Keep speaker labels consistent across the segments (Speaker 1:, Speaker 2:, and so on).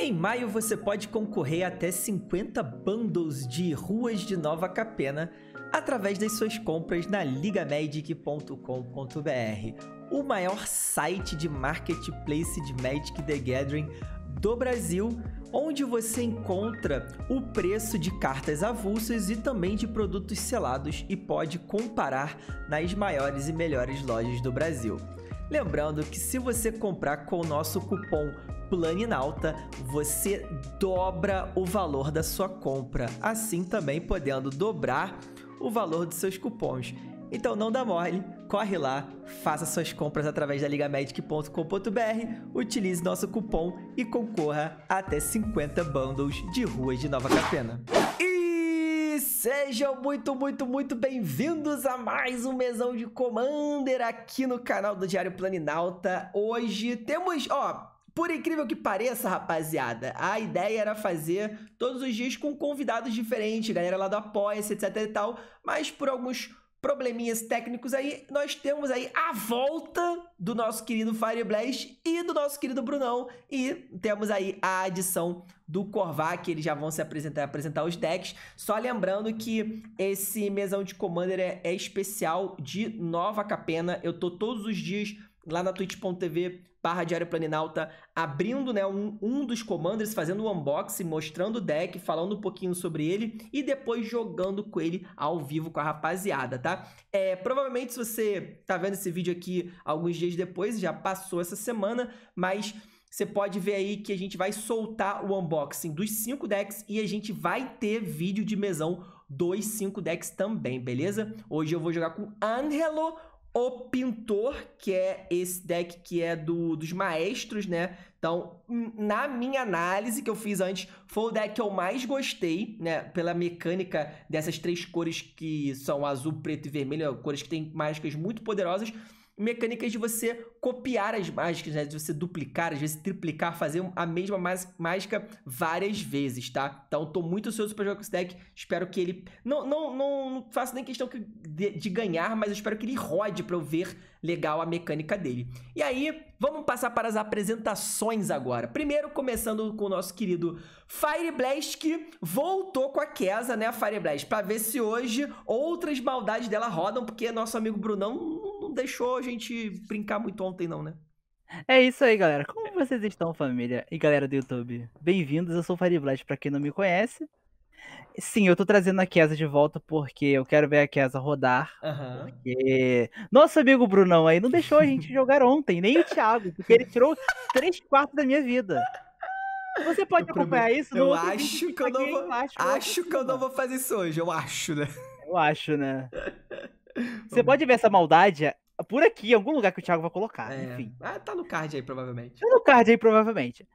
Speaker 1: Em maio você pode concorrer a até 50 bundles de ruas de Nova Capena através das suas compras na ligamedic.com.br, o maior site de marketplace de Magic the Gathering do Brasil, onde você encontra o preço de cartas avulsas e também de produtos selados e pode comparar nas maiores e melhores lojas do Brasil. Lembrando que se você comprar com o nosso cupom Planinalta, você dobra o valor da sua compra, assim também podendo dobrar o valor dos seus cupons. Então não dá mole, corre lá, faça suas compras através da ligamedic.com.br, utilize nosso cupom e concorra até 50 bundles de ruas de Nova Capena. Sejam muito, muito, muito bem-vindos a mais um Mesão de Commander aqui no canal do Diário Planinalta. Hoje temos, ó, por incrível que pareça, rapaziada, a ideia era fazer todos os dias com convidados diferentes, galera lá do Apoia-se, etc e tal, mas por alguns probleminhas técnicos aí, nós temos aí a volta do nosso querido Fire Blast e do nosso querido Brunão. E temos aí a adição do Korvac, eles já vão se apresentar, apresentar os decks. Só lembrando que esse mesão de Commander é, é especial de Nova Capena. Eu tô todos os dias lá na twitch.tv barra Diário Planinalta, abrindo né, um, um dos commanders, fazendo o um unboxing, mostrando o deck, falando um pouquinho sobre ele e depois jogando com ele ao vivo com a rapaziada, tá? É, provavelmente se você tá vendo esse vídeo aqui alguns dias depois, já passou essa semana, mas... Você pode ver aí que a gente vai soltar o unboxing dos 5 decks e a gente vai ter vídeo de mesão dos 5 decks também, beleza? Hoje eu vou jogar com Angelo, o Pintor, que é esse deck que é do, dos maestros, né? Então, na minha análise que eu fiz antes, foi o deck que eu mais gostei, né? Pela mecânica dessas três cores que são azul, preto e vermelho, é, cores que têm mágicas muito poderosas mecânicas de você copiar as mágicas, né? De você duplicar, às vezes triplicar, fazer a mesma mágica várias vezes, tá? Então, tô muito ansioso pra jogar com esse deck. Espero que ele... Não, não, não, não faço nem questão de, de ganhar, mas eu espero que ele rode pra eu ver legal a mecânica dele. E aí, vamos passar para as apresentações agora. Primeiro, começando com o nosso querido Fire Blast, que voltou com a Kesa, né, Fire Blast, pra ver se hoje outras maldades dela rodam, porque nosso amigo Brunão não deixou a gente brincar muito ontem, não, né?
Speaker 2: É isso aí, galera. Como vocês estão, família e galera do YouTube? Bem-vindos, eu sou o Fariblast, pra quem não me conhece. Sim, eu tô trazendo a Kesa de volta porque eu quero ver a Kesa rodar. Uhum. Porque... Nosso amigo Brunão aí não deixou a gente jogar ontem, nem o Thiago, porque ele tirou 3 quartos da minha vida. Você pode eu acompanhar prometo. isso? Eu acho que eu não vou.
Speaker 1: Acho que eu não vou fazer isso hoje, eu acho,
Speaker 2: né? Eu acho, né? Você pode ver essa maldade por aqui, em algum lugar que o Thiago vai colocar. É. Enfim.
Speaker 1: Ah, tá no card aí, provavelmente. Tá
Speaker 2: no card aí, provavelmente.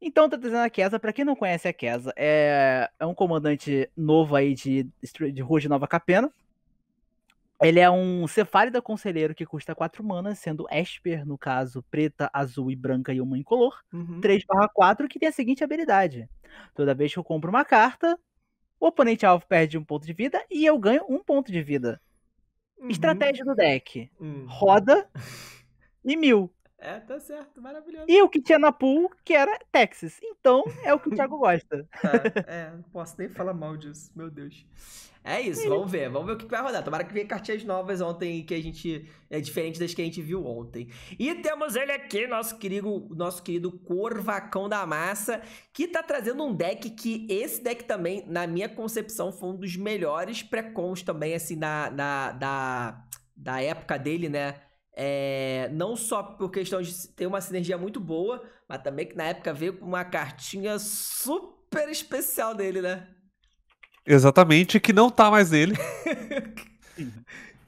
Speaker 2: Então, tá trazendo a Kesa. Pra quem não conhece a Kesa, é, é um comandante novo aí de, de Rua de Nova Capena. Ele é um cefálida conselheiro que custa 4 manas, sendo Esper, no caso, preta, azul e branca e uma incolor. Uhum. 3/4, que tem a seguinte habilidade. Toda vez que eu compro uma carta, o oponente alvo perde um ponto de vida e eu ganho um ponto de vida. Uhum. Estratégia do deck. Uhum. Roda e mil.
Speaker 1: É, tá certo, maravilhoso. E o que tinha
Speaker 2: na pool, que era Texas. Então,
Speaker 1: é o que o Thiago gosta. é, é, não posso nem falar mal disso, meu Deus. É isso, é. vamos ver, vamos ver o que vai rodar. Tomara que venha cartinhas novas ontem, que a gente. É diferente das que a gente viu ontem. E temos ele aqui, nosso querido, nosso querido Corvacão da Massa, que tá trazendo um deck que esse deck também, na minha concepção, foi um dos melhores pré-cons também, assim, na, da, da época dele, né? É, não só por questão de ter uma sinergia muito boa, mas também que na época veio com uma cartinha super especial dele, né?
Speaker 3: Exatamente, que não tá mais nele.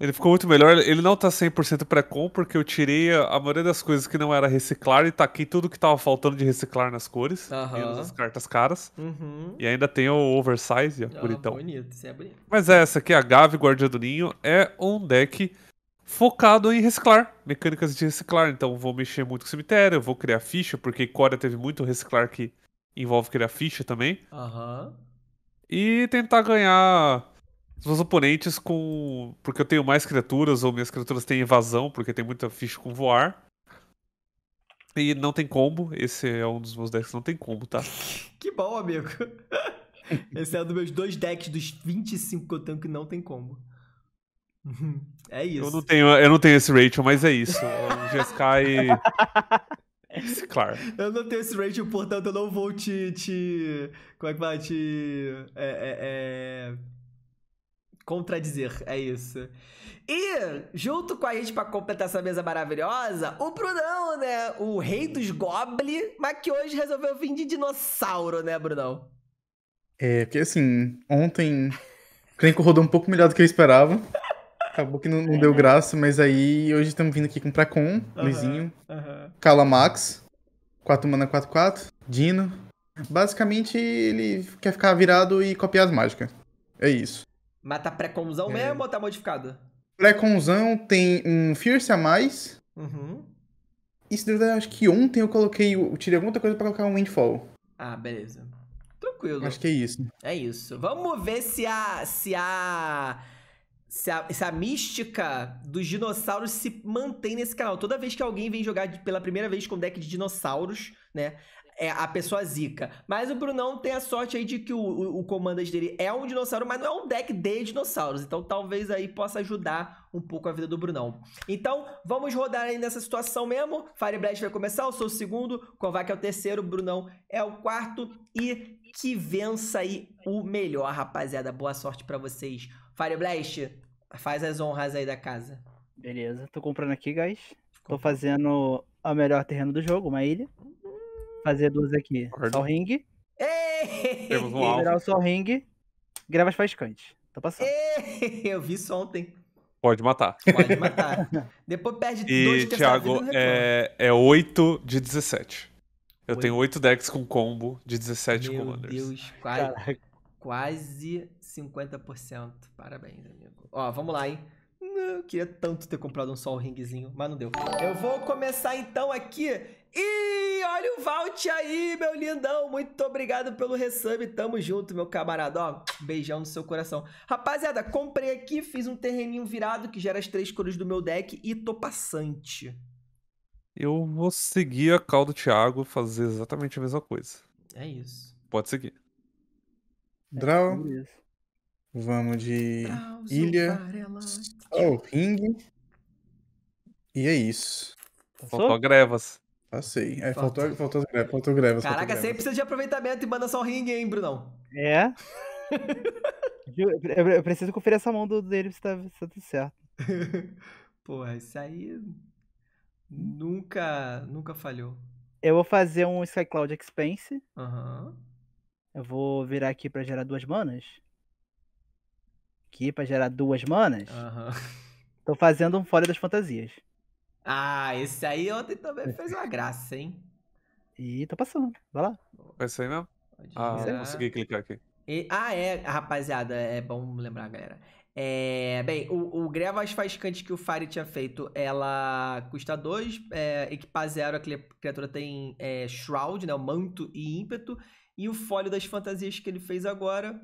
Speaker 3: ele ficou muito melhor. Ele não tá 100% pré-com, porque eu tirei a maioria das coisas que não era reciclar e taquei tudo que tava faltando de reciclar nas cores. Uhum. Menos as cartas caras. Uhum. E ainda tem o oversize, a ah, bonitão.
Speaker 1: Bonito, isso é bonito.
Speaker 3: Mas é, essa aqui, a Gave Guardiã do Ninho, é um deck focado em reciclar, mecânicas de reciclar. Então vou mexer muito com cemitério, vou criar ficha, porque Corea teve muito reciclar que envolve criar ficha também. Uhum. E tentar ganhar os meus oponentes com. Porque eu tenho mais criaturas, ou minhas criaturas têm evasão, porque tem muita ficha com voar. E não tem combo. Esse é um dos meus decks que não tem combo, tá?
Speaker 1: que bom, amigo. Esse é um dos meus dois decks dos 25 que eu tenho que não tem combo. É isso. Eu não tenho,
Speaker 3: eu não tenho esse Rachel, mas é isso. O GSK e. claro.
Speaker 1: Eu não tenho esse Rachel, portanto eu não vou te. te como é que vai? Te. É, é, é... Contradizer, é isso. E, junto com a gente para completar essa mesa maravilhosa, o Brunão, né? O rei dos goblins, mas que hoje resolveu vir de dinossauro, né, Brunão?
Speaker 4: É, porque assim, ontem creio que rodou um pouco melhor do que eu esperava. Acabou que não, não é, deu né? graça, mas aí hoje estamos vindo aqui com precon uhum, cala uhum. Calamax, 4 mana 4 4, Dino. Basicamente ele quer ficar virado e copiar as mágicas. É isso. Mas
Speaker 1: tá Preconzão é. mesmo ou tá modificado?
Speaker 4: preconzão tem um Fierce a mais. Uhum. E se acho que ontem eu coloquei. Eu tirei alguma coisa pra colocar um Windfall.
Speaker 1: Ah, beleza. Tranquilo. Acho que é isso. É isso. Vamos ver se a. se a se a, se a, mística dos dinossauros se mantém nesse canal. Toda vez que alguém vem jogar pela primeira vez com deck de dinossauros, né? É a pessoa zica. Mas o Brunão tem a sorte aí de que o, o, o Commanders dele é um dinossauro, mas não é um deck de dinossauros. Então talvez aí possa ajudar um pouco a vida do Brunão. Então, vamos rodar aí nessa situação mesmo. Fire Blast vai começar, eu sou o segundo, Kovac é o terceiro, Brunão é o quarto. E que vença aí o melhor, rapaziada. Boa sorte para vocês blast, faz as honras aí da casa. Beleza, tô comprando aqui, guys.
Speaker 2: Tô fazendo o melhor terreno do jogo, uma ilha. Fazer duas aqui. Sol ring.
Speaker 3: Temos um alvo.
Speaker 2: o sol ring. Grava as faiscantes. Tô passando.
Speaker 1: Ei, eu vi isso ontem.
Speaker 3: Pode matar. Pode matar. Depois perde e, dois de Thiago, é, é 8 de 17. Eu tenho 8 decks com combo de 17 Meu commanders. Meu Deus, quase,
Speaker 1: quase 50%. Parabéns, amigo. Ó, vamos lá, hein? Eu queria tanto ter comprado um sol ringzinho, mas não deu. Eu vou começar então aqui. E olha o Valt aí, meu lindão. Muito obrigado pelo resub. Tamo junto, meu camarada. Ó, beijão no seu coração. Rapaziada, comprei aqui, fiz um terreninho virado que gera as três cores do meu deck e tô passante.
Speaker 3: Eu vou seguir a cal do Thiago fazer exatamente a mesma coisa.
Speaker 1: É isso.
Speaker 3: Pode seguir.
Speaker 4: Draw. É isso. Vamos de Ilha ao oh, ringue. E é isso. Faltou grevas. Passei. É, faltou, faltou, faltou, grevas, faltou grevas. Caraca, faltou grevas.
Speaker 1: precisa de aproveitamento e manda só o ringue, hein, Brunão?
Speaker 4: É.
Speaker 2: eu, preciso conferir essa mão do, dele se tá, se tá tudo certo.
Speaker 1: Pô, isso aí nunca, nunca falhou.
Speaker 2: Eu vou fazer um Skycloud Expense. Uhum. Eu vou virar aqui para gerar duas manas aqui pra gerar duas manas, uhum. tô fazendo um Folha das Fantasias.
Speaker 1: Ah, esse aí ontem também é. fez uma graça, hein? E tô passando, vai lá.
Speaker 3: É isso aí mesmo? Ah, não consegui clicar aqui.
Speaker 1: E, ah, é, rapaziada, é bom lembrar, galera. É, bem, o, o Grevas Faiscante que o Fire tinha feito, ela custa 2, é, equipar 0, a criatura tem é, Shroud, né, o manto e ímpeto, e o Fólio das Fantasias que ele fez agora,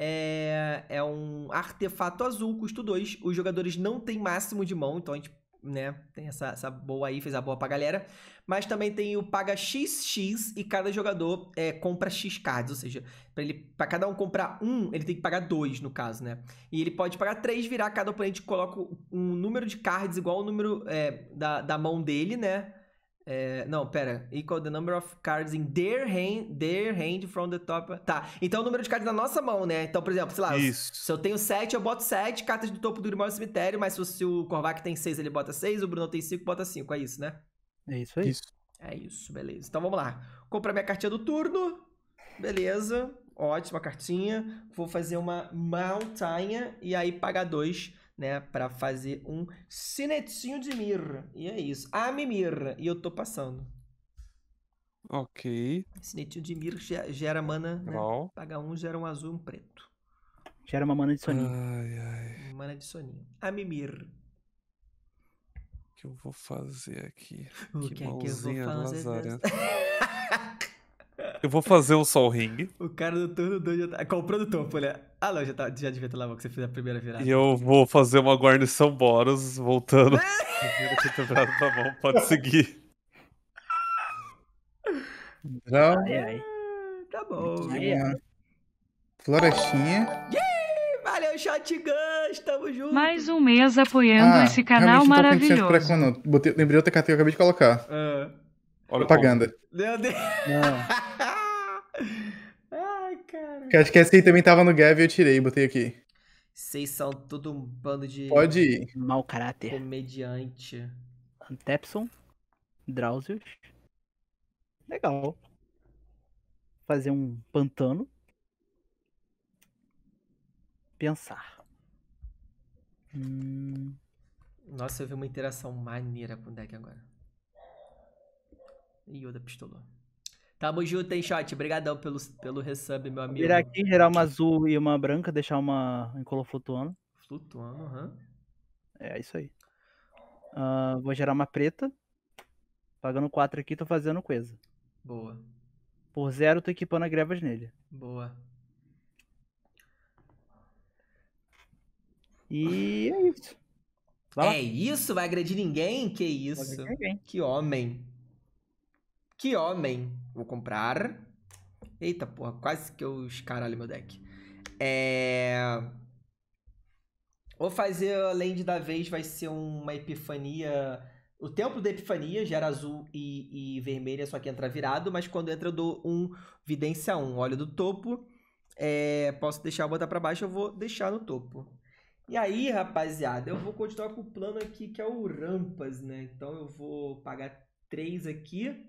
Speaker 1: é, é um artefato azul, custo 2. Os jogadores não têm máximo de mão, então a gente né? Tem essa, essa, boa aí, fez a boa pra galera. Mas também tem o paga XX e cada jogador é, compra X cards, ou seja, pra, ele, pra cada um comprar um, ele tem que pagar dois, no caso, né? E ele pode pagar três, virar cada oponente, coloca um número de cards igual ao número é, da, da mão dele, né? É, não, pera. Equal é the number of cards in their hand, their hand from the top. Tá. Então o número de cards na nossa mão, né? Então, por exemplo, sei lá, Isso. se eu tenho 7, eu boto 7 cartas do topo do Grimório Cemitério, mas se o Korvac tem 6, ele bota 6, o Bruno tem 5, bota 5. É isso, né? É isso aí. Isso. É isso, beleza. Então vamos lá. Comprar minha cartinha do turno. Beleza. Ótima cartinha. Vou fazer uma montanha e aí pagar 2 né, para fazer um cinetinho de mir. E é isso. A ah, mimir. E eu tô passando. Ok. cinetinho de mir gera mana, tá né? Paga um, gera um azul, um preto.
Speaker 2: Gera uma mana de soninho. Ai,
Speaker 1: ai. Mana de soninho. A ah, mimir.
Speaker 3: O que eu vou fazer aqui? O que, que é que eu vou fazer? Eu vou fazer um Sol Ring. O
Speaker 1: cara do turno 2 já tá. Qual o produtor, Folha? É- ah, não, já, tá, já devia ter lá que você fez a primeira virada. E
Speaker 3: eu vou fazer uma guarnição Boros, voltando. na tá mão, pode seguir.
Speaker 4: Então, ai, ai.
Speaker 1: Tá bom. Yeah.
Speaker 4: Florestinha. Yeah!
Speaker 1: Valeu, Shotgun, Tamo junto! Mais um mês apoiando ah, esse canal maravilhoso. Pra
Speaker 4: quando, botei, lembrei outra categoria que eu acabei de colocar. Uh. Propaganda. Meu Deus! Não. Ai, cara. Eu acho que essa aí também tava no Gav e eu tirei, botei aqui.
Speaker 1: Vocês são todo um bando de. Pode ir. caráter. Comediante. Antepson. Drausius. Legal.
Speaker 2: Fazer um pantano. Pensar.
Speaker 1: Hum... Nossa, eu vi uma interação maneira com o deck agora. E da pistolou. Tamo junto, hein, Shot? Obrigadão pelo, pelo resub, meu amigo. Virar aqui, gerar uma
Speaker 2: azul e uma branca, deixar uma em color flutuando.
Speaker 1: Flutuando, aham. Uhum.
Speaker 2: É, isso aí. Uh, vou gerar uma preta. Pagando 4 aqui, tô fazendo coisa. Boa. Por zero, tô equipando a grevas nele.
Speaker 1: Boa. E é isso. É isso? Vai agredir ninguém? Que isso? Ninguém. Que homem. Que homem. Vou comprar. Eita porra, quase que eu escaralho meu deck. É. Vou fazer a land da vez, vai ser uma epifania. O templo da epifania gera azul e, e vermelha, só que entra virado, mas quando entra eu dou um vidência 1. Um. óleo do topo. É, posso deixar eu botar para baixo, eu vou deixar no topo. E aí, rapaziada, eu vou continuar com o plano aqui que é o rampas, né? Então eu vou pagar 3 aqui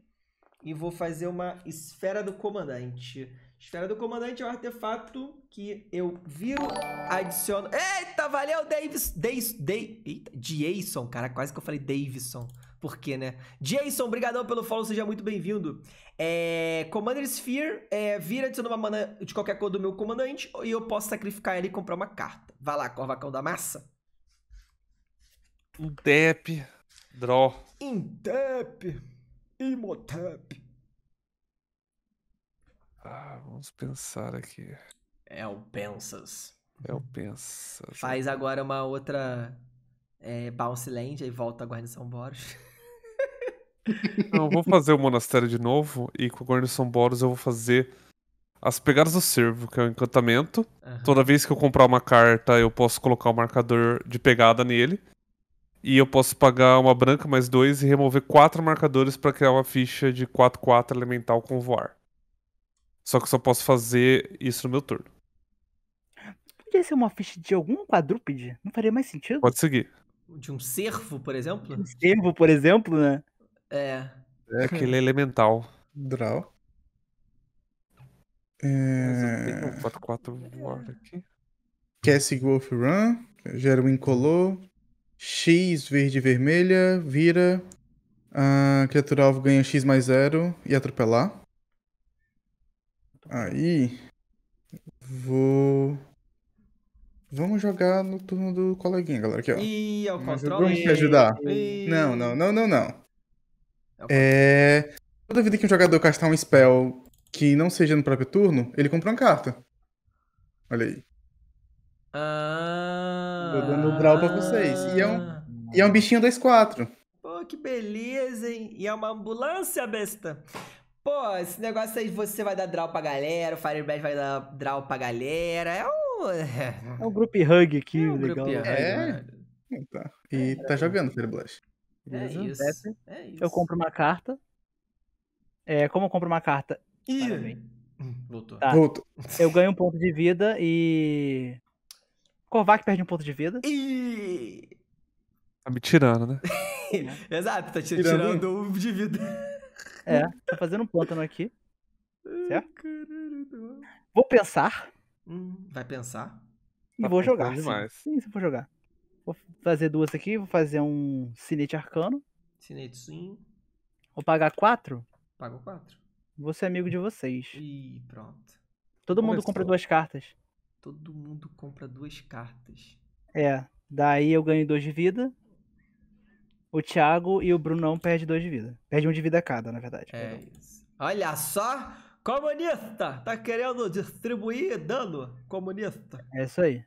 Speaker 1: e vou fazer uma esfera do comandante. Esfera do comandante é um artefato que eu viro, adiciono... Eita, valeu, Davis! Davis... Eita, Jason, cara, quase que eu falei Davison. Por quê, né? Jason, brigadão pelo follow, seja muito bem-vindo. É... Commander Sphere é... vira adicionando uma mana de qualquer cor do meu comandante e eu posso sacrificar ele e comprar uma carta. Vai lá, Corvacão da Massa.
Speaker 3: Um tap, draw.
Speaker 1: Um tap. Imhotep.
Speaker 3: Ah, vamos pensar aqui.
Speaker 1: É o Pensas.
Speaker 3: É o Pensas.
Speaker 1: Faz agora uma outra é, Bounce Land e volta a Guarnição Boros.
Speaker 3: Não, vou fazer o monastério de novo e com a Guarnição Boros eu vou fazer as pegadas do servo, que é o um encantamento. Uhum. Toda vez que eu comprar uma carta, eu posso colocar o um marcador de pegada nele. E eu posso pagar uma branca mais dois e remover quatro marcadores para criar uma ficha de 4-4 elemental com voar. Só que eu só posso fazer isso no meu turno.
Speaker 2: Podia ser uma ficha de algum
Speaker 1: quadrúpede? Não faria mais sentido? Pode seguir. De um cervo, por exemplo? Um cervo, por exemplo, né? É. É
Speaker 3: aquele elemental.
Speaker 4: Draw. É... 4-4 voar aqui. Cassie Wolf Run. Gera um incolor. X verde e vermelha, vira. A criatura alvo ganha X mais zero e atropelar. Aí. Vou. Vamos jogar no turno do coleguinha, galera. Aqui, ó. Ih, é o controle. Vamos te ajudar. Ih. Não, não, não, não, não. É. é toda vida que um jogador castar um spell que não seja no próprio turno, ele compra uma carta. Olha aí. Ah. Vou dando draw pra vocês. E é um, e é um bichinho 2-4. Pô,
Speaker 1: que beleza, hein? E é uma ambulância, besta. Pô, esse negócio aí você vai dar draw pra galera, o Firebird vai dar draw pra galera. É um.
Speaker 4: É um group hug aqui, é um legal. Hug, é. Né? Tá. E é, tá jogando Fireblush.
Speaker 1: É isso.
Speaker 2: é isso. Eu compro uma carta. É, como eu compro uma carta? Ih!
Speaker 1: Voltou. Tá. Voltou.
Speaker 2: Eu ganho um ponto de vida e Kovac perde um ponto de vida. E.
Speaker 3: Tá me tirando, né?
Speaker 1: Exato, tá tirando,
Speaker 2: tirando um de
Speaker 1: vida.
Speaker 4: É,
Speaker 2: tá fazendo um plântano aqui. Certo? Tá vou pensar.
Speaker 1: Hum, vai pensar.
Speaker 2: E tá vou jogar. Demais. Sim, sim, vou jogar. Vou fazer duas aqui, vou fazer um Cinete Arcano.
Speaker 1: Cinete sim.
Speaker 2: Vou pagar quatro. Pago quatro. Vou ser amigo de vocês. E pronto. Todo mundo compra duas cartas.
Speaker 1: Todo mundo compra duas cartas.
Speaker 2: É, daí eu ganho dois de vida. O Thiago e o Brunão perdem dois de vida. Perde um de vida cada, na verdade. É isso.
Speaker 1: Olha só! Comunista! Tá querendo distribuir dano, comunista.
Speaker 2: É isso aí.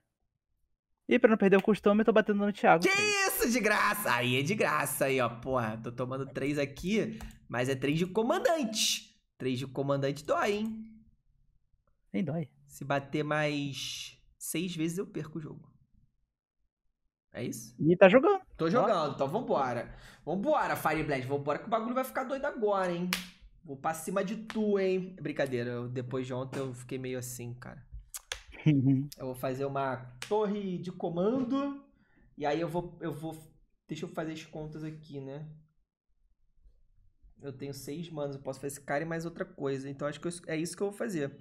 Speaker 2: E pra não perder o costume, eu tô batendo no Thiago. Que
Speaker 1: isso, de graça! Aí é de graça aí, ó. Porra, tô tomando três aqui, mas é três de comandante. Três de comandante dói, hein? Nem dói. Se bater mais seis vezes, eu perco o jogo. É isso? E tá jogando. Tô jogando, então vambora. Vambora, Fireblade, vambora que o bagulho vai ficar doido agora, hein? Vou pra cima de tu, hein? Brincadeira, eu, depois de ontem eu fiquei meio assim, cara. eu vou fazer uma torre de comando e aí eu vou, eu vou... Deixa eu fazer as contas aqui, né? Eu tenho seis manos, eu posso fazer esse cara e mais outra coisa. Então acho que eu, é isso que eu vou fazer.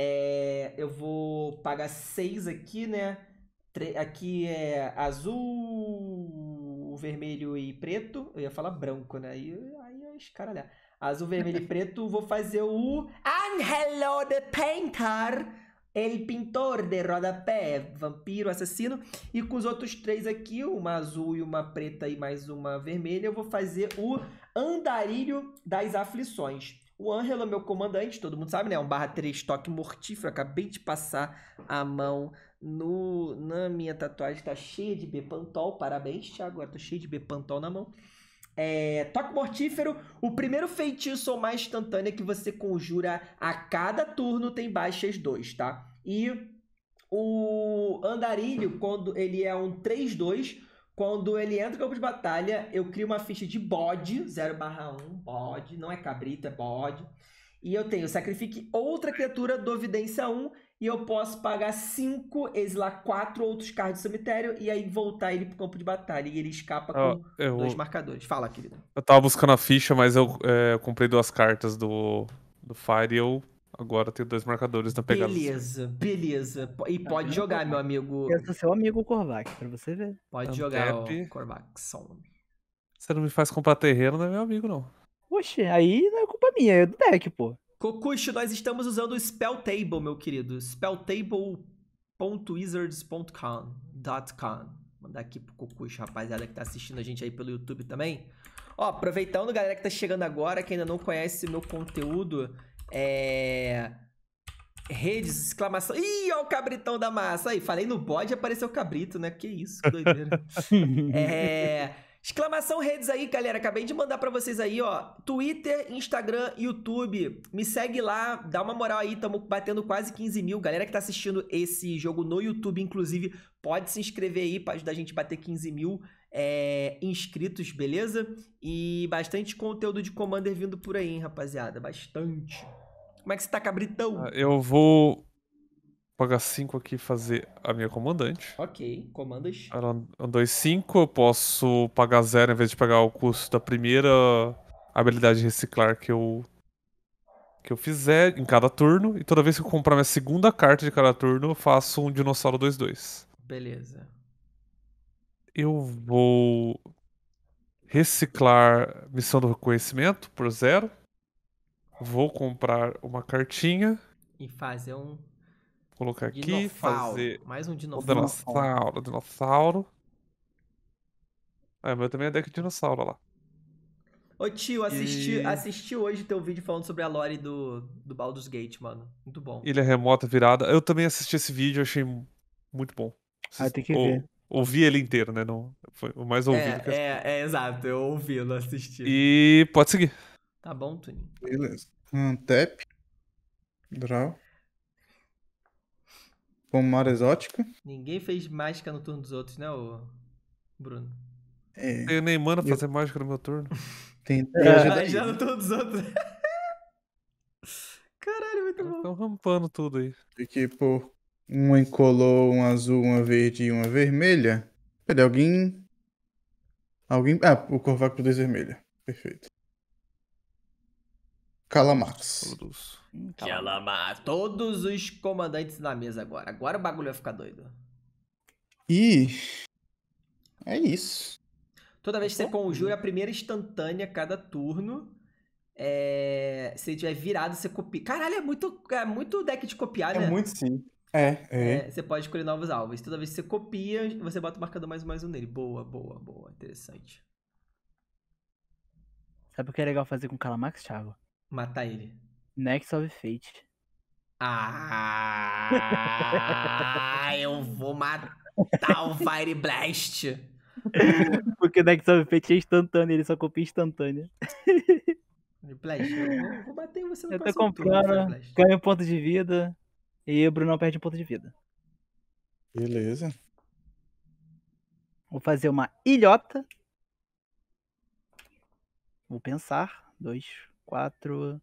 Speaker 1: É, eu vou pagar 6 aqui, né? Tre aqui é azul, vermelho e preto. Eu ia falar branco, né? Aí, aí caras é escaralhar. Azul, vermelho e preto, vou fazer o Angelo the Painter, ele Pintor de Rodapé, Vampiro Assassino. E com os outros três aqui, uma azul e uma preta e mais uma vermelha, eu vou fazer o Andarilho das Aflições. O Ângelo é meu comandante, todo mundo sabe, né? É um barra 3 toque mortífero. Acabei de passar a mão no na minha tatuagem. Tá cheia de Bepantol. Parabéns, Thiago. Agora tô cheio de Bepantol na mão. É, toque mortífero, o primeiro feitiço ou mais instantânea é que você conjura a cada turno tem baixas 2, tá? E o andarilho, quando ele é um 3-2, quando ele entra no campo de batalha, eu crio uma ficha de bode, 0 barra 1, bode, não é cabrito, é bode. E eu tenho sacrifique outra criatura do Vidência 1 e eu posso pagar 5, exilar 4 outros cards do cemitério e aí voltar ele pro campo de batalha. E ele escapa ah, com eu... dois marcadores. Fala, querido. Eu
Speaker 3: tava buscando a ficha, mas eu é, comprei duas cartas do, do Fire e eu Agora tem dois marcadores na pegada.
Speaker 1: Beleza, beleza. E pode jogar, meu amigo. Eu sou é seu amigo
Speaker 3: Korvac, pra você ver.
Speaker 1: Pode Antep. jogar, ó, Korvac. Som.
Speaker 3: Você não me faz comprar terreno, não é meu amigo, não. Oxe, aí não é culpa minha, é do deck, pô.
Speaker 1: Cocuxo, nós estamos usando o Spell Table, meu querido. Spelltable.wizards.com. Mandar aqui pro Cocuxo, rapaziada, que tá assistindo a gente aí pelo YouTube também. Ó, aproveitando, galera que tá chegando agora, que ainda não conhece meu conteúdo, é... Redes, exclamação. Ih, ó o cabritão da massa. Aí, falei no bode apareceu o cabrito, né? Que isso, que doideira.
Speaker 5: é...
Speaker 1: Exclamação redes aí, galera. Acabei de mandar para vocês aí, ó. Twitter, Instagram, YouTube. Me segue lá, dá uma moral aí. Tamo batendo quase 15 mil. Galera que tá assistindo esse jogo no YouTube, inclusive, pode se inscrever aí pra ajudar a gente a bater 15 mil é, inscritos, beleza? E bastante conteúdo de Commander vindo por aí, hein, rapaziada. Bastante. Como é que você tá, cabritão? Ah,
Speaker 3: eu vou pagar 5 aqui e fazer a minha comandante.
Speaker 1: Ok, comandas.
Speaker 3: Ela andou 5, eu posso pagar 0 em vez de pagar o custo da primeira habilidade de reciclar que eu que eu fizer em cada turno. E toda vez que eu comprar minha segunda carta de cada turno, eu faço um dinossauro 2-2.
Speaker 1: Beleza.
Speaker 3: Eu vou reciclar missão do reconhecimento por zero. Vou comprar uma cartinha.
Speaker 1: E fazer um.
Speaker 3: Colocar aqui, fazer. Mais um dinossauro. dinossauro, dinossauro. Ah, meu também é deck de dinossauro lá.
Speaker 1: Ô tio, assisti, e... assisti hoje teu vídeo falando sobre a lore do, do Baldur's Gate, mano. Muito bom. Ilha
Speaker 3: é Remota é Virada. Eu também assisti esse vídeo, achei muito bom. Ah, tem que Ou, ver. Ouvi ele inteiro, né? Não, foi o mais é, ouvido. É, que
Speaker 1: é, é, exato. Eu ouvi, não assisti.
Speaker 4: E pode seguir.
Speaker 1: Tá bom, Tuninho.
Speaker 4: Beleza. Um tap. Draw. Pomar exótico.
Speaker 1: Ninguém fez mágica no turno dos outros, né, ô Bruno?
Speaker 3: É. Eu nem mano fazer
Speaker 4: eu... mágica no meu turno. Tentei. Ah,
Speaker 3: é, já no turno dos outros. Caralho, muito bom. Estão rampando tudo aí. Fiquei por
Speaker 4: uma encolou, um azul, uma verde e uma vermelha. Peraí, alguém? Alguém. Ah, o Corvac por dois vermelha. Perfeito. Calamax. Todos. Hum, tá
Speaker 1: Calamax. Todos os comandantes na mesa agora. Agora o bagulho vai ficar doido.
Speaker 4: E. É isso.
Speaker 1: Toda vez tá que você conjura a primeira instantânea cada turno. É... Se ele tiver virado, você copia. Caralho, é muito, é muito deck de copiar, é né? É muito
Speaker 3: sim. É, é, é.
Speaker 1: Você pode escolher novos alvos. Toda vez que você copia, você bota o marcador mais um mais um nele. Boa, boa, boa. Interessante.
Speaker 2: Sabe o que é legal fazer com Calamax, Thiago? matar
Speaker 1: ele? Next of Fate. Ah, eu vou matar o Fire Blast.
Speaker 2: Porque o Next of Fate é instantâneo, ele só copia instantânea.
Speaker 1: Flash, eu vou bater em você no Eu tô comprando,
Speaker 2: ganho um ponto de vida e o Bruno perde um ponto de vida. Beleza. Vou fazer uma ilhota. Vou pensar. Dois. 4.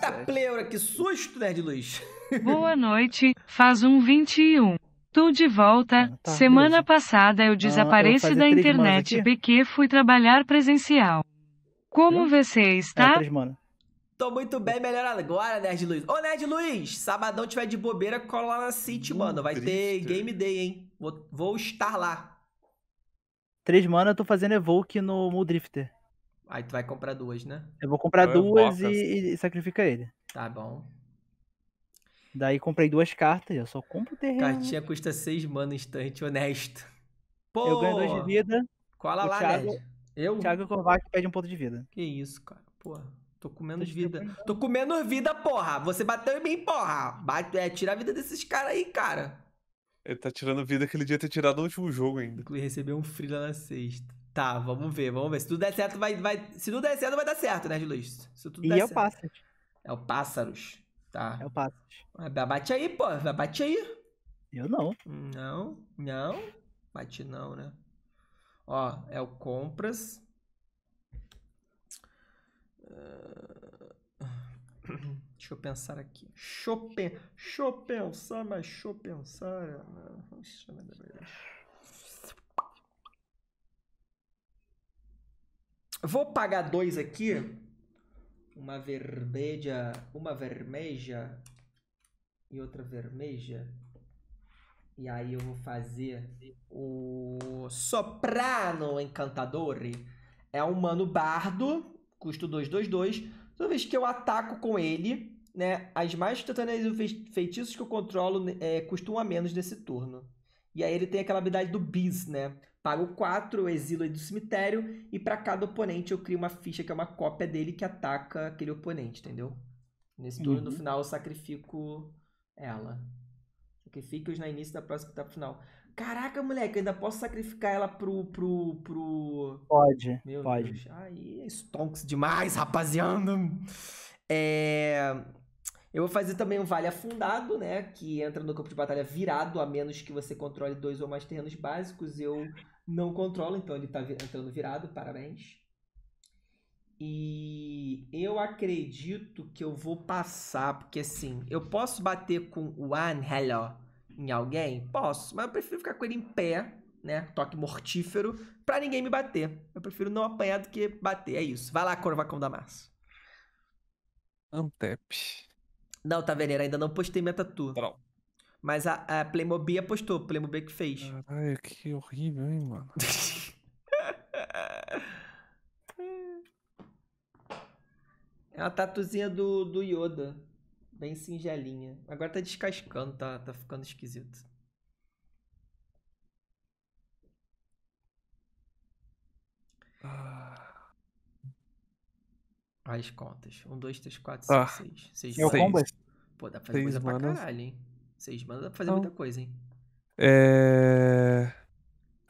Speaker 1: tá pleura, que susto, Nerd Luiz. Boa
Speaker 5: noite, faz um 21. Tô de volta. Ah, tá, Semana beleza. passada eu desapareci ah, eu da internet porque fui trabalhar presencial. Como você está? É,
Speaker 1: Tô muito bem, melhor agora, Nerd Luiz. Ô, Nerd Luiz, sabadão tiver de bobeira, cola lá na City, hum, mano. Vai triste. ter Game Day, hein? Vou, vou estar lá. 3 mana eu
Speaker 2: tô fazendo Evoke no Muldrifter.
Speaker 1: Aí tu vai comprar duas, né?
Speaker 2: Eu vou comprar então duas e, e sacrifica ele. Tá bom. Daí comprei duas cartas, eu só compro terreno. Cartinha
Speaker 1: custa 6 mana instante, honesto. Pô! Eu ganho 2 de vida. Cola lá, Thiago, Eu? Thiago Kovac pede um ponto de vida. Que isso, cara. Pô. tô com menos tô vida. Tô com menos vida, porra. Você bateu em mim, porra. Bate, é, tira a vida desses caras aí, cara.
Speaker 3: Ele tá tirando vida que ele devia ter tirado no último jogo ainda. Inclusive recebeu um frila na sexta.
Speaker 1: Tá, vamos ver, vamos ver. Se tudo der certo, vai. vai... Se tudo der certo, vai dar certo, né, Luiz? Se tudo e é o Pássaros. É o Pássaros. Tá. É o Pássaros. Ah, bate aí, pô. Bate aí. Eu não. Não, não. Bate não, né? Ó, é o Compras. Uh... Deixa eu pensar aqui. Chopin. pensar, mas é Chopensar. Nossa, meu Deus. Vou pagar dois aqui. Uma vermelha. Uma vermelha. E outra vermelha. E aí eu vou fazer o Soprano Encantadore. É um mano bardo, custo dois. Toda vez que eu ataco com ele, né, as mágicas instantâneas e feitiços que eu controlo né, é, custam a menos nesse turno. E aí ele tem aquela habilidade do Bis, né? Pago 4, eu exilo ele do cemitério, e para cada oponente eu crio uma ficha que é uma cópia dele que ataca aquele oponente, entendeu? Nesse turno, uhum. no final, eu sacrifico ela. Sacrifique-os na início da próxima etapa final. Caraca, moleque, eu ainda posso sacrificar ela pro. pro. pro. Pode. Meu pode. Deus. Aí, stonks demais, rapaziada. É. Eu vou fazer também um vale afundado, né? Que entra no campo de batalha virado, a menos que você controle dois ou mais terrenos básicos. Eu não controlo, então ele tá entrando virado, parabéns. E eu acredito que eu vou passar, porque assim, eu posso bater com o Angelo em alguém? Posso, mas eu prefiro ficar com ele em pé, né? Toque mortífero, pra ninguém me bater. Eu prefiro não apanhar do que bater, é isso. Vai lá, Corvacão da Massa.
Speaker 3: Antep.
Speaker 1: Não, tá vendo? Ainda não postei minha tatu. não. Mas a, a Playmobil apostou, Playmobil é que fez.
Speaker 3: Caralho, que horrível, hein, mano.
Speaker 1: é uma tatuzinha do, do Yoda. Bem singelinha. Agora tá descascando, tá, tá ficando esquisito. Ah. As contas. 1, 2, 3, 4, 5, 6. 6 o combo. Pô, dá pra fazer seis coisa manas. pra caralho, hein? 6 manas dá pra fazer então, muita coisa, hein?
Speaker 3: É.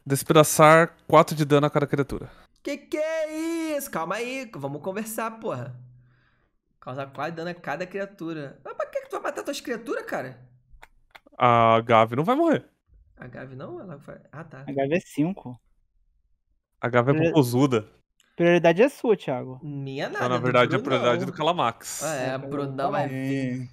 Speaker 3: Despedaçar 4 de dano a cada criatura.
Speaker 1: Que que é isso? Calma aí, vamos conversar, porra. Causar 4 de dano a cada criatura. Mas pra que tu vai matar tuas criaturas, cara?
Speaker 3: A Gavi não vai morrer.
Speaker 1: A Gavi não? Ela vai... Ah, tá. A
Speaker 2: Gavi é 5. A Gavi é Eu... Prioridade é sua, Thiago. Minha
Speaker 3: nada. Não, na verdade, é a prioridade é do Calamax. Ah, é, a Brunão vai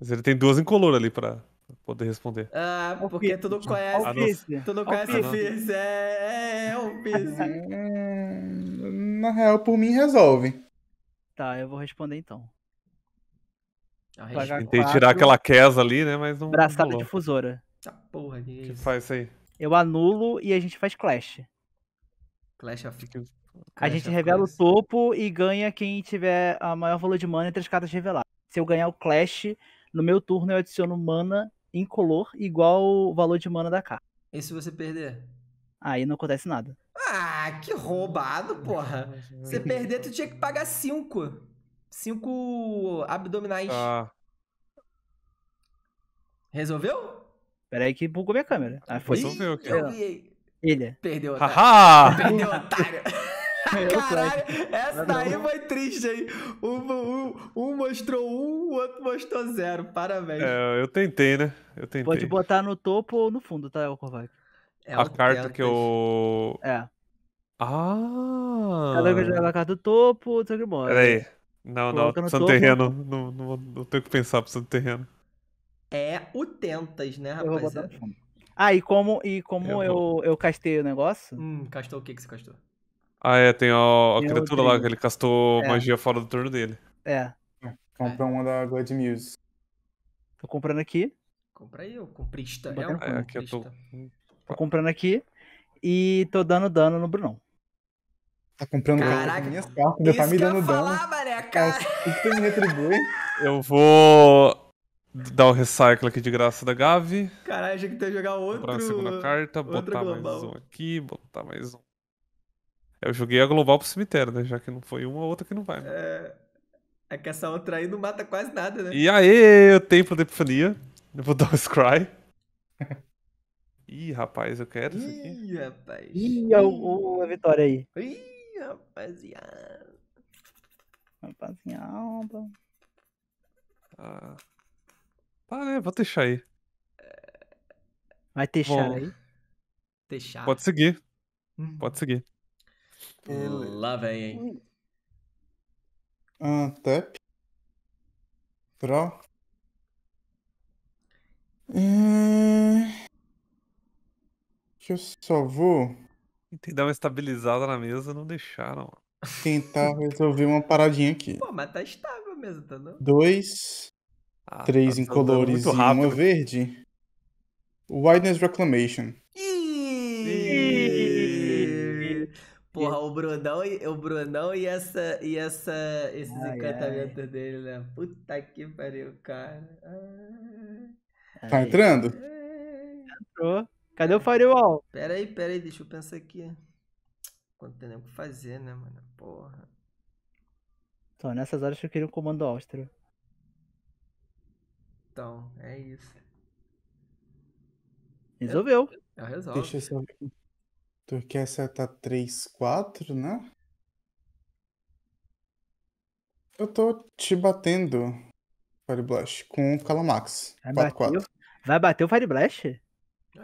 Speaker 3: Mas ele tem duas em color ali pra poder responder.
Speaker 1: Ah, porque tu não
Speaker 3: conhece. Ah, tu não conhece o Fizz.
Speaker 1: É, o é,
Speaker 2: Fizz. É
Speaker 4: é. Na real, por mim, resolve.
Speaker 2: Tá, eu vou responder então. Tentei tirar aquela
Speaker 3: quesa ali, né? Mas
Speaker 4: não. Braçada
Speaker 2: difusora. Tá porra, que, que faz isso aí? Eu anulo e a gente faz clash.
Speaker 1: Clash of a gente
Speaker 2: revela coisa. o topo e ganha quem tiver a maior valor de mana entre as cartas reveladas. Se eu ganhar o Clash, no meu turno eu adiciono mana incolor igual o valor de mana da carta. E se você perder? Aí não acontece nada.
Speaker 1: Ah, que roubado, porra. Você perder, tu tinha que pagar 5. 5 abdominais. Ah. Resolveu?
Speaker 2: Peraí que bugou minha câmera. Ah, foi. Resolveu, cara. Ele. Perdeu, otário. Perdeu, otário. Caralho, essa daí foi triste,
Speaker 1: hein? Um, um, um, mostrou um, o outro mostrou zero. Parabéns.
Speaker 3: É, eu tentei, né? Eu tentei. Pode
Speaker 1: botar no
Speaker 2: topo ou no fundo, tá, Elkovac?
Speaker 3: É a carta que eu. É. Ah! Cada vez joga a
Speaker 2: carta do topo, do sangue morre. Peraí. Não,
Speaker 3: não, não, Santo Terreno. Não, não, não tenho que pensar precisa Santo Terreno.
Speaker 1: É o Tentas, né, rapaziada? É.
Speaker 2: Ah, e como, e como eu, eu, eu castei o negócio? Hum, castou o que que você castou?
Speaker 3: Ah, é, tem a, a tem criatura lá que ele castou é. magia fora do turno dele.
Speaker 2: É. é compra uma da God Muse. Tô comprando aqui.
Speaker 1: Compra aí, o comprista. É, o é, aqui eu tô...
Speaker 2: tô comprando aqui e tô dando dano no Brunão. Tá comprando Caraca, minhas cartas, ainda tá me dando dano. É, o
Speaker 3: que tu me retribui? Eu vou dar o recycle aqui de graça da Gavi. Caralho, achei que tu ia jogar outro. Comprar a segunda carta, botar mais um aqui, botar mais um eu joguei a global pro cemitério, né? Já que não foi uma ou outra que não vai. Né?
Speaker 1: É... é que essa outra aí não mata quase nada, né? E
Speaker 3: aí, o Templo da Epifania. Eu vou dar o um Scry. Ih, rapaz, eu quero isso aqui. Ih, rapaz. Ih, uma é vitória aí.
Speaker 1: Ih, rapaziada.
Speaker 3: Rapaziada. Ah. Tá, né? Vou deixar aí. Vai deixar Bom, aí? Deixar. Pode seguir. Hum. Pode
Speaker 4: seguir.
Speaker 1: Ele... Lá vem, hein?
Speaker 4: Uh, tap. Draw. Hum... Eu só vou.
Speaker 3: Tentei dar uma estabilizada na mesa, não deixaram.
Speaker 4: Tentar tá resolver uma paradinha aqui. Pô,
Speaker 3: mas tá
Speaker 1: estável a mesa, tá não?
Speaker 4: Dois. Ah, três tá, tá incolores e uma verde. Wilderness Reclamation. Ih!
Speaker 1: Porra, o Brunão, o Brunão e, essa, e essa, esses ai, encantamentos ai. dele, né? Puta que pariu, cara.
Speaker 2: Ai. Tá entrando? Entrou. Cadê o firewall?
Speaker 1: Pera aí, pera aí, deixa eu pensar aqui. Quanto tem o que fazer, né, mano? Porra.
Speaker 2: Então, nessas horas eu queria
Speaker 4: um comando austro.
Speaker 1: Então, é isso.
Speaker 4: Resolveu. Eu, é, eu é resolvo. Deixa eu só... Tu quer acertar 3, 4, né? Eu tô te batendo, Fireblast, com o Calamax. Vai 4, bater, 4. Vai bater o Fireblast?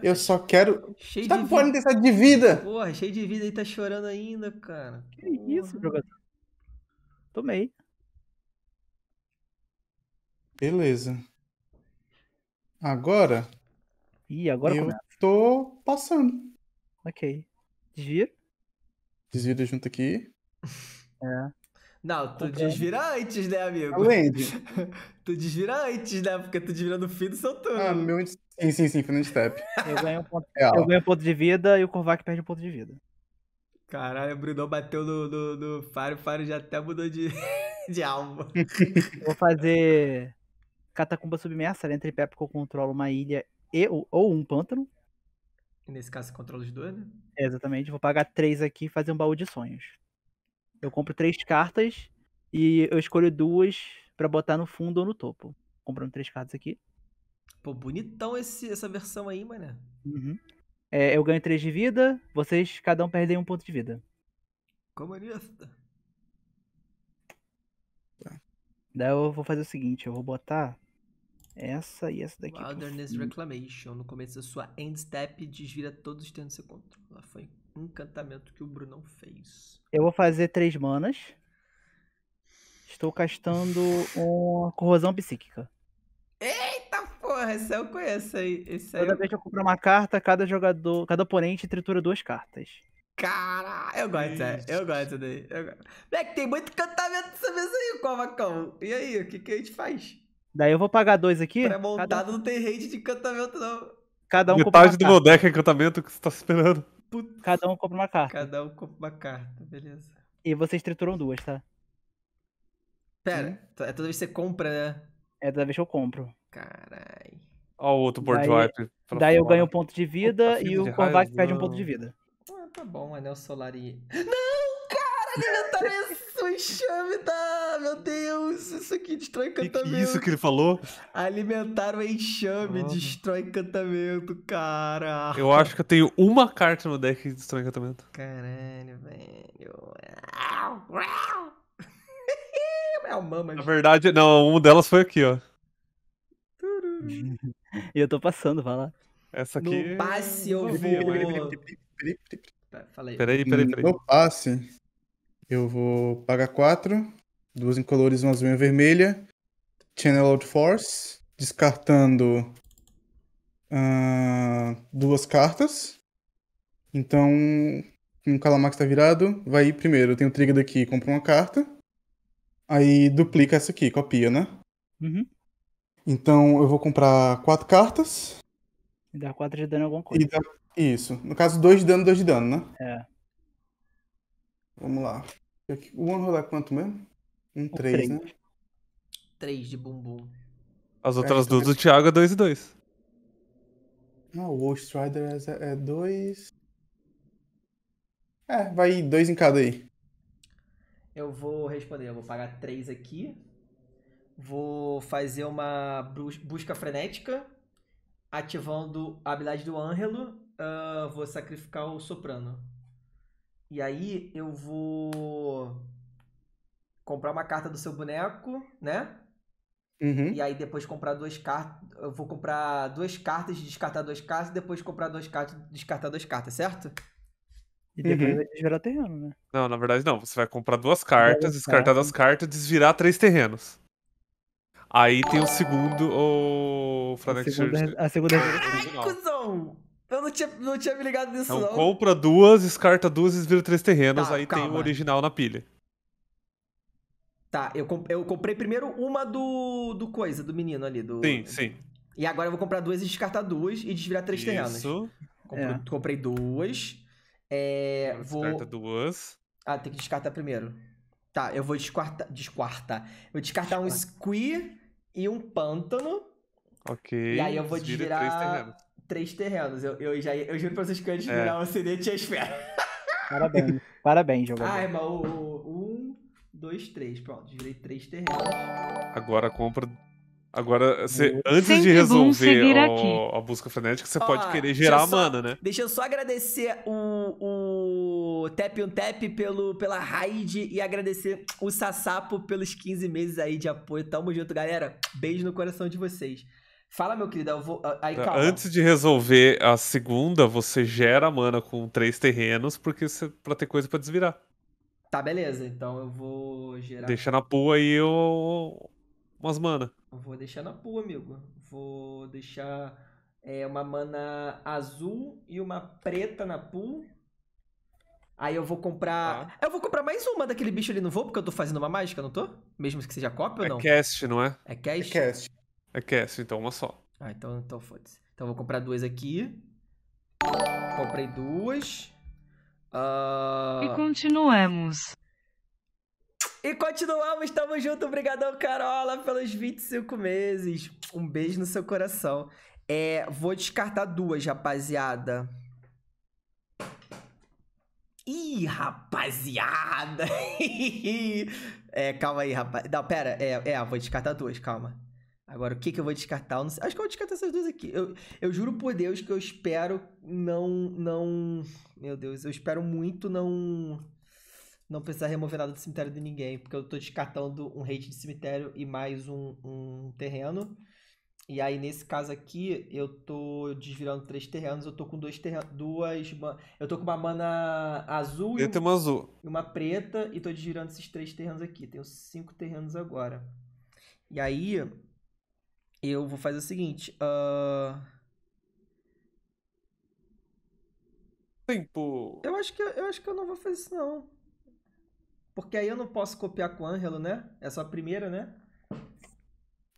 Speaker 4: Eu só quero. Cheio tá de fora de vida!
Speaker 1: Porra, cheio de vida e tá chorando ainda, cara. Que Porra. isso, jogador? Tomei.
Speaker 4: Beleza. Agora. Ih, agora eu começa.
Speaker 2: tô passando. Ok. Desvira.
Speaker 4: Desvira junto aqui.
Speaker 1: É. Não, tu
Speaker 2: okay. desvira
Speaker 1: antes, né, amigo? Além tá tu desvira antes, né? Porque tu desvira no fim do seu turno. Ah, no meu. Sim,
Speaker 2: sim, sim, final de step.
Speaker 1: Eu ganho, um ponto... É, eu
Speaker 2: ganho um ponto de vida e o Kovac perde um ponto de vida.
Speaker 1: Caralho, o Bruno bateu no, no, no Faro, o Faro já até mudou de, de alma.
Speaker 2: Vou fazer Catacumba Submersa, ela né, entra pé porque eu controlo uma ilha e, ou, ou um pântano
Speaker 1: nesse caso você controla os dois, né?
Speaker 2: É, exatamente. Vou pagar três aqui e fazer um baú de sonhos. Eu compro três cartas e eu escolho duas para botar no fundo ou no topo. Comprando três cartas aqui. Pô, bonitão
Speaker 1: esse, essa versão aí, mané.
Speaker 2: Uhum. É, eu ganho três de vida, vocês cada um perdem um ponto de vida.
Speaker 1: Tá.
Speaker 2: Daí eu vou fazer o seguinte, eu vou botar essa e essa daqui. Wilderness
Speaker 1: Reclamation. No começo da sua end step, desvira todos os terrenos que você Lá foi um encantamento que o Brunão fez.
Speaker 2: Eu vou fazer três manas. Estou castando uma corrosão psíquica.
Speaker 1: Eita porra, esse eu conheço aí. Esse Toda aí vez que
Speaker 2: eu compro uma carta, cada jogador, cada oponente tritura duas cartas.
Speaker 1: Caralho, eu gosto, é. eu gosto daí. Eu... Moleque, tem muito encantamento nessa mesa aí, Covacão. E aí, o que, que a gente faz?
Speaker 2: Daí eu vou pagar dois aqui. Pré-montado cada... não
Speaker 1: tem rate de encantamento, não. Cada um Metade do meu deck
Speaker 2: é encantamento que você tá esperando.
Speaker 1: Cada um compra uma carta. Cada um compra uma carta, beleza.
Speaker 2: E vocês trituram duas, tá?
Speaker 1: Pera, é toda vez que você compra, né? É
Speaker 2: toda vez que eu compro.
Speaker 1: Carai.
Speaker 3: Ó o outro board
Speaker 2: daí, wipe. Daí eu ganho um ponto de vida Opa, e o Korvac perde um ponto de vida.
Speaker 1: Ah, tá bom, anel solar e... Não, cara, alimentar tá nesse enxame da meu Deus, isso aqui destrói encantamento. Que, que é isso que ele falou? Alimentar o enxame ah. destrói encantamento, cara. Eu
Speaker 3: acho que eu tenho uma carta no deck que destrói encantamento.
Speaker 1: Caralho, velho. É o mama. Na
Speaker 3: verdade, não, uma delas foi aqui, ó. E eu tô passando, vai lá. Essa aqui. No passe eu vou. Peraí, peraí, peraí.
Speaker 4: No passe, eu vou pagar 4 Duas incolores, uma azul e uma vermelha. Channel Out Force, descartando uh, duas cartas. Então, um Calamax tá virado, vai ir primeiro. Eu tenho o Trigger daqui, compro uma carta. Aí duplica essa aqui, copia, né? Uhum. Então eu vou comprar quatro cartas.
Speaker 2: E dá quatro de dano em alguma coisa.
Speaker 4: Dá... Isso. No caso, dois de dano, dois de dano, né? É. Vamos lá. O ano rolar quanto mesmo? Um 3, né? 3 de bumbum.
Speaker 3: As é, outras então duas do é Thiago é 2 e 2.
Speaker 4: Não, o Ghost Rider é 2. É, é, vai 2 em cada aí.
Speaker 1: Eu vou responder, eu vou pagar 3 aqui. Vou fazer uma busca frenética, ativando a habilidade do Ângelo. Uh, vou sacrificar o Soprano. E aí eu vou comprar uma carta do seu boneco, né? Uhum. E aí depois comprar duas cartas. Eu vou comprar duas cartas, descartar duas cartas, e depois comprar duas cartas, descartar duas cartas, certo? E
Speaker 3: depois uhum. vai
Speaker 2: desvirar terreno, né?
Speaker 3: Não, na verdade não. Você vai comprar duas cartas, descartar duas cartas, desvirar três terrenos. Aí tem o segundo, o Franex a segunda, a segunda Caraca,
Speaker 1: cuzão! Eu não tinha, não tinha me ligado nisso, então, não.
Speaker 3: compra duas, descarta duas, desvira três terrenos, tá, aí calma. tem o original na pilha.
Speaker 1: Tá, eu, comp eu comprei primeiro uma do, do coisa, do menino ali. Do... Sim, sim. E agora eu vou comprar duas e descartar duas e desvirar três Isso. terrenos. Isso. É. Comprei duas. É, vou... Descarta duas. Ah, tem que descartar primeiro. Tá, eu vou descartar. Descartar. Vou descartar um Squee e um Pântano.
Speaker 3: Ok. E aí eu vou Desvira desvirar três terrenos.
Speaker 1: Três terrenos. Eu, eu, já, eu juro pra vocês que eu ia desvirar é. um e a esfera. Parabéns. Parabéns, ah, jogador. Ai, mas o, o 2, 3. Pronto, virei 3 terrenos.
Speaker 3: Agora compra. Agora, antes de resolver a busca frenética, você pode querer gerar só, mana, né?
Speaker 1: Deixa eu só agradecer o, o Tap on Tap pelo, pela raid e agradecer o Sassapo pelos 15 meses aí de apoio. Tamo junto, galera. Beijo no coração de vocês. Fala, meu querido. Eu vou, ah, aí, tá, calma. Antes
Speaker 3: de resolver a segunda, você gera mana com três terrenos porque você, pra ter coisa para desvirar.
Speaker 1: Tá, beleza. Então eu vou gerar. Deixa
Speaker 3: na pua aí eu... umas mana. vou
Speaker 1: deixar na pua, amigo. Vou deixar é, uma mana azul e uma preta na pool. Aí eu vou comprar. Ah. Eu vou comprar mais uma daquele bicho ali, não vou? Porque eu tô fazendo uma mágica, não tô? Mesmo que seja cópia ou é não? É cast,
Speaker 3: não é? É cast? É cast. É cast, então uma só.
Speaker 1: Ah, então, então foda-se. Então eu vou comprar duas aqui. Comprei duas. Uh... E continuemos. E continuamos, tamo junto. Obrigadão, Carola, pelos 25 meses. Um beijo no seu coração. É, vou descartar duas, rapaziada. Ih, rapaziada! é, calma aí, rapaz. Não, pera. É, é, vou descartar duas, calma. Agora, o que, que eu vou descartar? Eu acho que eu vou descartar essas duas aqui. Eu, eu juro por Deus que eu espero não. não Meu Deus, eu espero muito não. Não precisar remover nada do cemitério de ninguém, porque eu tô descartando um hate de cemitério e mais um, um terreno. E aí, nesse caso aqui, eu tô desvirando três terrenos, eu tô com dois terrenos, duas. Eu tô com uma mana azul eu e uma, uma azul. e uma preta, e tô desvirando esses três terrenos aqui. Tenho cinco terrenos agora. E aí, eu vou fazer o seguinte. Uh... Tempo. Eu acho, que, eu acho que eu não vou fazer isso, não. Porque aí eu não posso copiar com o Ângelo, né? É só a primeira, né?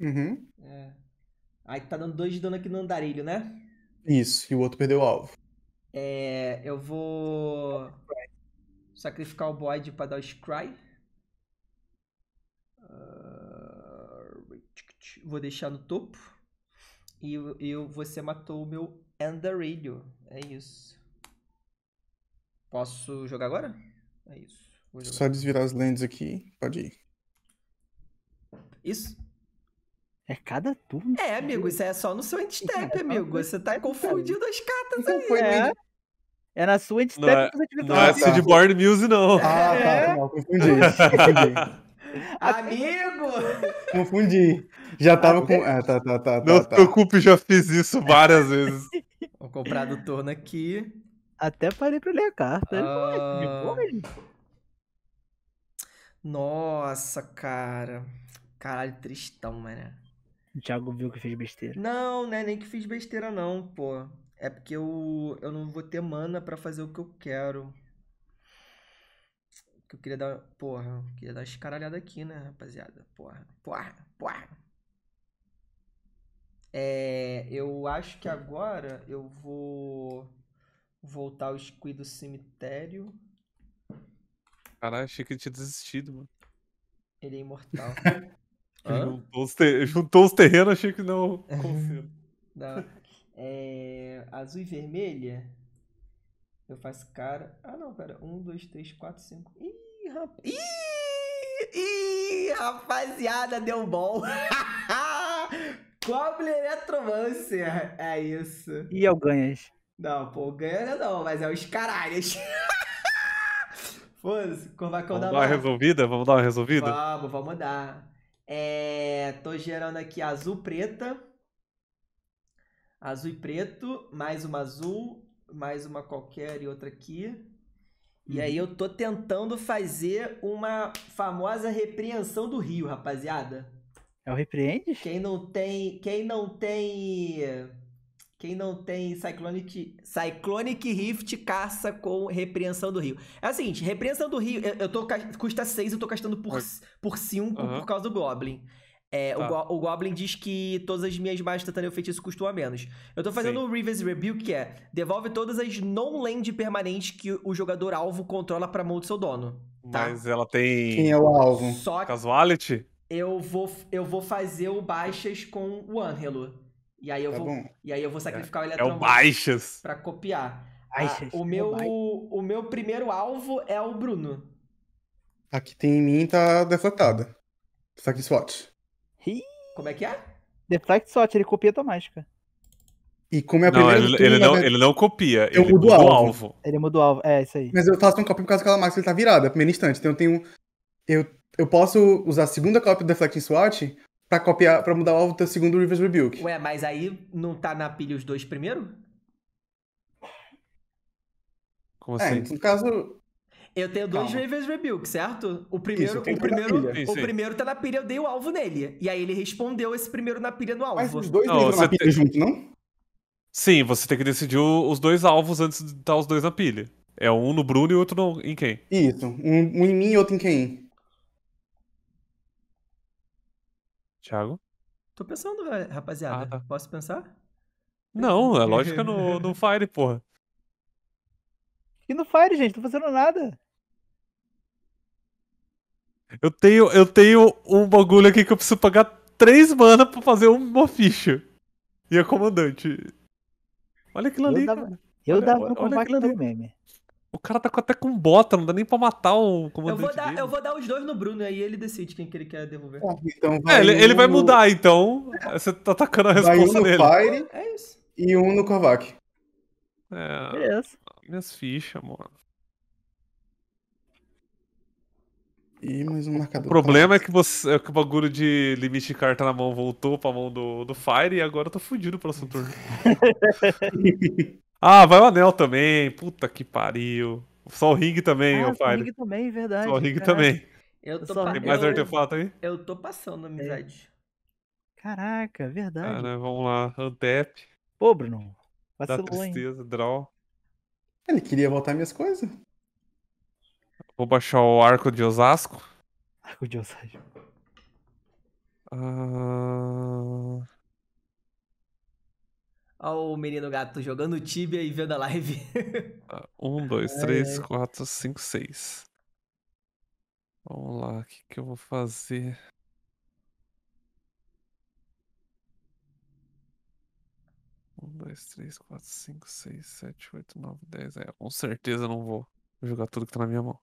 Speaker 1: Uhum. É. Aí tá dando dois de dano aqui no andarilho, né?
Speaker 4: Isso, e o outro perdeu o alvo.
Speaker 1: É. Eu vou. Sacrificar o Boyd pra dar o Scry. Vou deixar no topo. E eu, você matou o meu Andarilho. É isso. Posso jogar agora? É isso. Só
Speaker 4: desvirar as lentes aqui. Pode ir. Isso. É cada turno? É, amigo, isso
Speaker 1: é só no seu endstep, é, amigo. Você tá confundindo as cartas então aí. Foi é. é na sua endstep é, que você tive Não é Seedborn
Speaker 2: assim Muse, não. Ah, tá. Não, é. tá confundi. confundi.
Speaker 1: Amigo!
Speaker 4: Confundi. Já tava ah, com. É, tá, tá, tá. Não tá, preocupe, tá. já fiz isso várias vezes.
Speaker 1: Vou comprar do torno aqui. Até parei pra ler a carta. Uh... Nossa, cara. Caralho, tristão, mano. O Thiago viu que fez besteira. Não, né? Nem que fiz besteira, não, pô. É porque eu, eu não vou ter mana para fazer o que eu quero. Que eu queria dar. Porra, eu queria dar escaralhada aqui, né, rapaziada? Porra, porra, porra. É, eu acho que agora eu vou voltar ao Squid do cemitério.
Speaker 3: Caralho, achei que ele tinha desistido, mano.
Speaker 1: Ele é imortal.
Speaker 3: juntou, os juntou os terrenos, achei que não.
Speaker 1: não. É, azul e vermelha. Eu faço cara. Ah, não, pera. Um, dois, três, quatro, cinco. Ih, rapaz. Ih, ih rapaziada, deu bom. Cobre Eletromancer. É isso. E é o Ganhas? Não, pô, ganha é não, mas é os caralhos. Foda-se, Corvacão da Vamos dar uma
Speaker 3: resolvida? Vamos dar uma resolvida?
Speaker 1: Vamos, vamos dar. É, tô gerando aqui azul preta. Azul e preto, mais uma azul, mais uma qualquer e outra aqui. E hum. aí eu tô tentando fazer uma famosa repreensão do Rio, rapaziada. É o repreende? Quem não tem, quem não tem, quem não tem Cyclonic, Cyclonic Rift caça com repreensão do Rio. É o seguinte, repreensão do Rio, eu, eu tô custa 6, eu tô gastando por uhum. por 5 uhum. por causa do Goblin. É, tá. o, o, Goblin diz que todas as minhas magias instantâneas ou feitiço custam a menos. Eu tô fazendo Sim. um Riven's Rebuke, que é devolve todas as non-land permanentes que o jogador alvo controla pra mão do seu dono. Tá? Mas
Speaker 3: ela tem. Quem é o alvo? Só Casuality?
Speaker 1: Eu vou, eu vou fazer o baixas com o Angelo. E aí eu tá vou. Bom. E aí eu vou sacrificar é, é, o Eletromante. É o
Speaker 4: baixas.
Speaker 3: Pra
Speaker 1: copiar. Ah, baixas. Ah, o, meu, o, meu primeiro alvo é o Bruno.
Speaker 4: Aqui tem em mim tá deflatada. Sacrifice. SWAT
Speaker 1: como é que é?
Speaker 2: Deflect Shot, ele copia tua mágica.
Speaker 4: E como
Speaker 3: é a não, primeira ele, ele não, né? ele não copia, eu ele muda o alvo. alvo.
Speaker 4: Ele muda o alvo, é isso aí. Mas eu faço um copy por causa daquela mágica que ele tá virada, primeiro instante. Então eu tenho. Eu, eu posso usar a segunda cópia do Deflecting Swatch pra copiar, para mudar o alvo do segundo Rivers Rebuke.
Speaker 1: Ué, mas aí não tá na pilha os dois primeiro? Como é, assim? Então, no caso, eu tenho dois Calma. Ravens Rebuke, certo? O primeiro, o primeiro, pilha, o sim. primeiro tá na pilha, eu dei o alvo nele. E aí ele respondeu esse primeiro na pilha no alvo. Mas os dois não, na pilha tem...
Speaker 3: junto, não? Sim, você tem que decidir os dois alvos antes de estar os dois na pilha. É um no Bruno e outro no... em quem?
Speaker 4: Isso. Um, um em mim e outro em quem?
Speaker 3: Thiago?
Speaker 1: Tô pensando, rapaziada. Ah, tá. Posso pensar?
Speaker 3: Não, é lógica no, no Fire, porra.
Speaker 2: E no Fire, gente, tô fazendo nada.
Speaker 3: Eu tenho, eu tenho um bagulho aqui que eu preciso pagar três mana pra fazer uma ficha. E a é comandante. Olha aquilo ali, eu dava, cara. Eu olha, no meme. O cara tá até com bota, não dá nem pra matar o comandante. Eu vou dar, Eu
Speaker 1: vou dar os dois no Bruno, aí ele decide quem que ele quer devolver. Ah,
Speaker 3: então é, ele, ele vai mudar, então. Você tá atacando a resposta vai um no dele. Fire é isso. E um no Kovac. É. Beleza. Minhas fichas, mano.
Speaker 4: E mais um marcador. O problema
Speaker 3: é que, você, é que o bagulho de limite de carta na mão voltou pra mão do, do Fire e agora eu tô fudido pro próximo turno. ah, vai o anel também. Puta que pariu. Só o ring também, ah, o Fire. Só o ring também, verdade. Só o ring também. Eu tô Tem mais eu... artefato
Speaker 1: aí? Eu tô passando,
Speaker 2: amizade. Caraca, verdade. Ah,
Speaker 3: né? Vamos lá. Antep. Pô, Bruno. Vacilou, Dá tristeza, hein? draw. Ele queria voltar minhas coisas. Vou baixar o arco de Osasco. Arco de Osasco. Uh...
Speaker 1: Ah. Olha o menino gato jogando Tibia e vendo a live.
Speaker 3: um, dois, três, 4, é. quatro, cinco, seis. Vamos lá, o que, que eu vou fazer? Um, dois, três, quatro, cinco, seis, sete, oito, nove, dez. É, com certeza eu não vou jogar tudo que tá na minha mão.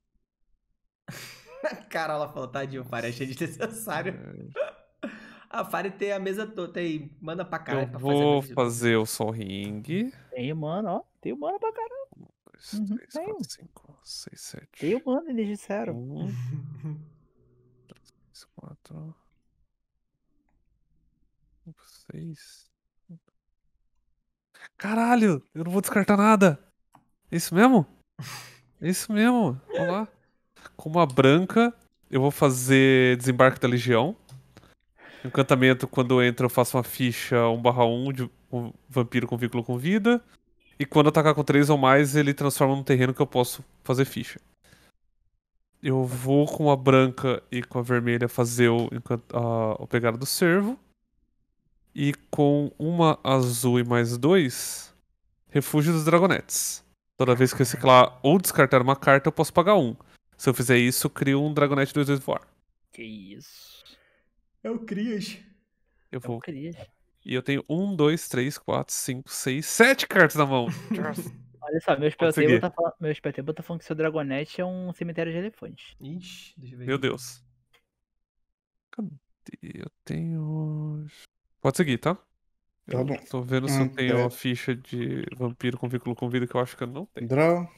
Speaker 1: Cara, ela falou, tadinho, Fari, achei é desnecessário. a Fari tem a mesa toda, tem Manda pra caralho. Eu vou fazer,
Speaker 3: fazer o Sol Ring.
Speaker 1: Tem mana, ó. Tem mana pra caralho. 2, 3, 4, 5,
Speaker 3: 6, 7.
Speaker 2: Tem mana, eles disseram. 1, 3, 4,
Speaker 3: 5, 6. Caralho, eu não vou descartar nada. É isso mesmo? É isso mesmo. Olha lá. Com uma branca, eu vou fazer Desembarque da Legião. Encantamento, quando entra, eu faço uma ficha 1/1 de um vampiro com vínculo com vida. E quando atacar com 3 ou mais, ele transforma num terreno que eu posso fazer ficha. Eu vou com a branca e com a vermelha fazer o, a, do servo. E com uma azul e mais dois, refúgio dos dragonetes. Toda vez que reciclar ou descartar uma carta, eu posso pagar um. Se eu fizer isso, eu crio um Dragonite 224.
Speaker 1: Que isso. É o Crias.
Speaker 2: Eu vou. É o Crias.
Speaker 3: E eu tenho um, dois, três, quatro, cinco, seis, sete cartas na mão.
Speaker 2: Olha só, meu espelho tá falando, meu espelho tá falando que seu Dragonete é um cemitério de elefantes. Ixi,
Speaker 3: deixa eu ver. Meu aqui. Deus. Cadê? Eu tenho. Pode seguir, tá? Tá bom. Tô vendo se hum, eu ah, tenho é. a ficha de vampiro com vínculo com vida que eu acho que eu não tenho. Draw.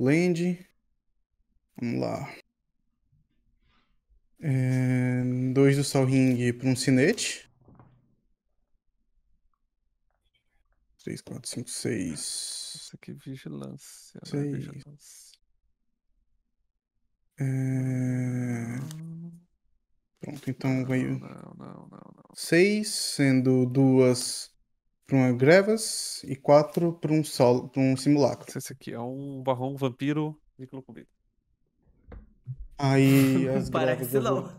Speaker 3: Land.
Speaker 4: Vamos lá. É, dois do Sol Ring para um cinete. 3, 4, 5, 6. Isso aqui vigilância. Né, seis. Né? vigilância. É... Pronto, então Veio... Não, não, não, 6, sendo duas para uma Grevas e quatro para um solo, para um simulacro. Esse aqui é um
Speaker 3: barrão vampiro vínculo comigo.
Speaker 4: Aí as grevas. não.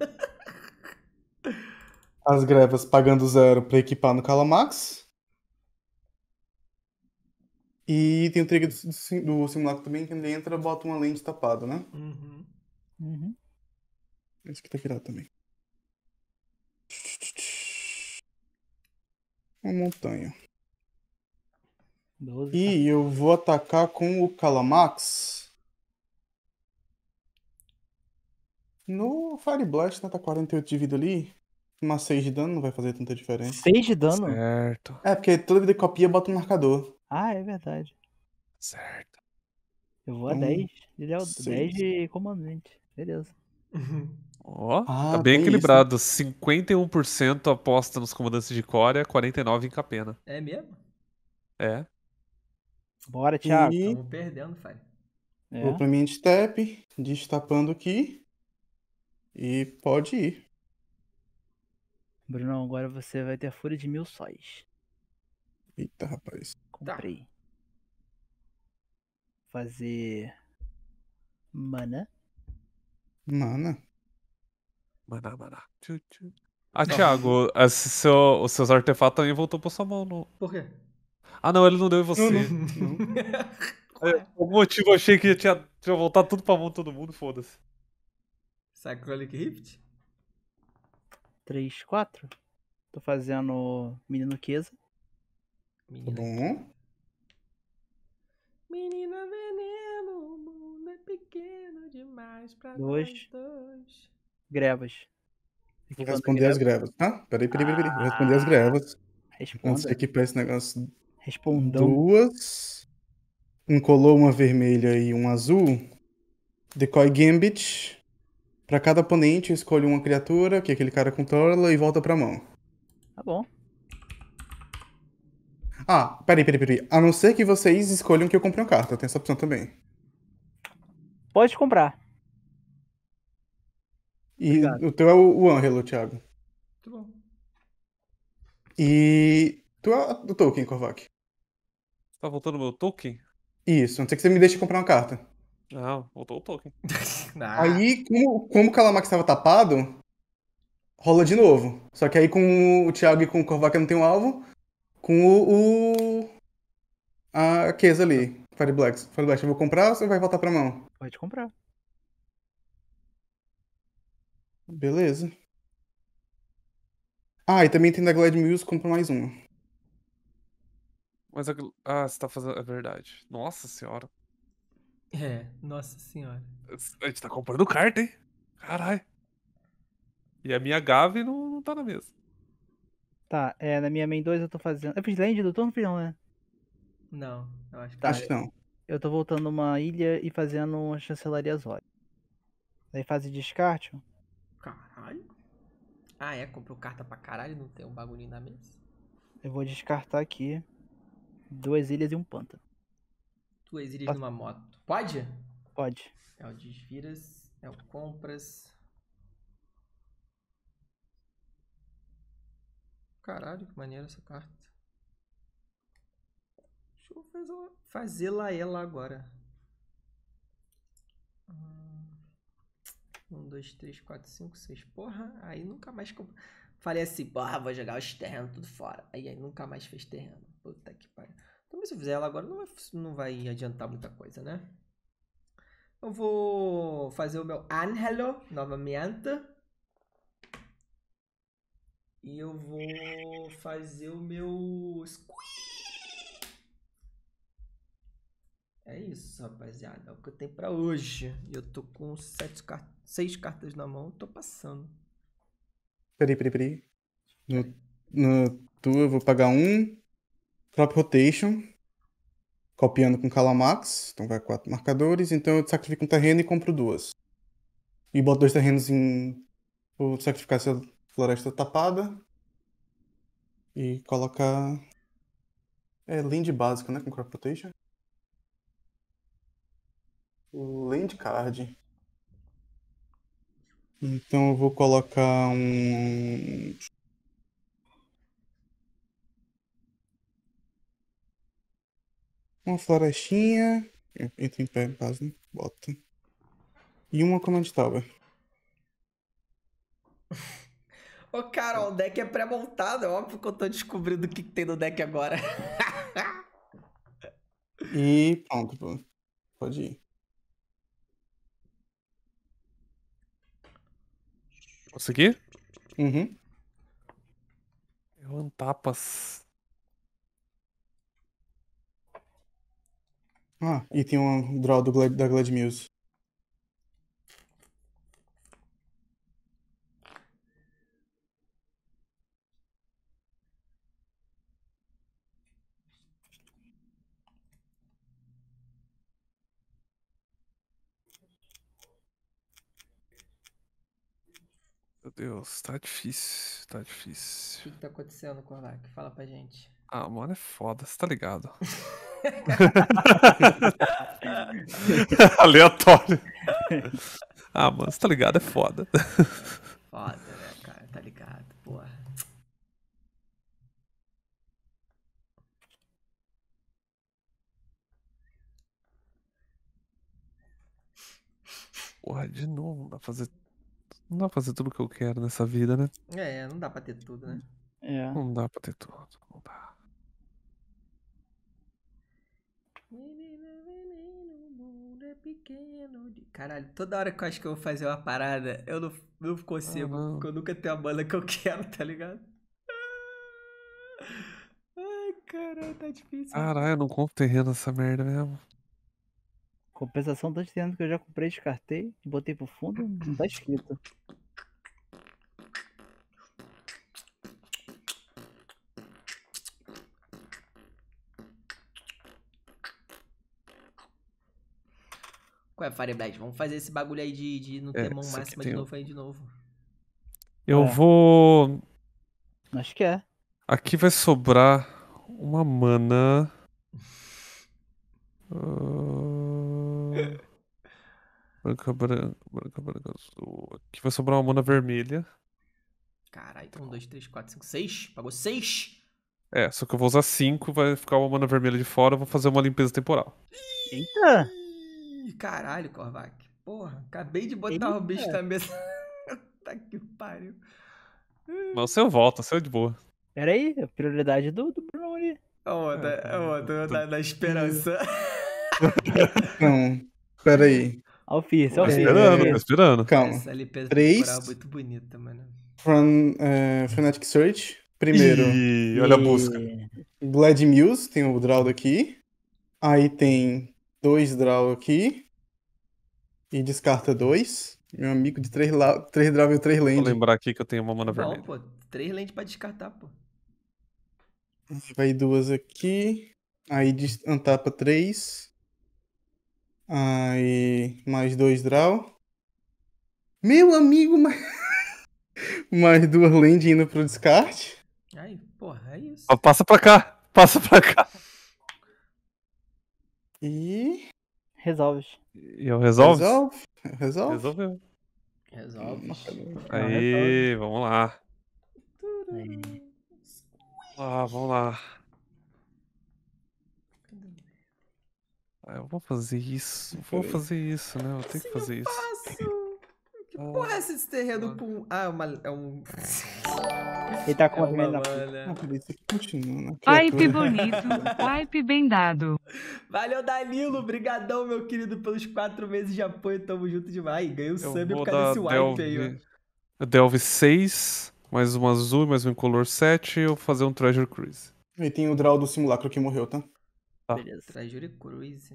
Speaker 4: As grevas pagando zero pra equipar no Calamax. E tem o trigger do, do simulacro também, que ele entra bota uma lente tapada, né? Uhum. Uhum. Esse aqui tá virado também. Uma montanha. e tá. eu vou atacar com o Calamax. No Fire Blast, né, tá 48 de vida ali. Uma 6 de dano não vai fazer tanta diferença. 6 de dano? Certo. É, porque toda vida que copia, bota um marcador. Ah, é verdade. Certo. Eu vou a 10. Ele é o 10
Speaker 2: de comandante. Beleza.
Speaker 3: Ó, oh, ah, tá bem equilibrado. Né? Isso. 51% aposta nos comandantes de Coreia, 49% em Capena.
Speaker 1: É mesmo?
Speaker 4: É. Bora, Thiago. E...
Speaker 1: perdendo, Fai.
Speaker 4: É. Vou pra minha step, destapando aqui. E pode ir.
Speaker 2: Brunão, agora você vai ter a fúria de mil sóis.
Speaker 4: Eita, rapaz.
Speaker 2: Tá. Comprei. Tá. Fazer. Mana.
Speaker 3: Mana. mana, mana. Tchu, tchu. Ah, não. Thiago, seu, os seus artefatos também voltou pra sua mão. Por quê? Ah, não, ele não deu em você. Não, não, não. é, por algum motivo eu achei que tinha, tinha voltado tudo pra mão de todo mundo, foda-se. Cyclonic é Rift?
Speaker 2: 3, 4. Tô fazendo Menino Queza. Menino. Tá bom. Menina Veneno, o mundo é pequeno demais pra dois. dois. Grevas. Vou responder grevas. as grevas,
Speaker 4: tá? Peraí, peraí, peraí. peraí. Vou responder as ah, grevas. Responda. Vamos equipar esse negócio. Respondam. Duas. Um colou, uma vermelha e um azul. Decoy Gambit. Para cada oponente, eu escolho uma criatura que é aquele cara controla e volta pra mão. Tá bom. Ah, peraí, peraí, peraí. A não ser que vocês escolham que eu compre uma carta. Tem essa opção também. Pode comprar. E Obrigado. o teu é o, o Angelo, Thiago. Muito tá bom. E tu é do Tolkien, Korvac.
Speaker 3: Tá voltando meu Tolkien?
Speaker 4: Isso, a não ser que você me deixe comprar uma carta.
Speaker 3: Não, voltou o Tolkien.
Speaker 4: Ah. Aí, como, como o Calamax estava tapado, rola de novo. Só que aí com o Thiago e com o Korvac não tem um alvo, com o. o... A Kesa ali, Fireblacks. Blacks, eu vou comprar ou você vai voltar pra mão? Pode comprar. Beleza. Ah, e também tem da Glad Mills, compra mais uma.
Speaker 3: Mas a. Ah, você tá fazendo. É verdade. Nossa senhora.
Speaker 1: É, nossa senhora.
Speaker 3: A gente tá comprando carta, hein? Caralho. E a minha Gave não, não tá na mesa.
Speaker 2: Tá, é, na minha main 2 eu tô fazendo. Eu fiz land do turno, fiz não, né?
Speaker 1: Não, eu acho que, tá, acho que não.
Speaker 2: Eu tô voltando uma ilha e fazendo uma chancelaria Zod. Daí fase de descarte.
Speaker 1: Caralho. Ah, é, comprou carta pra caralho, não tem um bagulho na mesa.
Speaker 2: Eu vou descartar aqui duas ilhas e um pântano. Duas ilhas e tá. numa moto. Pode?
Speaker 1: Pode. É o desviras, é o compras. Caralho, que maneira essa carta.
Speaker 5: Deixa eu
Speaker 1: fazê-la ela agora. Hum. Um, dois, três, quatro, cinco, seis. Porra, aí nunca mais. Comp... Falei assim, porra, vou jogar os terrenos tudo fora. Aí, aí nunca mais fez terreno. Puta que pariu. Também então, se eu fizer ela agora não vai, não vai adiantar muita coisa, né? Eu vou fazer o meu Angelo novamente. E eu vou fazer o meu Squee. É isso, rapaziada. É o que eu tenho pra hoje. Eu tô com sete cart seis cartas na mão. Tô passando.
Speaker 4: Peraí, peraí, peraí. No, no tu eu vou pagar um. Crop Rotation. Copiando com Calamax. Então vai quatro marcadores. Então eu sacrifico um terreno e compro duas. E boto dois terrenos em. Vou sacrificar essa floresta tapada. E colocar. É land básico, né? Com Crop Rotation. Land card. Então eu vou colocar um. Uma florestinha. Entra em pé, base, né? Bota. E uma command tower.
Speaker 1: Ô, Carol, o deck é pré-montado. É óbvio que eu tô descobrindo o que tem no deck agora.
Speaker 4: e pronto, pô. Pode ir. Consegui? Uhum.
Speaker 3: Eu antapas.
Speaker 4: Ah, e tem um draw do Glad, da Glad Muse.
Speaker 3: Meu Deus, tá difícil, tá difícil.
Speaker 1: O que, que tá acontecendo, Corlac? Fala pra gente.
Speaker 3: Ah, mano, é foda, você tá ligado. Aleatório. Ah, mano, você tá ligado? É foda. Foda, né, cara?
Speaker 1: Tá ligado, porra.
Speaker 3: Porra, de novo, não dá pra fazer. Não dá pra fazer tudo que eu quero nessa vida, né?
Speaker 1: É, não dá pra ter tudo, né?
Speaker 3: É. Não dá pra ter tudo, não dá.
Speaker 1: pequeno. De... Caralho, toda hora que eu acho que eu vou fazer uma parada, eu não, não consigo, porque eu nunca tenho a banda que eu quero, tá ligado?
Speaker 2: Ai, caralho, tá difícil. Caralho, eu não compro
Speaker 3: terreno nessa merda mesmo.
Speaker 2: Compensação dos terrenos que eu já comprei, descartei, botei pro fundo, não tá escrito.
Speaker 1: Qual é, Fireblade? Vamos fazer esse bagulho aí de, de não ter é, mão máxima de novo aí de novo. Eu é.
Speaker 3: vou. Acho que é. Aqui vai sobrar uma mana. Uh... branca, branca, branca, branca, azul. Aqui vai sobrar uma mana vermelha.
Speaker 1: Caralho, então 1, 2, 3, 4, 5, 6. Pagou 6.
Speaker 3: É, só que eu vou usar 5, vai ficar uma mana vermelha de fora, vou fazer uma limpeza temporal.
Speaker 1: Eita! Ih, caralho, Korvac. Porra, acabei de botar Eita. o bicho na mesa. tá que pariu.
Speaker 3: Mas o seu volta, o seu é de boa.
Speaker 1: Pera aí,
Speaker 2: a prioridade do, do
Speaker 1: Bruno ali. A é outra, é, a ah, outra, da, da esperança.
Speaker 4: Não, pera aí. Alfir, Alfir. Tá esperando, tô esperando. Calma. Essa LP 3... muito bonita, mano. From, uh, é, Fanatic Search, primeiro. Ih, olha a busca. Blood Muse, tem o Draudo aqui. Aí tem dois draw aqui. E descarta dois. Meu amigo de três, la... três draw e três land. Vou lembrar
Speaker 3: aqui que eu tenho uma mana vermelha. Não, pô.
Speaker 1: Três land pra descartar, pô.
Speaker 4: Vai duas aqui. Aí antapa três. Aí mais dois draw. Meu amigo, mais, mais duas land indo pro descarte. Aí, porra, é isso. Passa pra cá. Passa pra cá.
Speaker 2: E. Resolve. E eu resolve? Resolve.
Speaker 3: Resolve. Resolveu. Resolve. Aí, vamos lá. Aí. Ah, lá, vamos lá. Eu vou fazer isso, vou fazer isso, né? Eu tenho que assim fazer isso. Ah.
Speaker 1: Que porra é esse terreno com. Ah, é, é um.
Speaker 4: Ele tá com a na cabeça que continua. Pipe bonito,
Speaker 1: pipe bem dado. Valeu, Danilo. Obrigadão, meu querido, pelos quatro meses de apoio. Tamo
Speaker 4: junto demais. Ganhei um sub por causa desse wipe aí,
Speaker 3: ó. Delve 6, mais um azul, mais um color 7. Eu vou fazer um Treasure Cruise.
Speaker 4: E tem o draw do simulacro que morreu, tá? tá. Beleza. Treasure Cruise.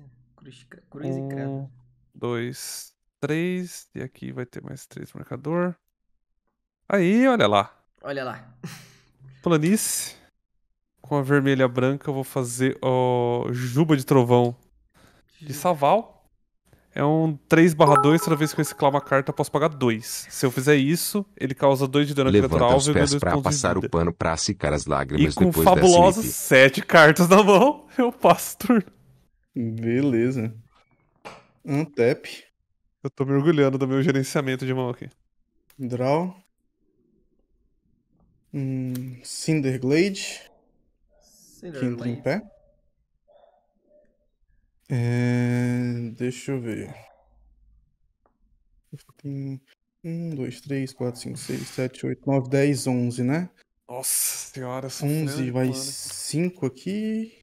Speaker 4: Cruz, um, e Cravo. Dois,
Speaker 3: três. E aqui vai ter mais três marcador. Aí, olha lá. Olha lá. Planície. Com a vermelha branca, eu vou fazer o Juba de Trovão de Saval. É um 3 2, toda vez que eu reciclar a carta, eu posso pagar 2. Se eu fizer isso, ele causa 2 de dano Levanta os pés pra passar
Speaker 1: o pano pra secar as lágrimas e com fabulosas
Speaker 3: 7 cartas na mão, eu passo o turno. Beleza. Um tap. eu tô mergulhando do meu gerenciamento de mão aqui.
Speaker 4: Draw. Hum, Cinderglade. Que entra em pé. É, deixa eu ver. um, 1, 2, 3, 4, 5, 6, 7, 8, 9, 10, 11, né?
Speaker 3: Nossa senhora, 11, vai mano.
Speaker 4: 5 aqui.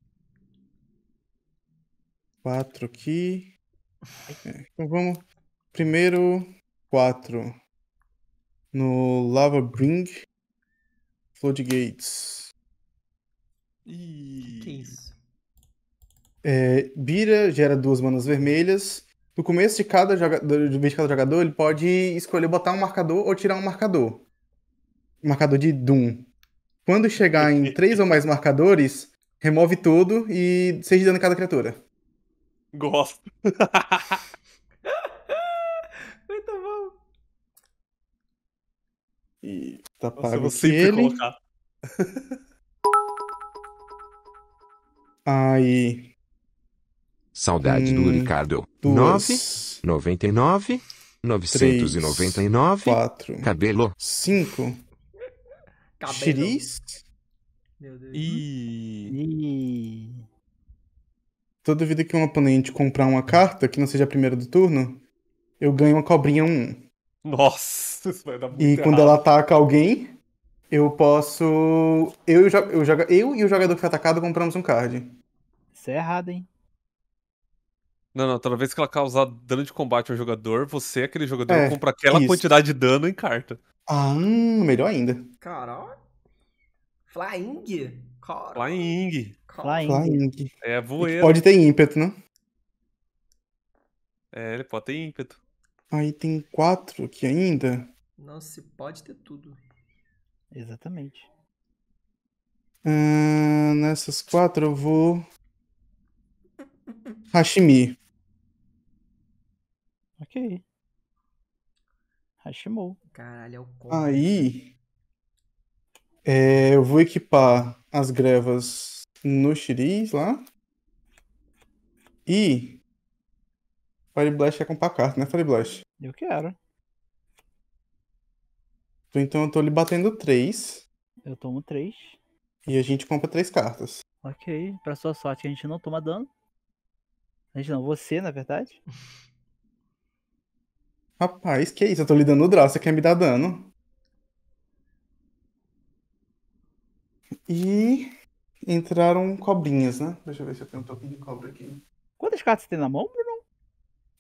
Speaker 4: 4 aqui. É, então vamos. Primeiro, 4 no Lava Bring. Floodgates.
Speaker 1: E... Que é isso?
Speaker 4: É, Bira gera duas manas vermelhas. No começo de cada, jogador, de cada jogador, ele pode escolher botar um marcador ou tirar um marcador. marcador de Doom. Quando chegar em três ou mais marcadores, remove tudo e seja de dano em cada criatura. Gosto. Muito bom. E Tá pago. Nossa, vou sempre ele. colocar. Aí. Saudade hum, do Ricardo. 9, 99, 999. 4. Cabelo. 5. Cabelo. Xeriz. Meu Deus. E... e... Toda vida que um oponente comprar uma carta que não seja a primeira do turno, eu ganho uma cobrinha 1. Um.
Speaker 3: Nossa, isso vai dar muito E errado. quando ela
Speaker 4: ataca alguém, eu posso. Eu, eu, eu, eu e o jogador que foi atacado compramos um card. Isso é errado, hein?
Speaker 3: Não, não, toda vez que ela causar dano de combate ao jogador, você, aquele jogador, é, compra aquela isso. quantidade de dano em carta.
Speaker 4: Ah, melhor ainda.
Speaker 1: Caralho.
Speaker 3: Flying? Flying. Flying. É voeira. Pode ter ímpeto, né? É, ele pode ter ímpeto.
Speaker 4: Aí tem quatro aqui ainda.
Speaker 1: Não se pode ter tudo.
Speaker 4: Exatamente. Uh, nessas quatro eu vou. Hashimi. Ok. Hashimou. Caralho, é o combo. Aí. Né? É, eu vou equipar as grevas no Xiriz lá. E Fire Blast é comprar carta, né, Fire Blast? Eu quero. Então eu tô lhe batendo 3.
Speaker 2: Eu tomo 3.
Speaker 4: E a gente compra 3 cartas.
Speaker 2: Ok, pra sua sorte a gente não toma dano. A gente não, você, na verdade.
Speaker 4: Rapaz, que isso? Eu tô lhe dando o draw, você quer me dar dano. E entraram cobrinhas, né? Deixa eu ver se eu tenho um token de cobra aqui. Quantas cartas você tem na mão, Bruno?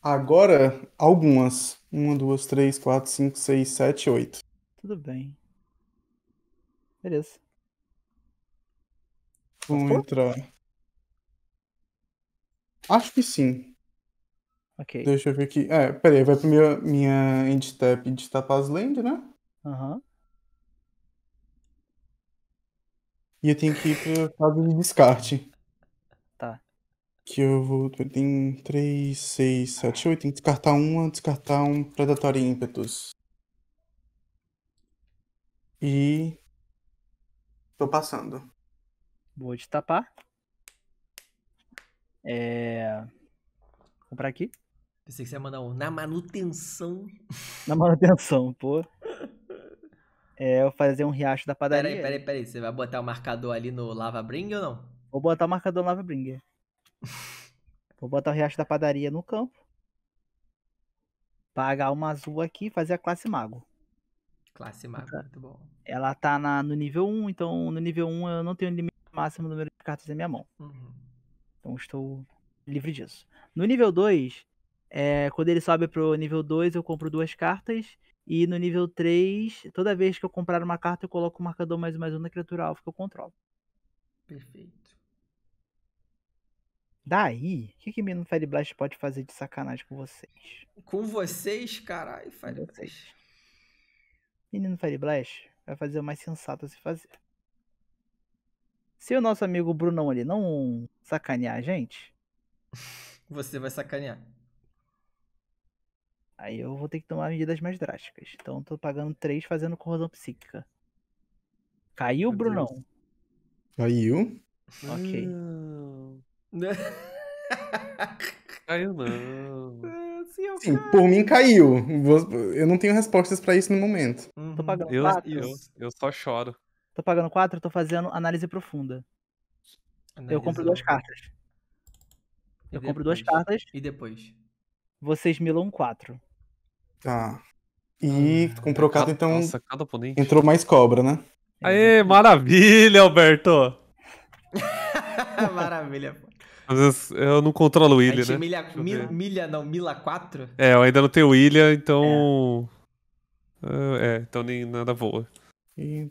Speaker 4: Agora, algumas. Uma, duas, três, quatro, cinco, seis, sete, oito.
Speaker 2: Tudo bem. Beleza.
Speaker 4: Vamos entrar. Acho que sim. Ok. Deixa eu ver aqui. É, peraí, vai primeiro minha, minha endtap de Tapasland, né? Aham. Uhum. E eu tenho que ir pra fase de descarte. Que eu vou. Tem 3, 6, 7, 8. Tem que descartar uma, descartar um Predatory Impetus. E. Tô passando. Vou te tapar. É.
Speaker 1: Vou comprar aqui. Pensei que você ia mandar um. Na manutenção.
Speaker 2: Na manutenção, pô. É, eu fazer um riacho da padaria. Peraí,
Speaker 1: peraí, peraí. Você vai botar o marcador ali no Lava Bring ou não? Vou botar o marcador no Lava Bring.
Speaker 2: Vou botar o Riacho da Padaria no campo. Pagar uma azul aqui e fazer a classe Mago. Classe Mago, tá. muito bom. Ela tá na, no nível 1, então no nível 1 eu não tenho limite máximo no número de cartas na minha mão. Uhum. Então estou livre disso. No nível 2, é, quando ele sobe pro nível 2, eu compro duas cartas. E no nível 3, toda vez que eu comprar uma carta, eu coloco o marcador mais mais um na criatura alfa que eu controlo. Perfeito. Daí, o que, que menino Fire Blast pode fazer de sacanagem com vocês?
Speaker 1: Com vocês, caralho, Fire Blast.
Speaker 2: Menino Fire Blast vai fazer o mais sensato a se fazer. Se o nosso amigo Brunão ali não sacanear a gente.
Speaker 1: Você vai sacanear. Aí
Speaker 2: eu vou ter que tomar medidas mais drásticas. Então tô pagando 3 fazendo corrosão psíquica. Caiu, Meu Brunão?
Speaker 4: Caiu. Ok. Ah.
Speaker 2: Né?
Speaker 3: Caiu não. É, assim, é sim, Sim,
Speaker 4: por mim caiu. Eu não tenho respostas pra isso no momento. Uhum.
Speaker 3: Tô pagando eu, quatro. Eu, eu só choro.
Speaker 2: Tô pagando quatro, tô fazendo análise profunda. Eu compro duas cartas. E eu compro duas
Speaker 1: cartas. E depois?
Speaker 2: Vocês milam quatro.
Speaker 4: Tá. E ah, comprou cada, então. Nossa, cada oponente. Entrou mais cobra, né?
Speaker 3: Aê, maravilha, Alberto! maravilha, pô. Mas eu não controlo o William, né? Milha,
Speaker 1: mil, milha, não, Mila 4?
Speaker 3: É, eu ainda não tenho William, então. É, ah, é então nem nada voa. E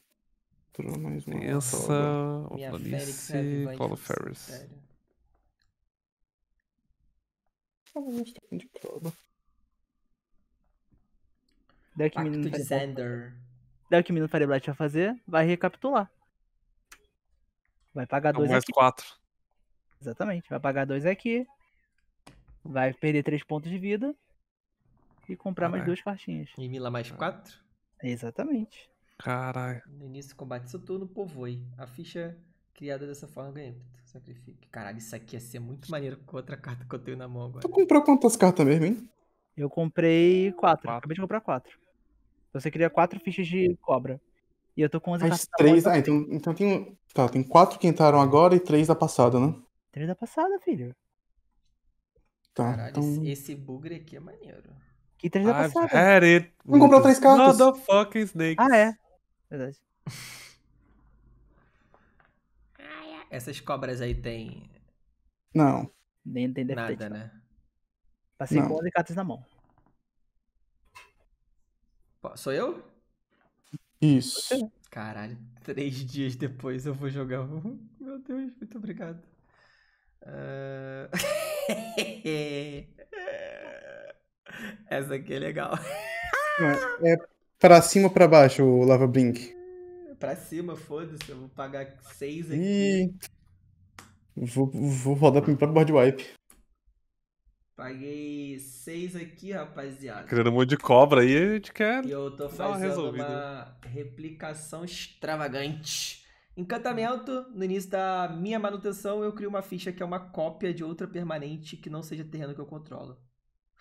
Speaker 3: entrou mais uma. Essa. Opalice, Paulo Ferris.
Speaker 5: Ah, tá
Speaker 2: de prova. Daí que menino de Xander. Daí que menino Firebright vai fazer? Vai recapitular. Vai pagar 2 É mais 4. Exatamente. Vai pagar dois aqui. Vai perder três pontos de vida. E comprar mais duas
Speaker 1: cartinhas. E Mila mais quatro? Exatamente. Caralho. No início do combate, seu turno povoe. A ficha criada dessa forma ganha. Sacrifique. Caralho, isso aqui ia ser muito maneiro com outra carta que eu tenho na mão agora. Tu
Speaker 2: comprou quantas cartas mesmo, hein? Eu comprei quatro. quatro. Acabei de comprar quatro. Então você cria quatro fichas de cobra. E eu tô com 11 As
Speaker 4: três, então ah, então, então tem. Tá, tem quatro que entraram agora e três da passada, né?
Speaker 1: da passada, filho.
Speaker 4: Tá, Caralho, então...
Speaker 1: esse bugre aqui é maneiro. Que da ah, passada? Não comprou três cartas. Not
Speaker 3: the Ah, é. Verdade.
Speaker 1: Essas cobras aí tem. Não. Nem tem Nada, tipo. né? Passei com 11 cartas na mão. Sou eu?
Speaker 4: Isso.
Speaker 1: Caralho, três dias depois eu vou jogar um. Meu Deus, muito obrigado. Uh... Essa aqui é legal.
Speaker 4: É, é pra cima ou pra baixo o Lava Brink?
Speaker 1: Pra cima, foda-se, eu vou pagar 6 aqui.
Speaker 4: E... Vou, vou rodar pro meu próprio board wipe.
Speaker 1: Paguei 6 aqui, rapaziada.
Speaker 4: Criando
Speaker 3: um monte de cobra aí, a gente quer. E eu tô fazendo uma,
Speaker 1: uma replicação extravagante Encantamento, no início da minha manutenção, eu crio uma ficha que é uma cópia de outra permanente que não seja terreno que eu controlo.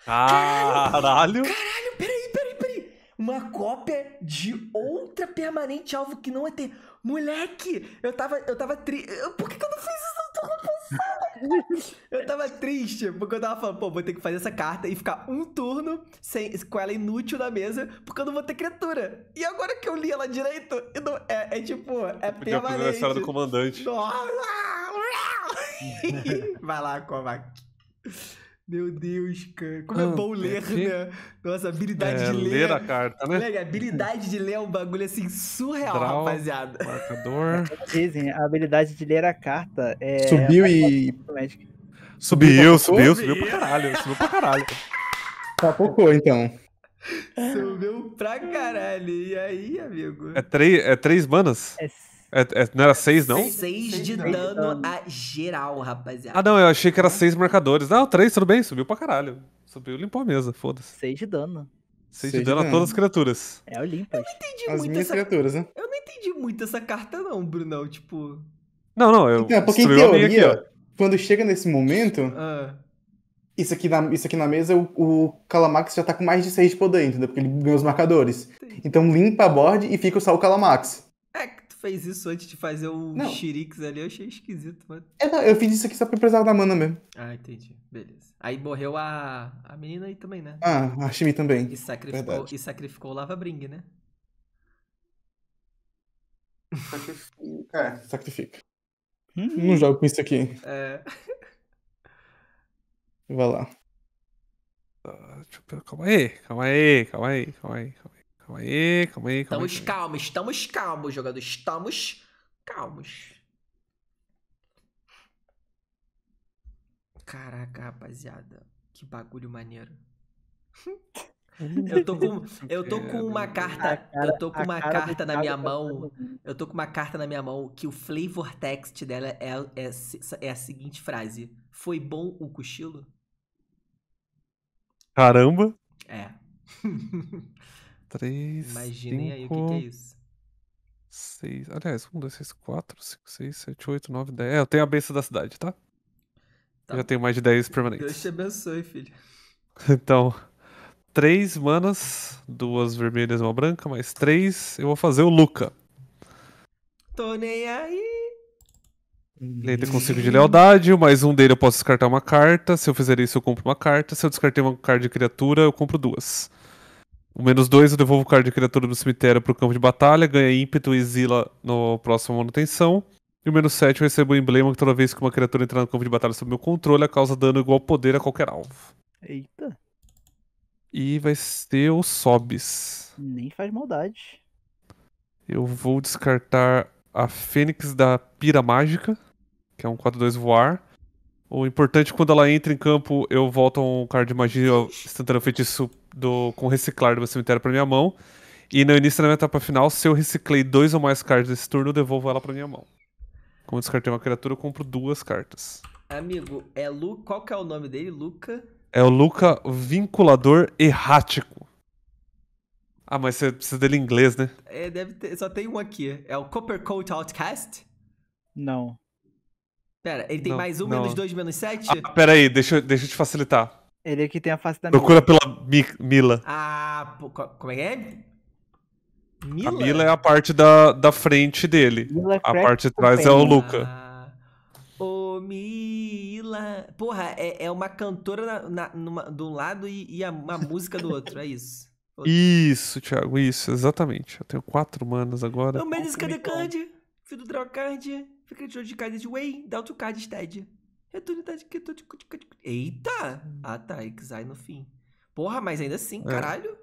Speaker 3: Caralho! Caralho, peraí,
Speaker 1: peraí, peraí! Uma cópia de outra permanente alvo que não é ter. Moleque! Eu tava. Eu tava tri. por que, que eu não fui eu tava triste, porque eu tava falando, pô, vou ter que fazer essa carta e ficar um turno sem, com ela inútil na mesa, porque eu não vou ter criatura. E agora que eu li ela direito, não, é, é, tipo, é Podia permanente. a história do
Speaker 3: comandante. Nossa!
Speaker 1: Vai lá, Kovac. Meu Deus, cara. Como é ah, é bom ler, é né? Nossa, habilidade é, de ler. ler é a carta, né? Lega, habilidade de ler é um bagulho assim surreal, Draw, rapaziada.
Speaker 4: Marcador.
Speaker 2: Dizem, a habilidade de ler a carta é. Subiu
Speaker 4: e. Subiu, subiu, subiu, subiu
Speaker 3: pra caralho. Subiu pra caralho.
Speaker 4: tá pouco então. Subiu pra
Speaker 3: caralho. E aí, amigo? É, três, é três manas? É é, é, não era seis, não? Seis,
Speaker 1: seis, seis de, dano de dano a geral, rapaziada. Ah, não,
Speaker 3: eu achei que era seis marcadores. Ah, três, tudo bem, subiu pra caralho. Subiu, limpou a mesa, foda-se. Seis de dano.
Speaker 4: Seis, seis de dano, dano a todas as criaturas. É o limpo. Eu não entendi As muito essa... criaturas, né? Eu
Speaker 1: não entendi muito essa carta, não, Brunão, tipo...
Speaker 4: Não, não, eu então, porque em teoria, aqui, quando chega nesse momento... Ah. Isso aqui, na, isso aqui na mesa, o, o Calamax já tá com mais de seis de poder, entendeu? Porque ele ganhou os marcadores. Então limpa a board e fica só o Calamax
Speaker 1: fez isso antes de fazer o não. xirix ali, eu achei esquisito, mano. É,
Speaker 4: não, eu fiz isso aqui só pra precisar da Mana mesmo.
Speaker 1: Ah, entendi. Beleza. Aí morreu a, a menina aí também, né? Ah, a Shimi também. E sacrificou, e sacrificou o Lava Bring, né?
Speaker 4: Sacrifica. É, sacrifica. Hum. Não jogo com isso aqui. É. Vai lá. Calma aí, calma
Speaker 3: aí, calma aí, calma aí, calma aí. Calma aí, calma aí, calma aí. Estamos
Speaker 1: calmos, estamos calmos, jogador. Estamos calmos. Caraca, rapaziada. Que bagulho maneiro. Eu tô com, eu tô com uma carta, eu tô com uma carta na minha tá mão. Eu tô com uma carta na minha mão que o flavor text dela é, é, é a seguinte frase: Foi bom o cochilo?
Speaker 3: Caramba. É. 3, Imaginem aí o que, que é isso. 6. Aliás, 1, 2, 3, 4, 5, 6, 7, 8, 9, 10. É, eu tenho a benção da cidade, tá? tá. Eu já tenho mais de 10 permanentes. Deus te
Speaker 1: abençoe, filho.
Speaker 3: Então, 3 manas, 2 vermelhas e uma branca, mais 3. Eu vou fazer o Luca. Tô nem aí. Ele entra consigo de lealdade, mais um dele eu posso descartar uma carta. Se eu fizer isso, eu compro uma carta. Se eu descartei uma carta de criatura, eu compro duas. O menos 2 eu devolvo o card de criatura do cemitério para o campo de batalha, ganha ímpeto e exila no próximo manutenção. E o menos 7 eu recebo o emblema que toda vez que uma criatura entrar no campo de batalha sob meu controle, ela causa dano igual poder a qualquer alvo. Eita. E vai ser o Sobis.
Speaker 2: Nem faz maldade.
Speaker 3: Eu vou descartar a Fênix da Pira Mágica, que é um 4-2 voar. O importante quando ela entra em campo, eu volto um card de magia instantâneo feitiço do, com reciclar do meu cemitério pra minha mão. E no início da minha etapa final, se eu reciclei dois ou mais cards desse turno, eu devolvo ela pra minha mão. Como eu descartei uma criatura, eu compro duas cartas.
Speaker 1: Amigo, é Lu... qual que é o nome dele? Luca?
Speaker 3: É o Luca Vinculador Errático. Ah, mas você precisa dele em inglês, né?
Speaker 1: É, deve ter... Só tem um aqui. É o Coppercoat Outcast? Não. Pera, ele tem não, mais um, não. menos dois, menos
Speaker 3: sete? Ah, pera aí, deixa, deixa eu te facilitar.
Speaker 1: Ele é que tem a face da
Speaker 2: Procura Mila.
Speaker 3: pela Mila.
Speaker 1: Ah, como é que é?
Speaker 3: Mila? A Mila é a parte da, da frente dele. Mila é a parte de trás é o Luca. Ah, ô,
Speaker 1: Mila. Porra, é, é uma cantora na, na, numa, de um lado e, e uma música do outro, é isso. Outro.
Speaker 3: Isso, Thiago, isso, exatamente. Eu tenho quatro manas agora. O Menis
Speaker 1: Cadecard, filho do Drocard. Fica de cards de Way, dá outro card Stadia. Retorno de Eita! Hum. Ah tá, Exile no fim. Porra, mas ainda assim, é. caralho.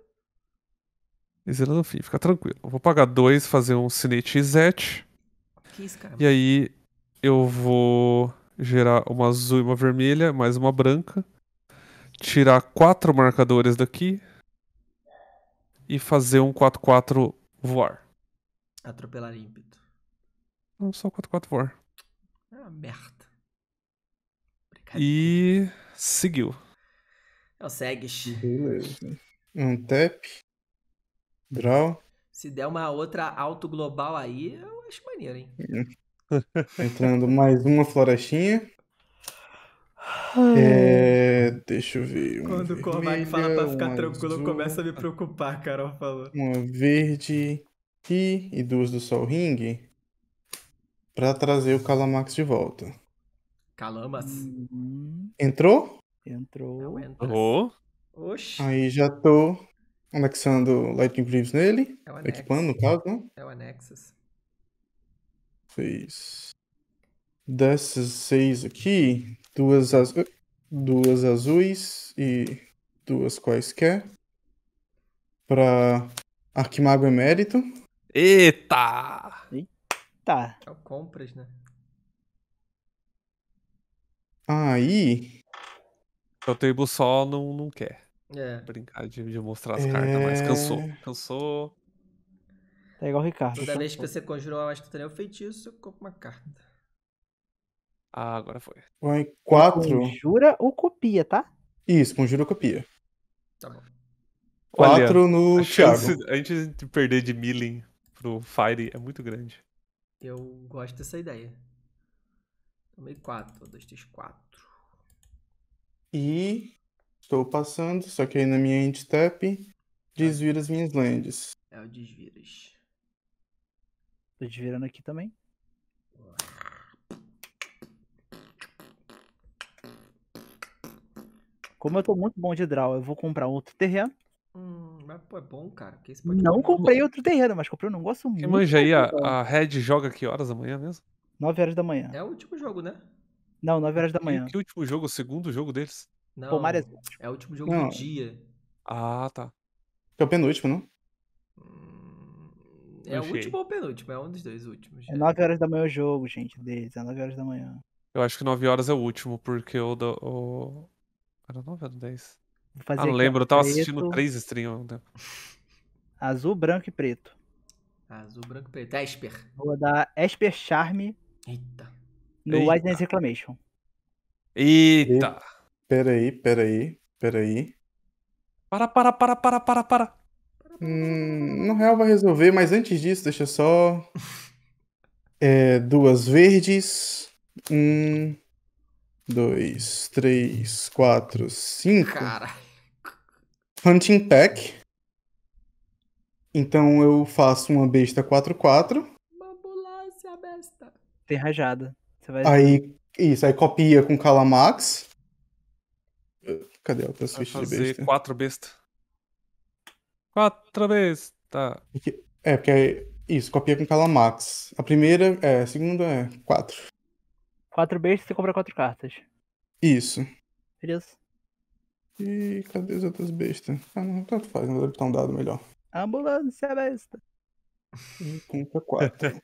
Speaker 3: Exile no fim, fica tranquilo. Eu vou pagar dois, fazer um Sinete Zet. Que isso, cara? E aí eu vou gerar uma azul e uma vermelha, mais uma branca. Tirar quatro marcadores daqui. E fazer um 4-4 voar.
Speaker 1: Atropelar ímpeto.
Speaker 3: Não, sou 4x4 War.
Speaker 1: É merda.
Speaker 4: E seguiu.
Speaker 1: É o Segues.
Speaker 4: Beleza. Um tap. Draw.
Speaker 1: Se der uma outra alto global aí, eu acho maneiro, hein?
Speaker 4: Entrando mais uma florestinha. É, deixa eu ver. Quando
Speaker 1: vermelha, o Cormac fala pra ficar tranquilo, azul, começa a me preocupar, Carol
Speaker 4: falou. Uma verde aqui e duas do Sol Ring para trazer o Calamax de volta.
Speaker 1: Calamas. Uhum. Entrou? Entrou.
Speaker 4: Entrou. Oxi. Aí já tô anexando Lightning Greaves nele. É equipando, no caso, né?
Speaker 1: É o Anexus.
Speaker 4: Fez. Dessas seis aqui, duas, az... Eh, duas azuis e duas quaisquer. Pra Arquimago Emérito.
Speaker 3: Eita! Eita!
Speaker 1: Tá. É o compras, né?
Speaker 3: Aí. O Table só não, não quer. É. Brincar de, de mostrar as é... cartas, mas cansou. Cansou.
Speaker 1: Tá igual o Ricardo. Toda vez que você conjurou uma instantânea ou feitiço, eu compro uma carta.
Speaker 3: Ah, agora foi.
Speaker 4: Vai, quatro. Conjura ou copia, tá? Isso, conjura ou copia. Tá bom. Quatro Olha, no a Thiago. Chance,
Speaker 3: a gente perder de milling pro Fire é muito grande.
Speaker 1: Eu gosto dessa ideia. Tomei 4, 2, 3, 4.
Speaker 4: E estou passando, só que aí na minha end desvira as minhas lands.
Speaker 1: É o desviras.
Speaker 4: Tô desvirando aqui também.
Speaker 2: Como eu tô muito bom de draw, eu vou comprar outro terreno.
Speaker 1: Hum, mas pô, é bom, cara. Porque esse pode não comprei
Speaker 2: outro terreno, mas comprei, eu não gosto muito. E manja aí, a, a
Speaker 3: Red joga que horas da manhã mesmo?
Speaker 2: 9 horas da manhã. É o último jogo, né?
Speaker 3: Não, 9 horas da manhã. Que último jogo? O segundo jogo deles? Não, Palmares... É, é o último jogo não. do dia. Ah, tá. É o penúltimo, não? Hum,
Speaker 1: é o último ou o penúltimo? É um dos dois últimos. É 9
Speaker 2: horas da manhã o jogo, gente, deles. É 9 horas da manhã.
Speaker 3: Eu acho que 9 horas é o último, porque o. Do, o... Era 9 ou 10? Fazer ah, não lembro, eu tava preto, assistindo três streams.
Speaker 2: Azul, branco e preto.
Speaker 1: Azul, branco e preto. Esper. Vou dar
Speaker 2: Esper Charme. Eita. No Eita. Wildness Reclamation.
Speaker 4: Eita. Peraí, peraí, peraí. Para, para, para, para, para, para. Hum, no real vai resolver, mas antes disso, deixa só. É, duas verdes. Um, dois, três, quatro, cinco. Caralho. Hunting Pack. Então eu faço uma besta 4-4.
Speaker 1: Ambulância, besta.
Speaker 3: Tem rajada. Aí,
Speaker 4: isso, aí copia com Calamax. Cadê o teu switch de besta? fazer
Speaker 3: 4 besta.
Speaker 4: 4 besta. É, porque é isso, copia com Calamax. A primeira, é, a segunda é 4. 4
Speaker 2: bestas, você compra 4 cartas. Isso. Beleza.
Speaker 4: E cadê as outras bestas? Ah, não, tanto faz, não deve estar um dado melhor.
Speaker 2: Ambulância besta.
Speaker 4: E conta quatro.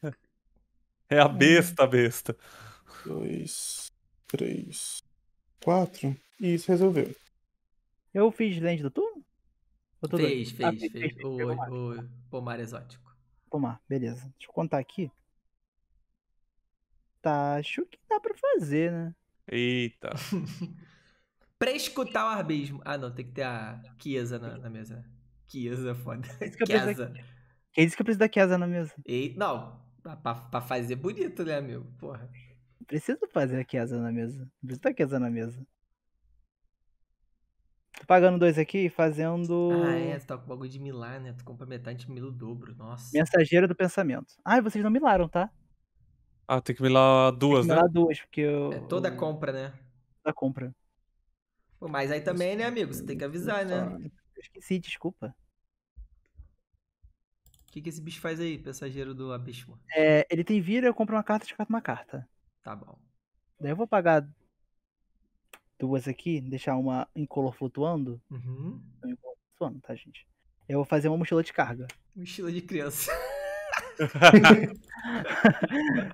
Speaker 3: é a besta, é besta. Dois, três, quatro.
Speaker 2: E isso resolveu. Eu fiz lente do turno? Fez, fez, ah, fez, fez,
Speaker 1: fez. O, o, o pomar exótico.
Speaker 2: Pomar, beleza. Deixa eu contar aqui. Tá, acho que dá pra fazer, né?
Speaker 3: Eita.
Speaker 1: escutar o arbismo. Ah, não, tem que ter a Kiesa na, na mesa. Kiesa, é foda. Kiesa.
Speaker 2: Quem disse que eu preciso da Kiesa na mesa?
Speaker 1: E, não, pra, pra fazer bonito, né, amigo? Porra.
Speaker 2: Preciso fazer a Kiesa na mesa. Preciso da Kiesa na mesa. Tô pagando dois aqui e fazendo. Ah, é, tu tá
Speaker 1: com o bagulho de milar, né? Tu compra metade de mil o dobro, nossa. Mensageiro
Speaker 2: do pensamento. Ah, vocês não milaram, tá?
Speaker 3: Ah, tem que milar duas, tem que né? milar duas, porque é eu. É toda compra, né? Toda
Speaker 1: compra. Mas aí também, né, amigo? Você tem que avisar, né? Eu esqueci, desculpa. O que, que esse bicho faz aí, passageiro do abismo?
Speaker 2: É, ele tem vira, eu compro uma carta, descarto uma carta. Tá bom. Daí eu vou pagar duas aqui, deixar uma incolor flutuando. Uhum. Incolor flutuando, tá, gente? Eu vou fazer uma mochila de carga. Mochila de
Speaker 1: criança.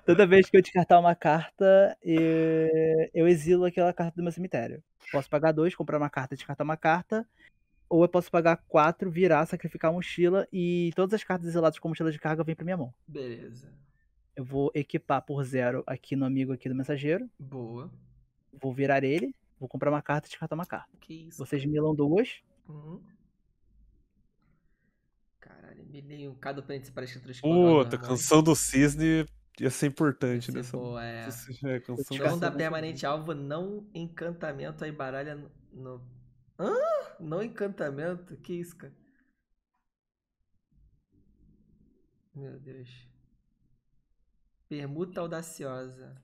Speaker 2: Toda vez que eu descartar uma carta, eu exilo aquela carta do meu cemitério. Posso pagar dois, comprar uma carta, descartar uma carta. Ou eu posso pagar quatro, virar, sacrificar a mochila. E todas as cartas exiladas com mochila de carga vêm pra minha mão.
Speaker 1: Beleza.
Speaker 2: Eu vou equipar por zero aqui no amigo aqui do mensageiro. Boa. Vou virar ele. Vou comprar uma carta e descartar uma carta. Que isso, Vocês milam duas.
Speaker 5: Uhum
Speaker 1: me dei um cada pente para escrituras Puta, canção do
Speaker 3: cisne ia ser importante ia nessa. Né? Boa, é. é canção da Permanente
Speaker 1: Alvo, não encantamento aí baralha no. Hã? Não encantamento? Que isso, cara? Meu Deus. Permuta audaciosa.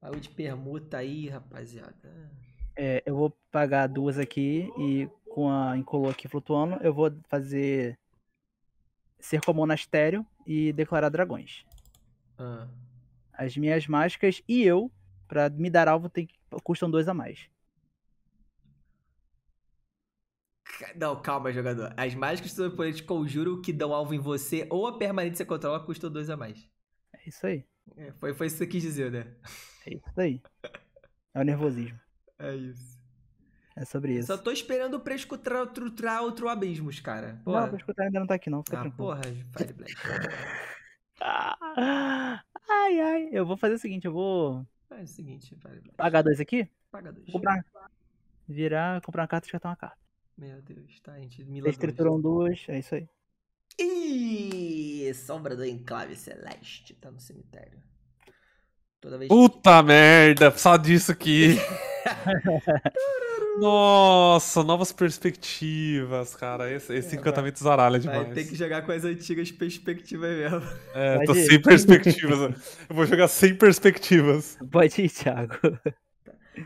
Speaker 1: Baú de permuta aí, rapaziada.
Speaker 2: É, eu vou pagar duas aqui e com a incolor aqui flutuando, eu vou fazer ser como monastério e declarar dragões. Ah. As minhas mágicas e eu, para me dar alvo, tem, custam dois a mais.
Speaker 1: Não, calma, jogador. As mágicas do seu de conjuro que dão alvo em você ou a permanente que você controla custam dois a mais.
Speaker 2: É isso aí. É, foi, foi isso que você quis dizer,
Speaker 1: né? É isso aí.
Speaker 2: É o nervosismo. É isso. É sobre isso. Só
Speaker 1: tô esperando pra escutar Trutrar outro Abismos, cara. Porra. Não, pra
Speaker 2: escutar ainda não tá aqui, não. Fica ah, tranquilo. porra,
Speaker 1: Fire Black.
Speaker 2: ai, ai. Eu vou fazer o seguinte, eu vou... Faz o seguinte,
Speaker 1: Fire Black. Pagar dois aqui? Paga dois. Comprar.
Speaker 2: Virar, comprar uma carta e descartar tá uma carta.
Speaker 1: Meu Deus, tá, a gente... Eles Escriturão
Speaker 2: duas, é isso aí.
Speaker 1: E Sombra do Enclave
Speaker 3: Celeste tá no cemitério. Toda vez Puta que... merda, só disso aqui. Nossa, novas perspectivas, cara. Esse, esse é, encantamento zaralha demais. Tem
Speaker 1: que jogar com as antigas perspectivas mesmo. É, Pode tô ir. sem perspectivas. Eu vou jogar
Speaker 3: sem perspectivas. Pode ir, Thiago.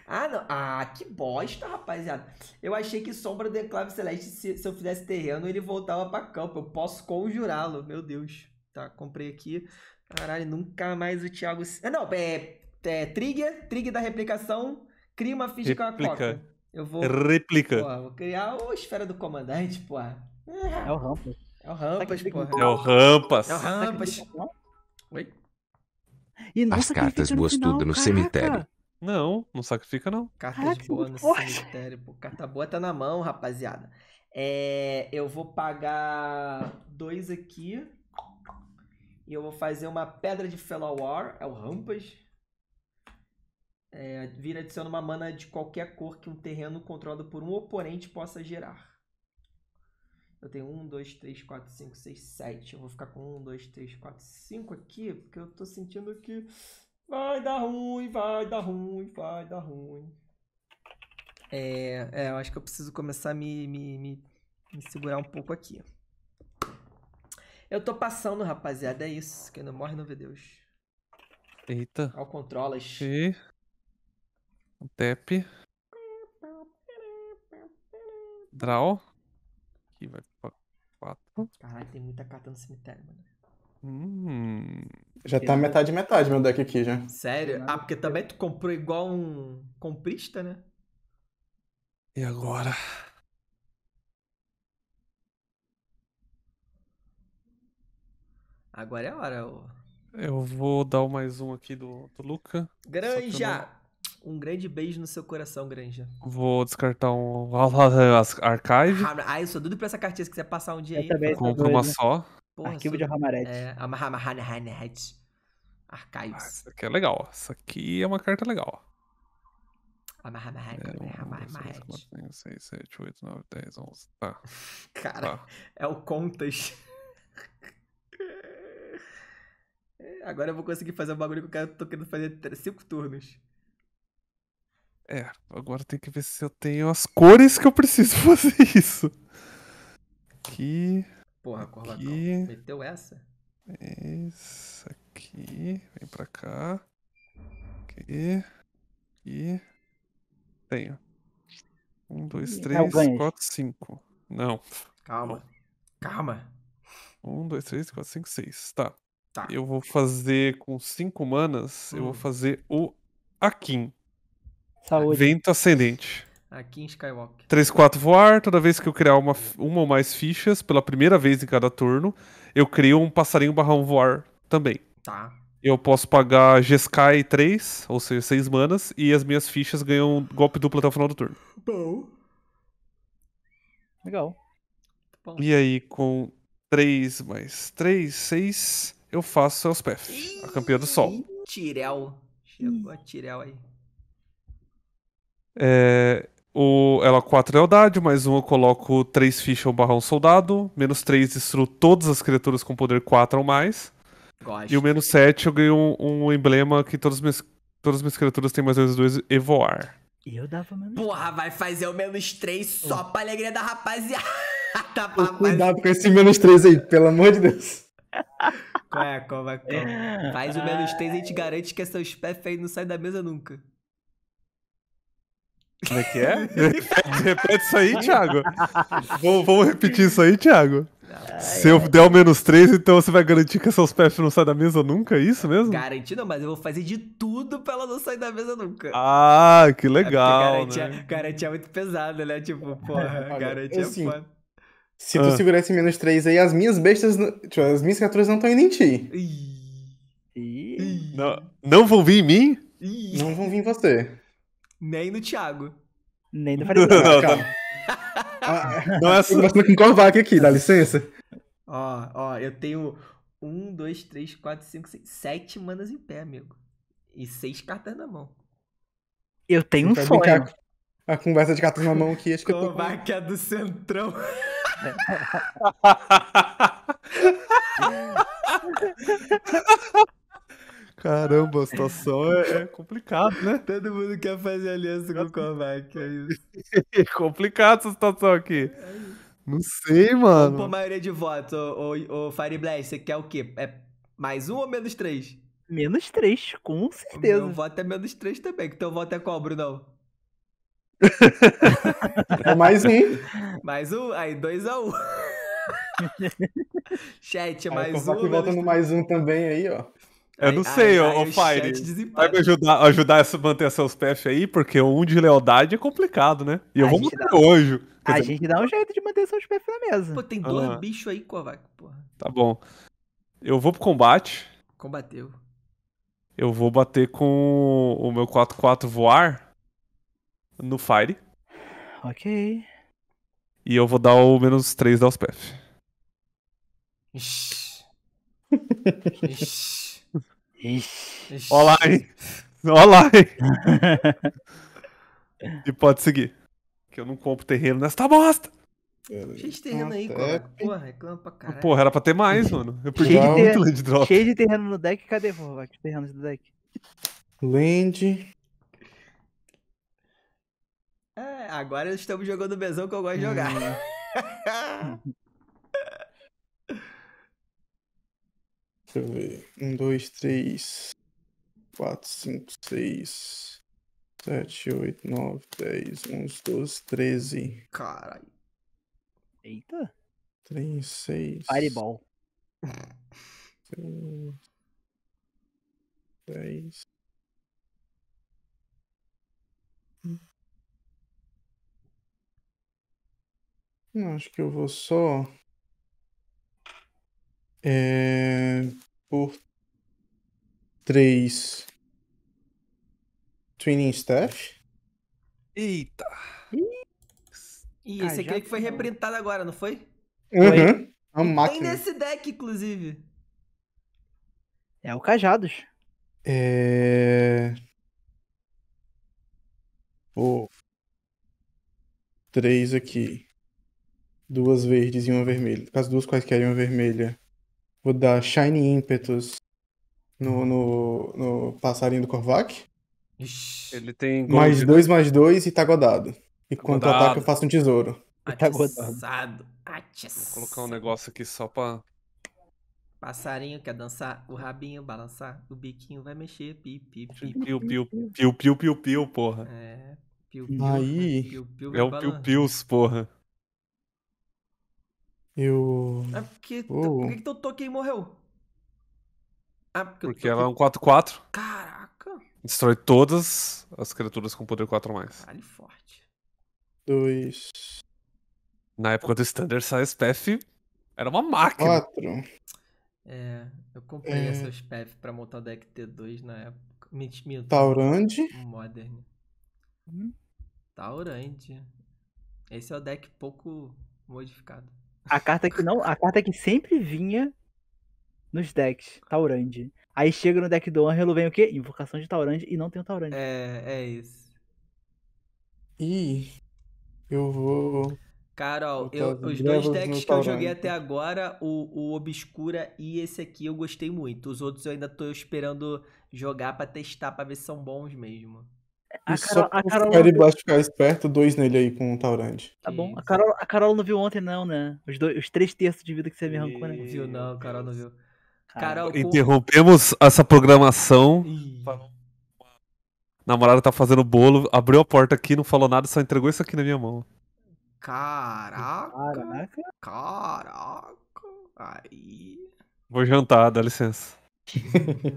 Speaker 1: Ah, não. Ah, que bosta, rapaziada. Eu achei que Sombra do Enclave Celeste, se, se eu fizesse terreno, ele voltava pra campo. Eu posso conjurá-lo. Meu Deus. Tá, comprei aqui. Caralho, nunca mais o Thiago. Ah, não, é, é. Trigger, trigger da replicação, cria uma física com a
Speaker 3: eu vou. Replica. Porra,
Speaker 1: vou criar a Esfera do Comandante, porra. Ah, é o Rampas. É o Rampas, porra. É o Rampas. É o Rampas. Oi? E
Speaker 2: não As cartas boas tudo no caraca. cemitério.
Speaker 3: Não, não sacrifica não. Cartas caraca, boas no porra.
Speaker 1: cemitério, pô. Carta boa tá na mão, rapaziada. É, eu vou pagar dois aqui. E eu vou fazer uma pedra de Fellow War. É o Rampas é, vir adiciona uma mana de qualquer cor que um terreno controlado por um oponente possa gerar. Eu tenho 1, 2, 3, 4, 5, 6, 7. Eu vou ficar com 1, 2, 3, 4, 5 aqui, porque eu tô sentindo que vai dar ruim, vai dar ruim, vai dar ruim. É, é eu acho que eu preciso começar a me, me, me, me segurar um pouco aqui. Eu tô passando, rapaziada. É isso. Quem não morre não vê Deus. Eita. Ao controlas.
Speaker 3: Eita. Tap. Draw. Aqui vai pra 4.
Speaker 1: Caralho, tem muita carta no cemitério, mano.
Speaker 3: Hum.
Speaker 4: Já tá metade metade meu deck aqui já.
Speaker 1: Sério? Ah, porque também tu comprou igual um comprista, né?
Speaker 4: E agora?
Speaker 3: Agora é a hora, ô. Eu vou dar mais um aqui do, do Luca.
Speaker 1: Granja! Um grande beijo no seu coração, Granja.
Speaker 3: Vou descartar um Archive. Ah,
Speaker 1: ah, eu sou doido pra essa cartinha. Se quiser passar um dia eu aí, também compra uma só. Porra, Arquivo sou... de Ramarete. É, Ramarete. Archives. Ah, isso
Speaker 3: aqui é legal. Isso aqui é uma carta legal. Amarramarrete. É, Amarramarrete. 5, 6, 7, 8, 9, 10, 11. Tá. Cara, tá. é o
Speaker 1: Contas. Agora eu vou conseguir fazer o bagulho que eu tô querendo fazer 5 turnos.
Speaker 3: É, agora tem que ver se eu tenho as cores que eu preciso fazer isso. Aqui. Porra, Corbatão. Aqui.
Speaker 1: Meteu essa?
Speaker 3: Isso aqui. Vem pra cá. Aqui. Aqui. Tenho. Um, dois, três, quatro, cinco. Não. Calma. Calma. Um, dois, três, quatro, cinco, seis. Tá. tá. Eu vou fazer com cinco manas, hum. eu vou hum. fazer o Akin.
Speaker 1: Saúde. Vento
Speaker 3: ascendente.
Speaker 1: Aqui em Skywalker. 3, 4
Speaker 3: voar. Toda vez que eu criar uma, uma ou mais fichas, pela primeira vez em cada turno, eu crio um passarinho barra um voar também. Tá. Eu posso pagar G-Sky 3, ou seja, 6 manas, e as minhas fichas ganham golpe duplo até o final do turno.
Speaker 2: Bom. Legal.
Speaker 3: Bom. E aí, com 3 mais 3, 6, eu faço Elspeth, a campeã do sol.
Speaker 1: Tirel. Chegou a Tirel aí.
Speaker 3: É, o, ela 4 é mais um eu coloco 3 fichas ou barra um soldado. Menos 3 destruo todas as criaturas com poder 4 ou mais. Gosto. E o menos 7 eu ganho um, um, emblema que todas as, minhas, todas as minhas criaturas têm mais dois 2 e
Speaker 4: voar.
Speaker 1: Eu dava menos. Porra, vai fazer o menos 3 só é. pra alegria da rapaziada.
Speaker 4: tá Cuidado com esse menos 3 aí, pelo amor de Deus.
Speaker 1: Qual é, qual é, qual? É? Faz o menos 3 e a gente garante que essa é SPF aí não sai da mesa nunca.
Speaker 3: Como é que é?
Speaker 1: Repete isso aí, Thiago.
Speaker 3: vamos, repetir isso aí, Thiago. Ai, Se eu der o menos 3, então você vai garantir que seus pés não saem da mesa nunca? É isso mesmo? Garantido, mas eu vou fazer de tudo pra ela não sair da mesa nunca. Ah, que é legal. É garantia, né? garantia é muito
Speaker 4: pesada, né? Tipo, porra, Olha, garantia é assim, é foda. Se tu ah. segurar esse menos 3 aí, as minhas bestas. Tipo, as minhas criaturas não estão indo em ti. Não, não vão vir em mim? Não vão vir em você.
Speaker 1: Nem no Thiago. Nem no Fred né? Não, não, não. Ah, Nossa. Eu tô com Korvac
Speaker 4: aqui, dá licença.
Speaker 1: Ó, ó, eu tenho um, dois, três, quatro, cinco, seis, sete manas em pé, amigo. E seis cartas na mão.
Speaker 4: Eu tenho Você um sonho. Brincar, a conversa de cartas na mão aqui, acho que eu tô. Korvac
Speaker 1: é do centrão.
Speaker 4: Caramba, a situação é, é complicada, né? Todo mundo quer
Speaker 3: fazer aliança com o Kovac, é isso. É complicado essa situação aqui. É, é Não sei, mano. Por
Speaker 1: maioria de votos, o, o, Fire Blast, você quer o quê? É mais um ou menos três? Menos três, com certeza. O meu voto é menos três também, que teu voto é qual,
Speaker 4: Brunão? é mais um.
Speaker 1: Mais um, aí dois
Speaker 4: a um. Chat, é mais aí, um. vota no mais um também aí, ó.
Speaker 3: Eu não ai, sei, ô Fire. Vai me ajudar, ajudar a manter seus PF aí, porque um de lealdade é complicado, né? E eu a vou mudar hoje. A dizer... gente dá um
Speaker 4: jeito de manter seus
Speaker 1: PF na mesa. Pô, tem dois ah. bichos aí, Kovac, porra.
Speaker 3: Tá bom. Eu vou pro combate. Combateu. Eu vou bater com o meu 4x4 voar no Fire.
Speaker 1: Ok.
Speaker 3: E eu vou dar o menos 3 da USPF.
Speaker 2: Ixi.
Speaker 3: Ixi. Ixi. Ixi. Online. Online. e pode seguir. Que eu não compro terreno nessa bosta. Cheio
Speaker 1: de terreno aí, cara. Porra, reclama pra
Speaker 2: caralho.
Speaker 3: Porra, era pra ter mais, mano. Eu perdi cheio muito land drop. Cheio de terreno
Speaker 2: no deck, cadê? Vou vai, do deck.
Speaker 3: Land.
Speaker 1: É, agora estamos jogando o mesão que eu gosto de jogar. Hum.
Speaker 4: Deixa eu ver. Um, dois, três, quatro, cinco, seis, sete, oito, nove, dez, onze, doze, treze. Caralho. Eita. Três, seis. Fireball. Três, dez. Hum. Acho que eu vou só é, por três Twinning Staff. Eita!
Speaker 1: E ah, esse aqui é que foi reprintado agora, não foi? Uhum. É Tem nesse deck, inclusive.
Speaker 4: É o Cajados. É. Por Três aqui. Duas verdes e uma vermelha. As duas quaisquer e uma vermelha da dar Shiny Impetus no, no, no passarinho do Korvac.
Speaker 3: Ele tem. mais né? dois,
Speaker 4: mais dois e tá godado. E tá quando godado. ataca, eu faço um tesouro. Tá atiçado.
Speaker 1: Atiçado. Vou colocar um negócio
Speaker 3: aqui só pra.
Speaker 1: Passarinho quer dançar, o rabinho balançar, o biquinho vai mexer, pi, pi, pi. Piu, piu, piu,
Speaker 3: piu, piu, piu, porra.
Speaker 1: É, piu, piu. Aí. Piu, piu, é o piu,
Speaker 3: pius, porra. Eu. É porque. Oh. Por que, que
Speaker 1: teu Tolkien morreu?
Speaker 3: É porque porque ela é um 4-4. Caraca! Destrói todas as criaturas com poder 4 mais. Caralho, forte. Dois. Na época do Standard Size PF era uma máquina. 4.
Speaker 1: É, eu comprei é... essas PF pra montar o deck T2 na época. Mentira. Taurand. Modern. Hum? Taurand. Esse é o deck pouco modificado.
Speaker 2: A carta que não. A carta que sempre vinha nos decks, Taurand. Aí chega no deck do Angelo, vem o quê? Invocação de Taurand e não tem o Taurand. É, é isso.
Speaker 4: E eu vou. Carol, eu, os dois decks que eu joguei até
Speaker 1: agora, o, o Obscura e esse aqui, eu gostei muito. Os outros eu ainda tô esperando jogar para testar, para ver se são bons mesmo. A Carol, a
Speaker 4: Carol ficar esperto, dois nele aí com o Taurand.
Speaker 1: Tá bom. A Carol, a Carol não viu ontem, não,
Speaker 2: né? Os, dois, os três terços de vida que você me arrancou, né? Não viu, não, Carol não viu. Carol, Interrompemos
Speaker 3: por... essa programação. Namorada tá fazendo bolo, abriu a porta aqui, não falou nada, só entregou isso aqui na minha mão.
Speaker 1: Caraca! Caraca! Caraca! Aí.
Speaker 3: Vou jantar, dá licença.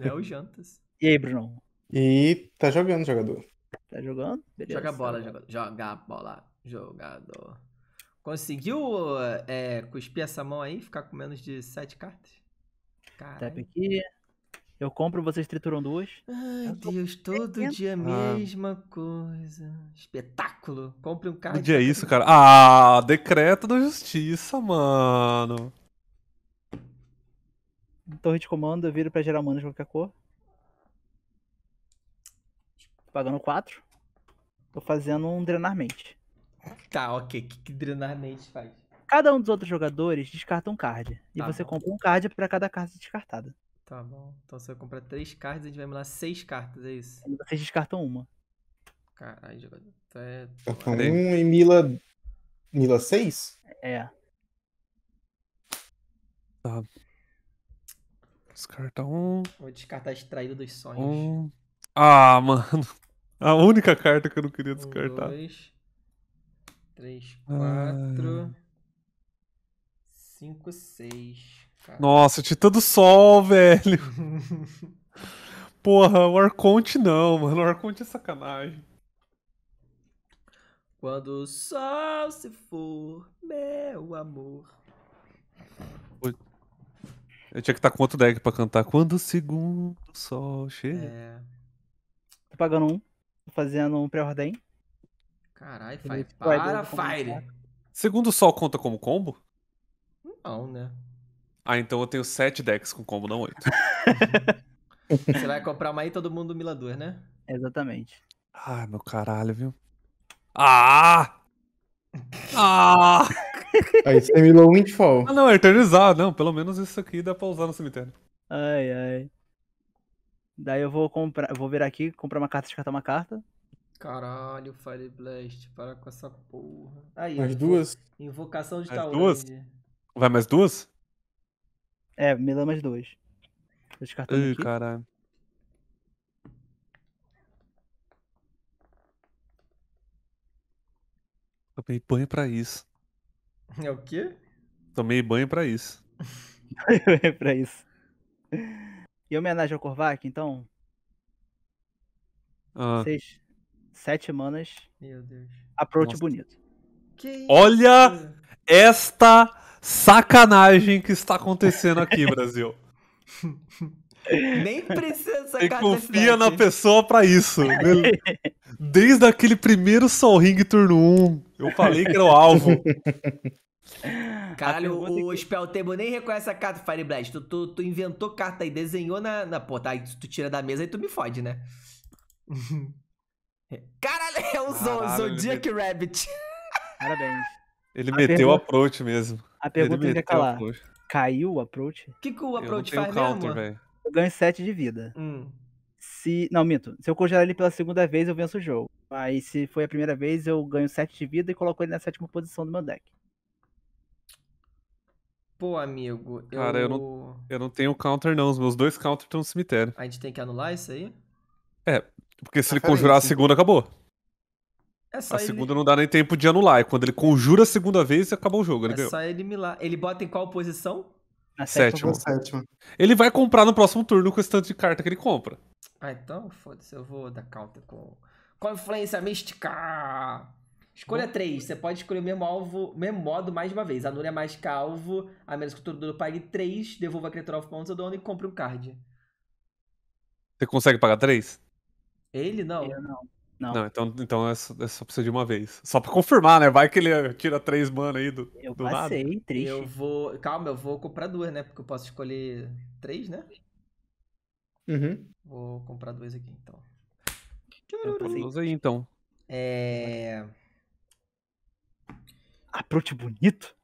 Speaker 1: Não Jantas.
Speaker 4: E aí, Bruno? E tá jogando, jogador.
Speaker 1: Tá jogando? Beleza. Joga tá bola, joga, joga bola. Jogador. Conseguiu é, cuspir essa mão aí ficar com menos de 7 cartas? Tap tá aqui.
Speaker 2: Eu compro, vocês trituram duas.
Speaker 1: Ai, Deus, todo dia a ah. mesma ah. coisa. Espetáculo. Compre um card.
Speaker 2: Que dia
Speaker 3: é isso, cara? Ah, decreto da justiça, mano.
Speaker 2: Torre de comando, vira pra gerar manos de qualquer cor pagando 4. Tô fazendo um drenar mente.
Speaker 1: Tá, ok. O que, que drenar mente faz?
Speaker 2: Cada um dos outros jogadores descarta um card. Tá e você bom. compra um card para cada carta descartada.
Speaker 1: Tá bom. Então você vai comprar três cards e a gente vai milar seis cartas, é isso? E vocês descartam uma. Caralho, jogador. Então é...
Speaker 4: Um e mila. Mila 6? É. Tá. Descarta um.
Speaker 1: Vou descartar extraída dos sonhos.
Speaker 3: Um. Ah, mano. A única carta que eu não queria descartar. Um,
Speaker 1: dois, três, quatro, ah.
Speaker 3: cinco, seis. Cara. Nossa, Titã do Sol, velho. Porra, o Arconte não, mano. O Arconte é sacanagem.
Speaker 1: Quando o sol se for, meu amor.
Speaker 3: Eu tinha que estar com outro deck pra cantar. Quando o segundo sol é. chega.
Speaker 2: É pagando um, fazendo um pré-ordem. Caralho, Fire. Para, Fire!
Speaker 3: Segundo Sol conta como combo? Não, né? Ah, então eu tenho 7 decks com combo, não 8.
Speaker 1: Você vai comprar uma aí todo mundo miladur né? Exatamente.
Speaker 3: Ai, meu caralho, viu? Ah! Ah! Aí você
Speaker 4: milou Windfall. Ah,
Speaker 3: não, é eternizar. Não, pelo menos isso aqui dá pra usar no cemitério. Ai, ai.
Speaker 2: Daí eu vou comprar, eu vou vir aqui, comprar uma carta, descartar uma carta.
Speaker 1: Caralho, Fire Blast, para com essa porra. Aí, mais duas? Invocação de Taurang. duas?
Speaker 3: Vai mais duas?
Speaker 2: É, me dá mais duas. Vou descartar Ih,
Speaker 3: aqui. caralho. Tomei banho pra isso. É o quê? Tomei banho pra isso. Tomei banho pra isso.
Speaker 1: E
Speaker 2: homenagem ao Korvac, então? Ah. Seis, sete manas. Meu Deus. Approach Nossa. bonito. Olha esta
Speaker 3: sacanagem que está acontecendo aqui, Brasil.
Speaker 5: Nem precisa E confia
Speaker 3: na pessoa para isso. Desde aquele primeiro Sol Ring turno 1, eu falei que era o alvo.
Speaker 1: Caralho, o é Spelltable nem reconhece a carta Fireblast. Tu, tu, tu, inventou carta aí, desenhou na. na pô, tá, aí tu, tu tira da mesa e tu me fode, né? Caralho, é o Jack Zodiac ele... Rabbit. Parabéns.
Speaker 3: Ele a meteu pergunta... o approach mesmo. A pergunta ele é tá calar.
Speaker 2: Caiu o approach? O que, que o approach faz né, counter, mesmo? Eu ganho 7 de vida. Hum. Se. Não, Mito, Se eu congelar ele pela segunda vez, eu venço o jogo. Mas se foi a primeira vez, eu ganho 7 de vida e coloco ele na sétima posição do meu deck.
Speaker 3: Pô, amigo, eu... Cara, eu não, eu não tenho counter, não. Os meus dois counter estão no cemitério. A
Speaker 1: gente tem que anular isso aí?
Speaker 3: É, porque se tá ele conjurar a segunda, acabou.
Speaker 1: É a segunda
Speaker 3: não dá nem tempo de anular. É quando ele conjura a segunda vez, acabou o jogo. Ele é ganhou. só
Speaker 1: ele milar. Ele bota em qual posição?
Speaker 3: Na sétima. Ele vai comprar no próximo turno com esse tanto de carta que ele compra.
Speaker 1: Ah, então, foda-se. Eu vou dar counter com... Com a influência mística! Escolha três. Você pode escolher o mesmo alvo, mesmo modo mais uma vez. Anule a é mais calvo. a menos que o tutor pague três, devolva a criatura alvo para o seu dono e compre um card.
Speaker 3: Você consegue pagar três?
Speaker 1: Ele não. Eu não.
Speaker 3: Não. não. então, então é só, é precisa de uma vez. Só pra confirmar, né? Vai que ele tira três mana aí do, eu do nada. Eu passei, triste. Eu
Speaker 1: vou... Calma, eu vou comprar duas, né? Porque eu posso escolher três, né? Uhum. Vou comprar duas aqui, então.
Speaker 3: Então, aí, então.
Speaker 1: É...
Speaker 3: Approach bonito?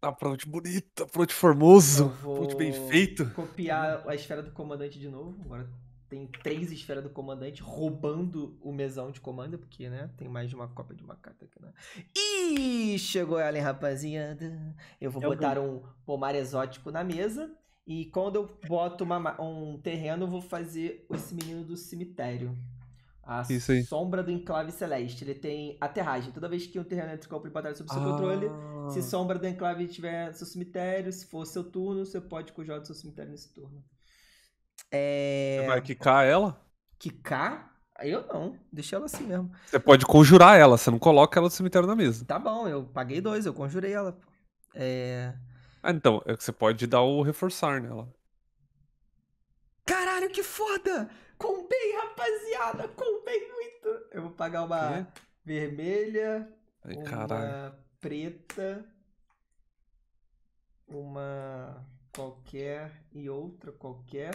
Speaker 3: Approach bonito, approach formoso, approach bem feito.
Speaker 1: copiar a esfera do comandante de novo. Agora tem três esferas do comandante roubando o mesão de comando, porque, né, tem mais de uma cópia de uma carta aqui, né? E chegou ela, hein, rapaziada. Eu vou eu botar um pomar exótico na mesa. E quando eu boto uma, um terreno, eu vou fazer esse menino do cemitério. A sombra do enclave celeste. Ele tem aterragem. Toda vez que um terreno compra em batalha sob seu ah. controle, se sombra do enclave tiver seu cemitério, se for seu turno, você pode cujar do seu cemitério nesse turno. É... Você vai quicar ela? Quicar? Eu não, Deixa ela assim mesmo.
Speaker 3: Você pode conjurar ela, você não coloca ela no cemitério na mesa.
Speaker 1: Tá bom, eu paguei dois, eu conjurei ela.
Speaker 3: É... Ah, então, é você pode dar o reforçar nela.
Speaker 1: Caralho, que foda! Comprei, rapaziada, comprei muito. Eu vou pagar uma vermelha,
Speaker 3: Ai, uma caralho.
Speaker 1: preta, uma qualquer e outra qualquer.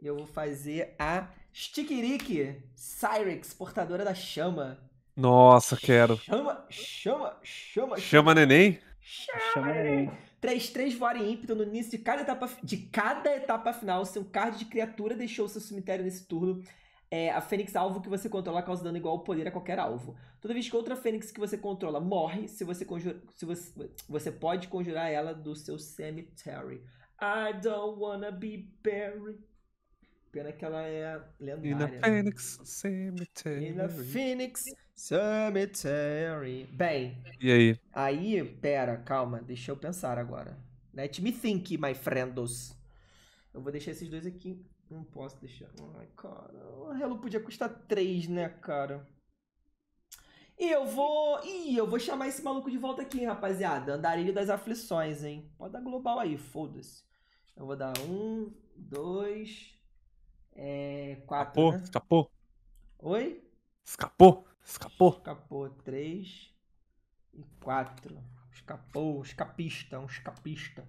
Speaker 1: E eu vou fazer a Stickirique Cyrix, portadora da chama.
Speaker 3: Nossa, quero.
Speaker 1: Chama, chama, chama. Chama, chama
Speaker 3: neném? Chama, chama neném.
Speaker 1: Três, três voarem ímpeto no início de cada etapa, de cada etapa final. Seu card de criatura deixou seu cemitério nesse turno. É, a fênix alvo que você controla causa dano igual ao poder a qualquer alvo. Toda vez que outra fênix que você controla morre, se você conjura, se você, você pode conjurar ela do seu cemitério I don't wanna be buried. Pena que ela é lendária. In a
Speaker 3: Phoenix né? Cemetery. In a
Speaker 1: Phoenix Cemetery. Bem. E aí? Aí, pera, calma, deixa eu pensar agora. Let me think, my friends. Eu vou deixar esses dois aqui. Não posso deixar. Ai, cara. O Hello podia custar 3, né, cara? E eu vou. Ih, eu vou chamar esse maluco de volta aqui, rapaziada. Andarilho das aflições, hein? Pode dar global aí, foda-se. Eu vou dar um, dois. É. Quatro. Escapou? Né? Escapou? Oi? Escapou? Escapou. Escapou. Três e quatro. Escapou. Escapista. Um escapista.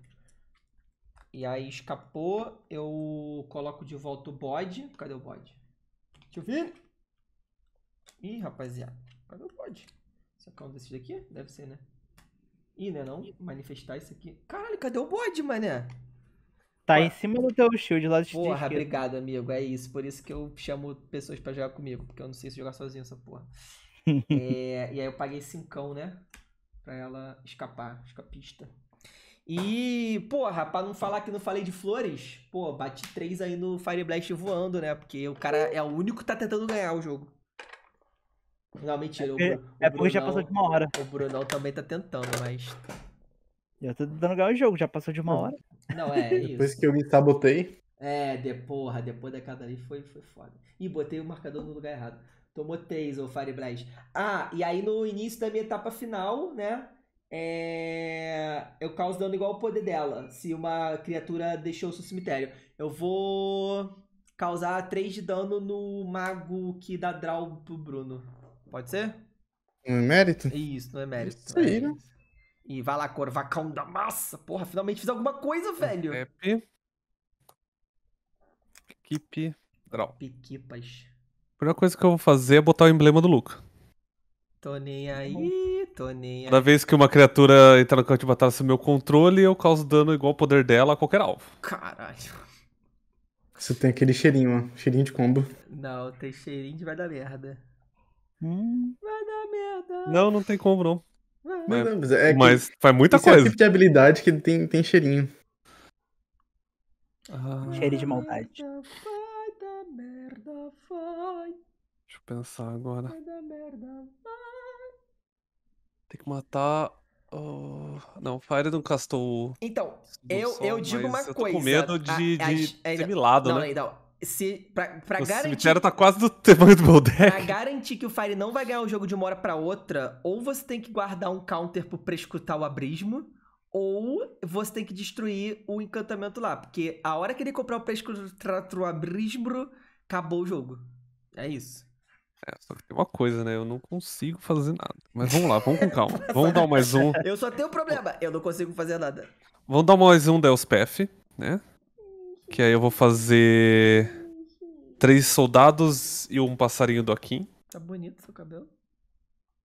Speaker 1: E aí escapou. Eu coloco de volta o bode. Cadê o bode? Deixa eu ver. Ih, rapaziada. Cadê o bode? Será que é um desses daqui? Deve ser, né? Ih, né não? Manifestar isso aqui. Caralho, cadê o bode, mané? Tá em cima do teu shield lá do Porra, obrigado, amigo. É isso. Por isso que eu chamo pessoas para jogar comigo, porque eu não sei se jogar sozinho essa porra. é, e aí eu paguei cincão, né? Pra ela escapar, escapista. E, porra, pra não falar que não falei de flores, pô, bati três aí no Fire Blast voando, né? Porque o cara é o único que tá tentando ganhar o jogo. Não, mentira. É, porque, o, o é porque já passou de uma hora. O Brunão também tá tentando, mas.
Speaker 2: Eu tô tá tentando ganhar o jogo, já passou de uma hora. Não, é isso. Depois que eu me sabotei.
Speaker 1: É, de porra, depois daquela ali foi, foi foda. E botei o marcador no lugar errado. Tomou três, o Firebrand. Ah, e aí no início da minha etapa final, né? É... Eu causo dano igual ao poder dela. Se uma criatura deixou o seu cemitério. Eu vou causar 3 de dano no mago que dá draw pro Bruno. Pode ser?
Speaker 4: No emérito?
Speaker 1: É isso, no emérito. É isso aí, é né? E vai lá, corvacão da massa. Porra, finalmente fiz alguma coisa, hum, velho. Step. É
Speaker 3: Equipe.
Speaker 1: Draw. Equipas.
Speaker 3: A primeira coisa que eu vou fazer é botar o emblema do Luca.
Speaker 1: Tô nem tá aí, tô nem aí. Toda
Speaker 3: vez que uma criatura entra no campo de batalha sem meu controle, eu causo dano igual ao poder dela a qualquer alvo.
Speaker 1: Caralho.
Speaker 4: Você tem aquele cheirinho, ó. Cheirinho de combo.
Speaker 1: Não, tem cheirinho de vai dar merda. Hum.
Speaker 4: Vai dar merda.
Speaker 3: Não, não tem combo, não. É, né? não, mas, é mas que, faz muita coisa. É o tipo
Speaker 4: de habilidade que tem, tem cheirinho.
Speaker 2: Ah. Cheiro de maldade. Deixa
Speaker 4: eu pensar agora.
Speaker 3: Tem que matar. Oh, não, Fire não castou.
Speaker 1: Então, eu, sol, eu digo uma eu coisa. Eu tô com medo de, de a, a, a, ser milado, não, né? Não, não se pra, pra o garantir. O cemitério tá
Speaker 3: quase do tamanho do meu
Speaker 1: deck. Pra garantir que o Fire não vai ganhar o jogo de uma hora pra outra, ou você tem que guardar um counter pro prescutar o abrismo, ou você tem que destruir o encantamento lá. Porque a hora que ele comprar o prescutar o abrismo, acabou o jogo. É isso.
Speaker 3: É, só que tem uma coisa, né? Eu não consigo fazer nada. Mas vamos lá, vamos com calma. vamos dar mais um. Eu
Speaker 1: só tenho um problema, eu não consigo fazer nada.
Speaker 3: Vamos dar mais um Deus PF, né? Que aí eu vou fazer três soldados e um passarinho do Akin.
Speaker 1: Tá bonito seu cabelo.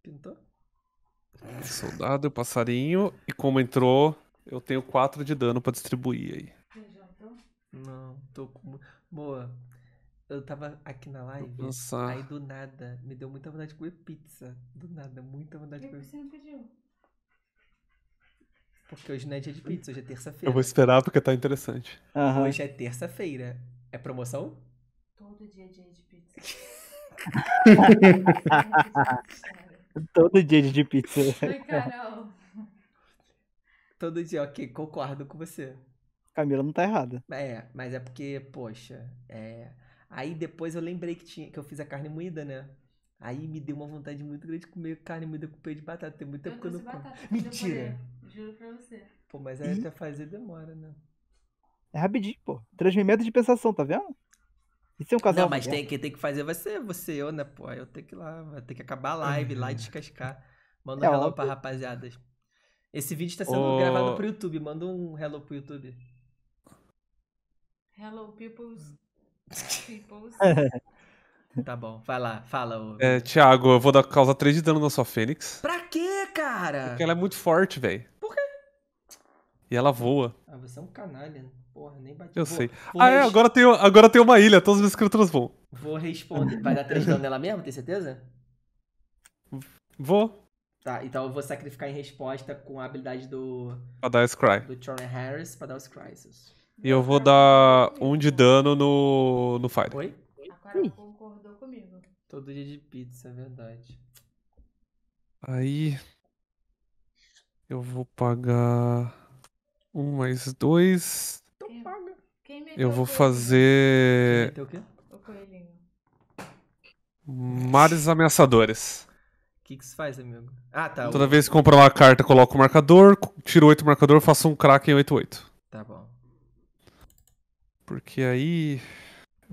Speaker 1: Pintou?
Speaker 3: Soldado e o passarinho. E como entrou, eu tenho quatro de dano pra distribuir aí.
Speaker 1: Não, tô com. Boa. Eu tava aqui na live, aí do nada, me deu muita vontade de comer pizza. Do nada, muita vontade de comer. Por que você não pediu? Porque hoje não é dia de pizza, hoje é terça-feira. Eu vou esperar
Speaker 3: porque tá interessante. Uhum. Hoje é
Speaker 1: terça-feira. É promoção? Todo dia é dia de pizza.
Speaker 2: Todo dia é dia de pizza.
Speaker 1: Carol. Todo dia, ok, concordo com você. Camila não tá errada. É, mas é porque, poxa, é... Aí depois eu lembrei que, tinha, que eu fiz a carne moída, né? Aí me deu uma vontade muito grande de comer carne moída com peito de batata. Tem muito tempo que eu não como. Mentira! Juro pra você. Pô, mas aí e... até fazer demora, né?
Speaker 2: É rapidinho, pô. 3 de pensação, tá vendo? Isso é um casal. Não, mas tem, quem
Speaker 1: tem que fazer vai ser você, eu, né, pô? Eu tenho que ir lá, vai ter que acabar a live lá e uhum. descascar. Manda um é, hello ó, pra rapaziada. Esse vídeo tá sendo oh... gravado pro YouTube, manda um hello pro YouTube.
Speaker 5: Hello, peoples.
Speaker 1: peoples. Tá bom, vai lá, fala. Ô. É,
Speaker 3: Thiago, eu vou dar causa 3 de dano na sua Fênix.
Speaker 1: Pra quê, cara? Porque
Speaker 3: ela é muito forte, velho. E ela voa.
Speaker 1: Ah, você é um canalha. Né? Porra, nem bati. Eu sei. Vou ah, é, res... é, agora tem,
Speaker 3: agora tem uma ilha, todas as minhas criaturas voam.
Speaker 1: Vou responder. Vai dar três dano nela mesmo, tem certeza? Vou. Tá, então eu vou sacrificar em resposta com a habilidade do. Pra dar Scry. Do Charlie Harris pra dar os Crisis.
Speaker 3: E eu vou dar um de dano no, no Fire. Oi?
Speaker 1: A cara concordou comigo. Todo dia de pizza, é verdade.
Speaker 3: Aí. Eu vou pagar. Um mais dois. Então paga. Eu vou fazer.
Speaker 5: Quem o
Speaker 1: quê? O coelhinho.
Speaker 3: Mares ameaçadores.
Speaker 1: O que, que se faz, amigo? Ah, tá. Toda o... vez que comprar uma
Speaker 3: carta, coloco o marcador, tiro oito marcador, faço um crack em 8-8. Tá bom. Porque aí.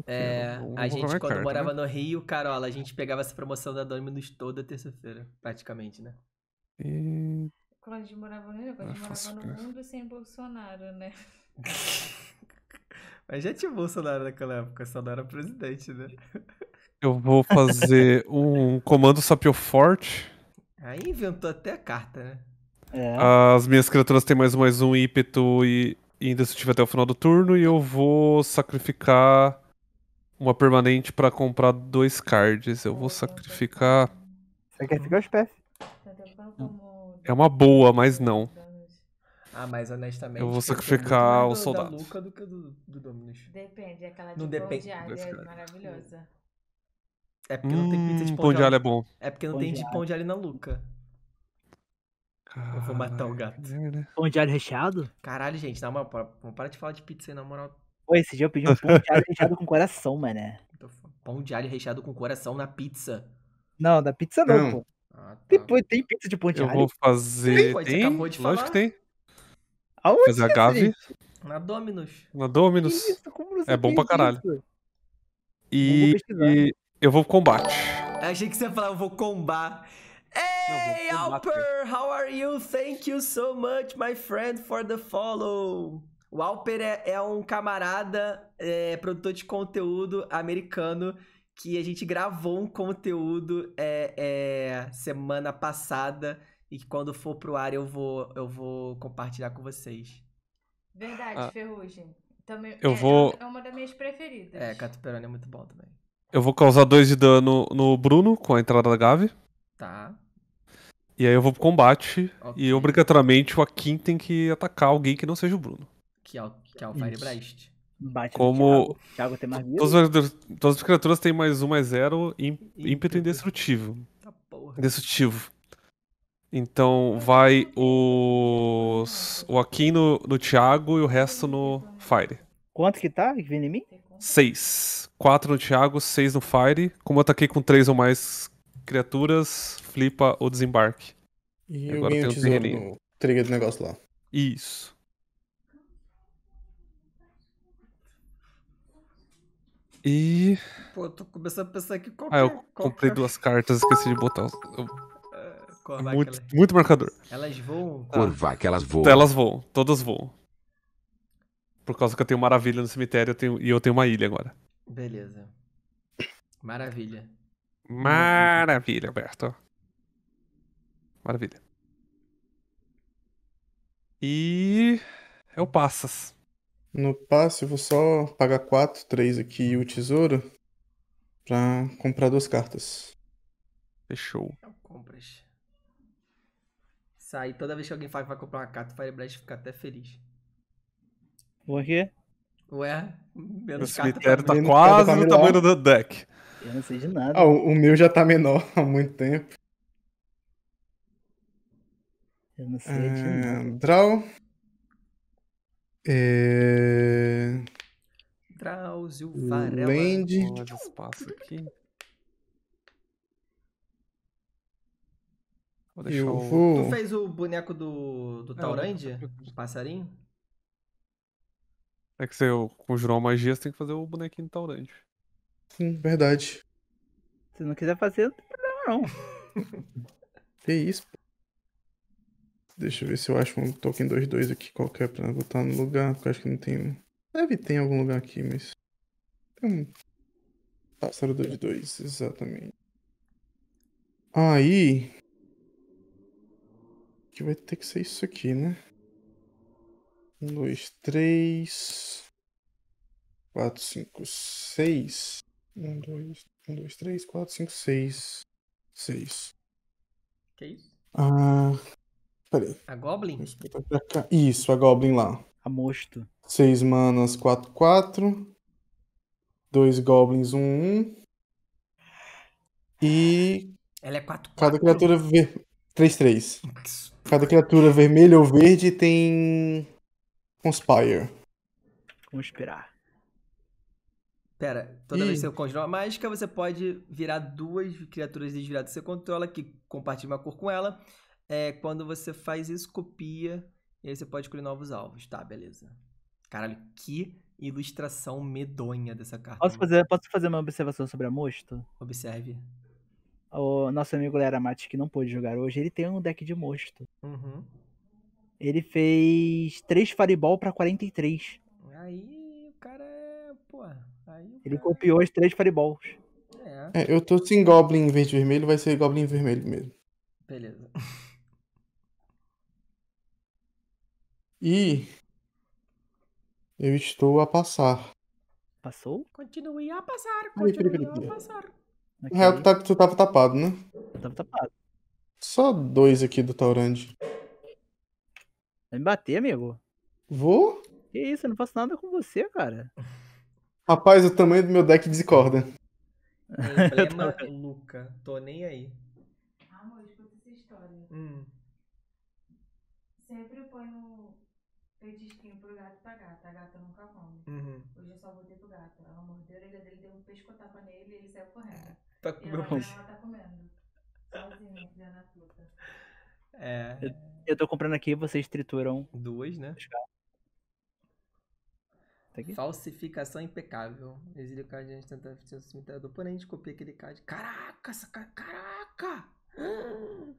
Speaker 1: É, a gente, quando carta, morava né? no Rio, Carola, a gente pegava essa promoção da Dominus toda terça-feira, praticamente, né? E...
Speaker 5: Quando a gente morava no Rio, quando a gente ah, morava no mundo sem Bolsonaro, né?
Speaker 1: Mas já tinha Bolsonaro naquela época, só não era presidente, né?
Speaker 3: Eu vou fazer um comando sapio forte.
Speaker 1: Aí inventou até a carta, né? É.
Speaker 3: As minhas criaturas têm mais um, mais um ímpeto e, e indestrutível até o final do turno. E eu vou sacrificar uma permanente para comprar dois cards. Eu vou sacrificar. Sacrificar tá os pés. Hum. É uma boa, mas não.
Speaker 1: Ah, mas honestamente. Eu vou sacrificar o soldado. Da Luca do que do, do Dominus. Depende, é aquela de não pão depende. de alho é maravilhosa.
Speaker 3: É porque hum, não tem pizza de pão, hum, pão de, de alho. é bom.
Speaker 1: É porque não pão tem de, de pão de alho na Luca. Caralho. Eu vou matar o gato. Pão de alho recheado? Caralho, gente, na moral, para, para de falar de pizza aí, na moral.
Speaker 2: Pô, esse dia eu pedi um pão de alho recheado com coração, mané.
Speaker 1: Pão de alho recheado com coração na pizza.
Speaker 2: Não, da pizza não, não. pô.
Speaker 1: Ah, tá. Depois tem pizza de Ponte
Speaker 2: Eu vou
Speaker 3: fazer. Tem? tem? de falar. Lógico que tem. Aonde? Fazer a é, Gavi.
Speaker 1: Na Dominus.
Speaker 3: Na Dominus. Isso, é bom pra caralho. E... e, eu vou combate.
Speaker 1: achei que você ia falar, eu vou combar. Hey, Alper! How are you? Thank you so much, my friend, for the follow. O Alper é, é um camarada, é, produtor de conteúdo americano que a gente gravou um conteúdo é, é, semana passada e quando for pro ar eu vou, eu vou compartilhar com vocês. Verdade, ah, Ferrugem. Também, eu é, é vou... é uma das minhas preferidas. É, Catuperone é muito bom também.
Speaker 3: Eu vou causar dois de dano no Bruno com a entrada da Gavi. Tá. E aí eu vou pro combate. Okay. E obrigatoriamente o Akin tem que atacar alguém que não seja o Bruno.
Speaker 1: Que é o, que é o Firebrist. Bate como Thiago.
Speaker 3: Thiago tem mais todas, todas, as criaturas têm mais um, mais zero, ímpeto, ímpeto tá indestrutível. Então vai os, o Akin no, no Thiago e o resto no Fire.
Speaker 2: Quanto que tá que vem em mim?
Speaker 3: Seis. Quatro no Thiago, seis no Fire. Como eu ataquei com três ou mais criaturas, flipa o desembarque. E, e agora tem o um terreninho.
Speaker 4: Trigger do negócio lá.
Speaker 3: Isso. E.
Speaker 1: Pô, tô começando a pensar que qualquer. Ah, eu é, comprei é duas cartas, esqueci de botar os. Corvac, é, muito, elas... muito marcador. Elas voam? Tá. Corvac, elas voam.
Speaker 3: elas voam, todas voam. Por causa que eu tenho maravilha no cemitério eu tenho... e eu tenho uma ilha agora.
Speaker 1: Beleza. Maravilha.
Speaker 3: Maravilha, Alberto. Maravilha.
Speaker 4: E. É o Passas. No passe, eu vou só pagar 4, 3 aqui e o tesouro pra comprar duas cartas. Fechou.
Speaker 1: Não compras. Sai, toda vez que alguém fala que vai comprar uma carta, o Fireblast fica até feliz. Por quê? Ué,
Speaker 2: menos Esse O tá,
Speaker 3: tá quase tá no tamanho do deck. Eu não sei de nada.
Speaker 4: Ah, o, o meu já tá menor há muito tempo.
Speaker 3: Eu não sei é... de
Speaker 4: nada. Draw. É...
Speaker 1: Drauzio Varela. Land.
Speaker 4: espaço aqui.
Speaker 3: Vou deixar eu o... vou... Tu fez
Speaker 1: o boneco do, do é, Taurândia? O passarinho?
Speaker 3: É que se eu conjurar magia, você tem que fazer o bonequinho do Taurand.
Speaker 4: Sim, verdade.
Speaker 2: Se não quiser fazer, não tem problema não.
Speaker 4: que isso, pô. Deixa eu ver se eu acho um token 2-2 aqui qualquer pra botar no lugar, porque eu acho que não tem... Deve ter em algum lugar aqui, mas... Tem um pássaro 2-2, exatamente. Aí... Que vai ter que ser isso aqui, né? 1, dois, três... Quatro, cinco, seis... Um, dois, um, dois, três, quatro, cinco, seis... Seis. Que isso? Ah... Peraí. A Goblin? Isso, a Goblin lá.
Speaker 2: A Mosto.
Speaker 4: Seis manas, 4, 4. Dois Goblins, 1, um, 1. Um. E. Ela é 4, 4. Cada criatura ver... 3, Cada criatura vermelha ou verde tem. Conspire.
Speaker 2: Conspirar.
Speaker 1: Pera, toda e... vez que você conjurar uma mágica, você pode virar duas criaturas desviradas que você controla, que compartilham a cor com ela é quando você faz escopia, e aí você pode escolher novos alvos. Tá, beleza. Caralho, que ilustração medonha dessa carta. Posso fazer,
Speaker 2: posso fazer uma observação sobre a Mosto? Observe. O nosso amigo Lera Mate, que não pôde jogar hoje, ele tem um deck de Mosto. Uhum. Ele fez 3 Fireball pra 43.
Speaker 1: Aí o cara é. Pô. Aí
Speaker 4: Ele copiou os 3 Fireballs. É. é. eu tô sem Goblin em verde vermelho, vai ser Goblin vermelho mesmo.
Speaker 1: Beleza.
Speaker 4: E eu estou a passar.
Speaker 1: Passou? Continue a passar, continue peraí, peraí, a passar.
Speaker 4: Na real, tu, tá, tu tava tapado, né? Eu tava tapado. Só dois aqui do Taurand. Vai me bater, amigo. Vou?
Speaker 1: Que isso, eu não faço nada com você, cara.
Speaker 4: Rapaz, o tamanho do meu deck discorda
Speaker 1: é Emblema Luca. Tô nem aí. Amor, escuta essa história. Hum.
Speaker 5: Sempre põe ponho petisquinho pro gato pra gata. A gata nunca come. Uhum. Hoje eu só voltei pro gato. Ela mordeu a orelha dele, deu um tapa nele e ele saiu correndo. Tá com e agora ela, tá comendo.
Speaker 1: Sozinha, filha da puta.
Speaker 2: É. Eu, eu tô comprando aqui, vocês trituram.
Speaker 1: Duas, né? Tá Falsificação impecável. Exílio card, a gente tenta ser o cemitério do gente copia aquele card. Caraca, essa Caraca! caraca.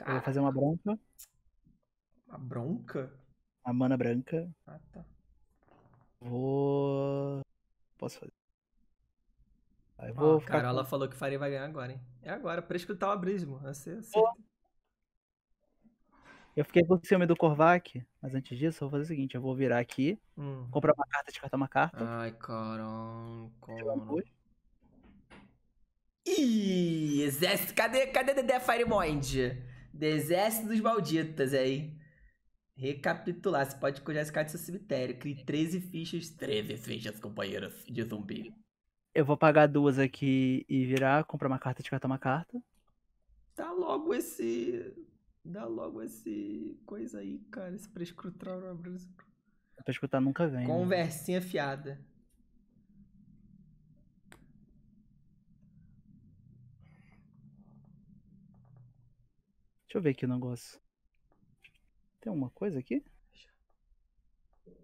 Speaker 1: Eu vou fazer uma bronca. Uma bronca?
Speaker 2: a mana branca. Ah, tá. Vou. Posso fazer? Aí vou ah, ficar Carola ela
Speaker 1: falou que o Fire vai ganhar agora, hein? É agora, pra escutar o abrismo. Você, você...
Speaker 2: Eu fiquei com o ciúme do Korvac, mas antes disso, eu vou fazer o seguinte: eu vou virar aqui, hum. comprar uma
Speaker 1: carta, descartar uma carta. Ai, caramba. Ih, exército. Cadê, cadê Dedé Firemoid? Do exército dos malditas aí. Recapitular, você pode cuidar esse cara do seu cemitério. Crie 13 fichas. 13 fichas, companheiros de zumbi.
Speaker 2: Eu vou pagar duas aqui e virar, comprar uma carta, descartar uma carta.
Speaker 1: Dá logo esse. Dá logo esse. coisa aí, cara. Esse prescrutar. Pra
Speaker 2: escutar nunca vem. Né? Conversinha
Speaker 1: né? fiada.
Speaker 2: Deixa eu ver aqui o negócio. Tem alguma coisa aqui?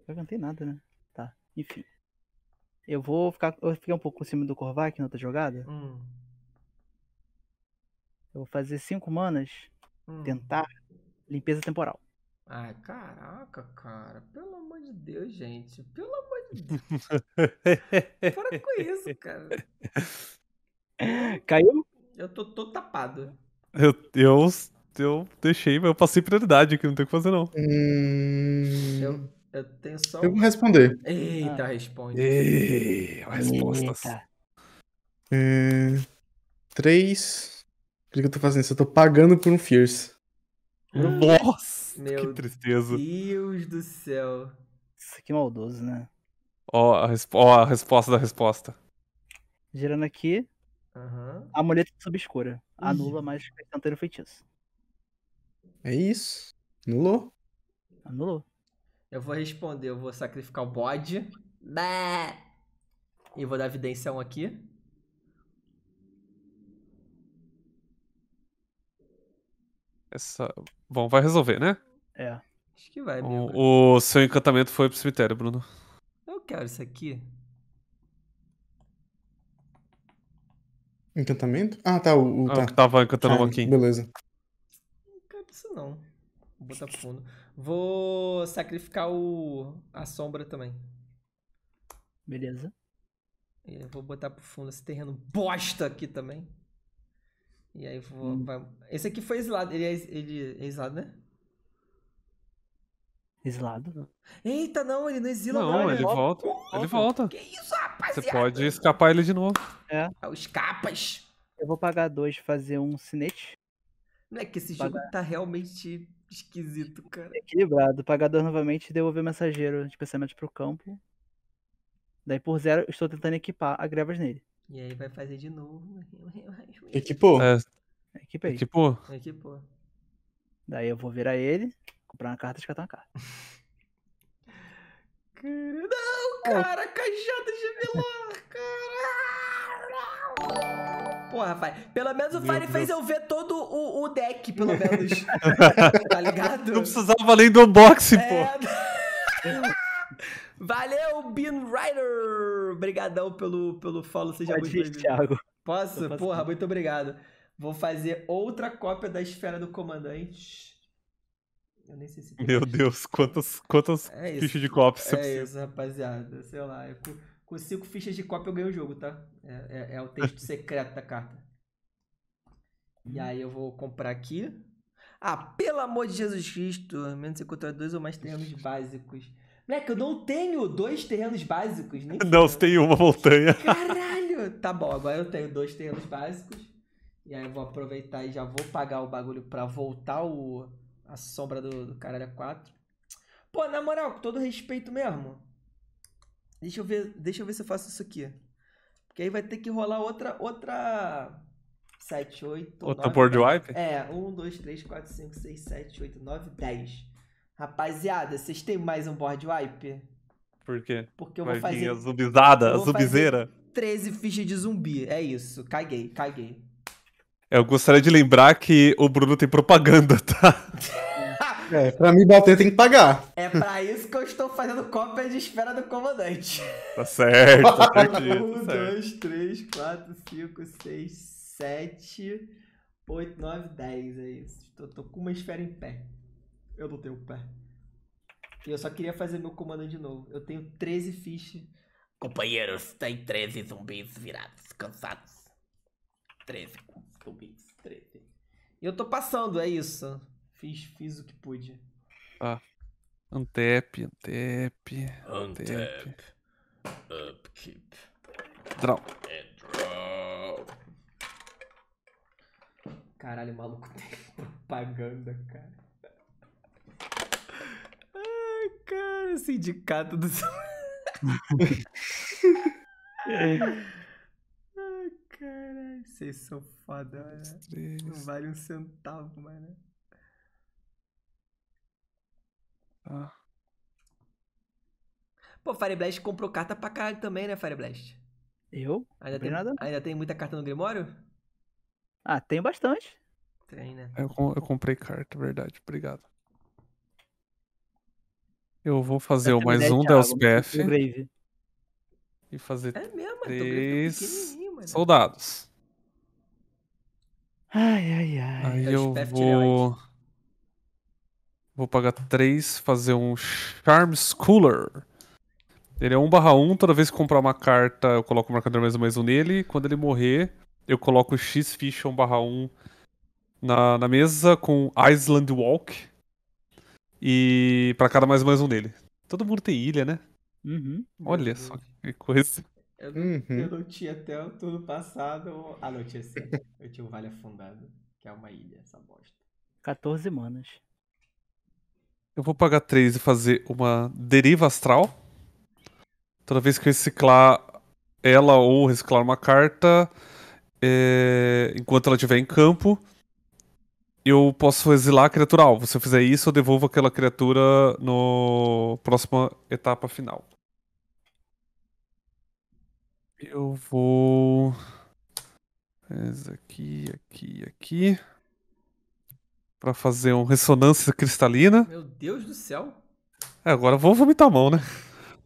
Speaker 2: Eu não tem nada, né? Tá, enfim. Eu vou ficar. Eu fiquei um pouco acima cima do Korvac na outra jogada. Hum. Eu vou fazer cinco manas. Hum. Tentar. Limpeza temporal.
Speaker 1: Ai, caraca, cara. Pelo amor de Deus, gente. Pelo amor de Deus. Para com isso, cara. Caiu? Eu tô todo tapado.
Speaker 3: Eu, eu eu então, deixei, eu passei prioridade aqui, não tem o que fazer, não. Hum...
Speaker 4: Eu, eu tenho só. Eu vou responder. Eita,
Speaker 3: ah. responde. Ei,
Speaker 4: respostas. Eita. É, três. O que eu tô fazendo Eu tô pagando por um Fierce. Hum.
Speaker 1: Nossa!
Speaker 3: Meu que tristeza.
Speaker 2: Deus do céu. Isso aqui é maldoso, né?
Speaker 3: Ó, oh, a, respo oh, a resposta da resposta.
Speaker 2: Girando aqui. Uhum. A mulher subescura. Anula mais cantando feitiço.
Speaker 3: É isso. Anulou.
Speaker 2: Anulou.
Speaker 1: Eu vou responder, eu vou sacrificar o bode. Bah! E vou dar evidência 1 aqui.
Speaker 3: Essa... Bom, vai resolver, né?
Speaker 1: É. Acho que vai,
Speaker 3: mesmo. O, seu encantamento foi pro cemitério, Bruno.
Speaker 1: Eu quero isso aqui.
Speaker 4: Encantamento? Ah, tá. O, o ah, tá. Ah, que tava encantando ah, o Moquinho. Beleza
Speaker 1: não. Vou botar pro fundo. Vou sacrificar o a sombra também. Beleza. eu vou botar pro fundo esse terreno bosta aqui também. E aí vou. Hum. Vai... Esse aqui foi exilado. Ele é, ele é exilado, né?
Speaker 3: Exilado?
Speaker 1: Eita, não, ele não exila,
Speaker 2: não. não ele, ele volta. volta. Ele volta. Que isso, rapaziada? Você pode
Speaker 3: escapar ele de novo.
Speaker 2: É. Ah, os capas. Eu vou pagar dois fazer um sinete. Não é que esse Pagar. jogo
Speaker 1: tá realmente
Speaker 2: esquisito, cara. Equilibrado. Pagador novamente devolver mensageiro de pensamento pro campo. Daí por zero, estou tentando equipar a grevas nele.
Speaker 1: E aí vai fazer de novo.
Speaker 3: Equipou. É. Equipei. Equipou.
Speaker 1: Equipou.
Speaker 2: Daí eu vou virar ele, comprar uma carta e descartar uma carta. Não, é. cara, cajada de vilão, cara!
Speaker 1: porra, Fire. Pelo menos o Fire fez eu ver todo o,
Speaker 3: o deck, pelo menos. tá ligado? Não precisava ler do unboxing,
Speaker 1: é... pô. Valeu, Bean Rider! Obrigadão pelo, pelo follow, seja Pode muito bem-vindo. Posso? Porra, muito obrigado. Vou fazer outra cópia da Esfera do Comandante. Eu nem sei se Meu Deus,
Speaker 3: quantas, quantas é fichas de cópia você é precisa? É
Speaker 1: isso, rapaziada. Sei lá, eu com cinco fichas de cópia eu ganhei o jogo, tá? É, é, é o texto secreto da carta. E uhum. aí eu vou comprar aqui. Ah, pelo amor de Jesus Cristo, menos encontrar dois ou mais terrenos básicos. Moleque, eu não tenho dois terrenos básicos. Nem não,
Speaker 3: você tem uma montanha.
Speaker 1: Caralho! Tá bom, agora eu tenho dois terrenos básicos. E aí eu vou aproveitar e já vou pagar o bagulho pra voltar o, a sombra do, do caralho 4. Pô, na moral, com todo respeito mesmo, Deixa eu ver, deixa eu ver se eu faço isso aqui. Porque aí vai ter que rolar outra outra 7, 8, 9. Outro board wipe? É, 1, 2, 3, 4, 5, 6, 7, 8, 9, 10. Rapaziada, vocês têm mais um board wipe?
Speaker 3: Por quê? Porque eu vai vou fazer. A zumbizada, a zumbizeira.
Speaker 1: 13 fichas de zumbi. É isso. Caguei, caguei.
Speaker 3: Eu gostaria de lembrar que o Bruno tem propaganda, tá?
Speaker 4: É, pra me bater tem que pagar. É
Speaker 1: pra isso que eu estou fazendo cópia de esfera do comandante. Tá certo, tá certinho. um, dois, três, quatro, cinco, seis, sete, oito, nove, dez. É isso. Tô, tô com uma esfera em pé. Eu não tenho pé. E eu só queria fazer meu comando de novo. Eu tenho 13 fichas. Companheiros, tem 13 zumbis virados, cansados. 13 zumbis, 13. E eu tô passando, é isso. Fiz, fiz o que pude.
Speaker 3: Ah. Antep, Antep. Antep. Upkeep. Draw. And draw.
Speaker 1: Caralho, o maluco tem propaganda, cara. Ai, cara, sindicato do. Ai,
Speaker 5: caralho,
Speaker 1: vocês são foda, né? Não vale um centavo, mano. Ah. Pô, Fireblast comprou carta pra caralho também, né, Fireblast? Eu? Ainda tem, nada. ainda tem muita carta no Grimório? Ah, tem bastante. Tem, né? Eu, eu
Speaker 3: comprei carta, verdade. Obrigado. Eu vou fazer eu mais um Deus PF. E fazer é mesmo, é três soldados. Ai, ai, ai. Aí eu, eu vou... Vou pagar 3, fazer um Charm Schooler. Ele é 1 barra 1, toda vez que comprar uma carta, eu coloco o marcador mais ou menos nele. Quando ele morrer, eu coloco o X Fish 1 é barra 1 na, na mesa com Island Walk. E para cada mais mais um nele. Todo mundo tem ilha, né? Uhum. Olha só que coisa. Eu, uhum. eu não
Speaker 1: tinha até o turno passado. Ah, não, eu tinha sim. Eu tinha o Vale Afundado, que é uma ilha, essa
Speaker 3: bosta.
Speaker 2: 14 manas.
Speaker 3: Eu vou pagar 3 e fazer uma deriva astral. Toda vez que eu reciclar ela ou reciclar uma carta, é... enquanto ela estiver em campo, eu posso exilar a criatura alvo. Se eu fizer isso, eu devolvo aquela criatura no próxima etapa final. Eu vou. Essa aqui, aqui, aqui para fazer uma ressonância cristalina. Meu
Speaker 1: Deus do céu!
Speaker 3: É, agora vou vomitar a mão, né?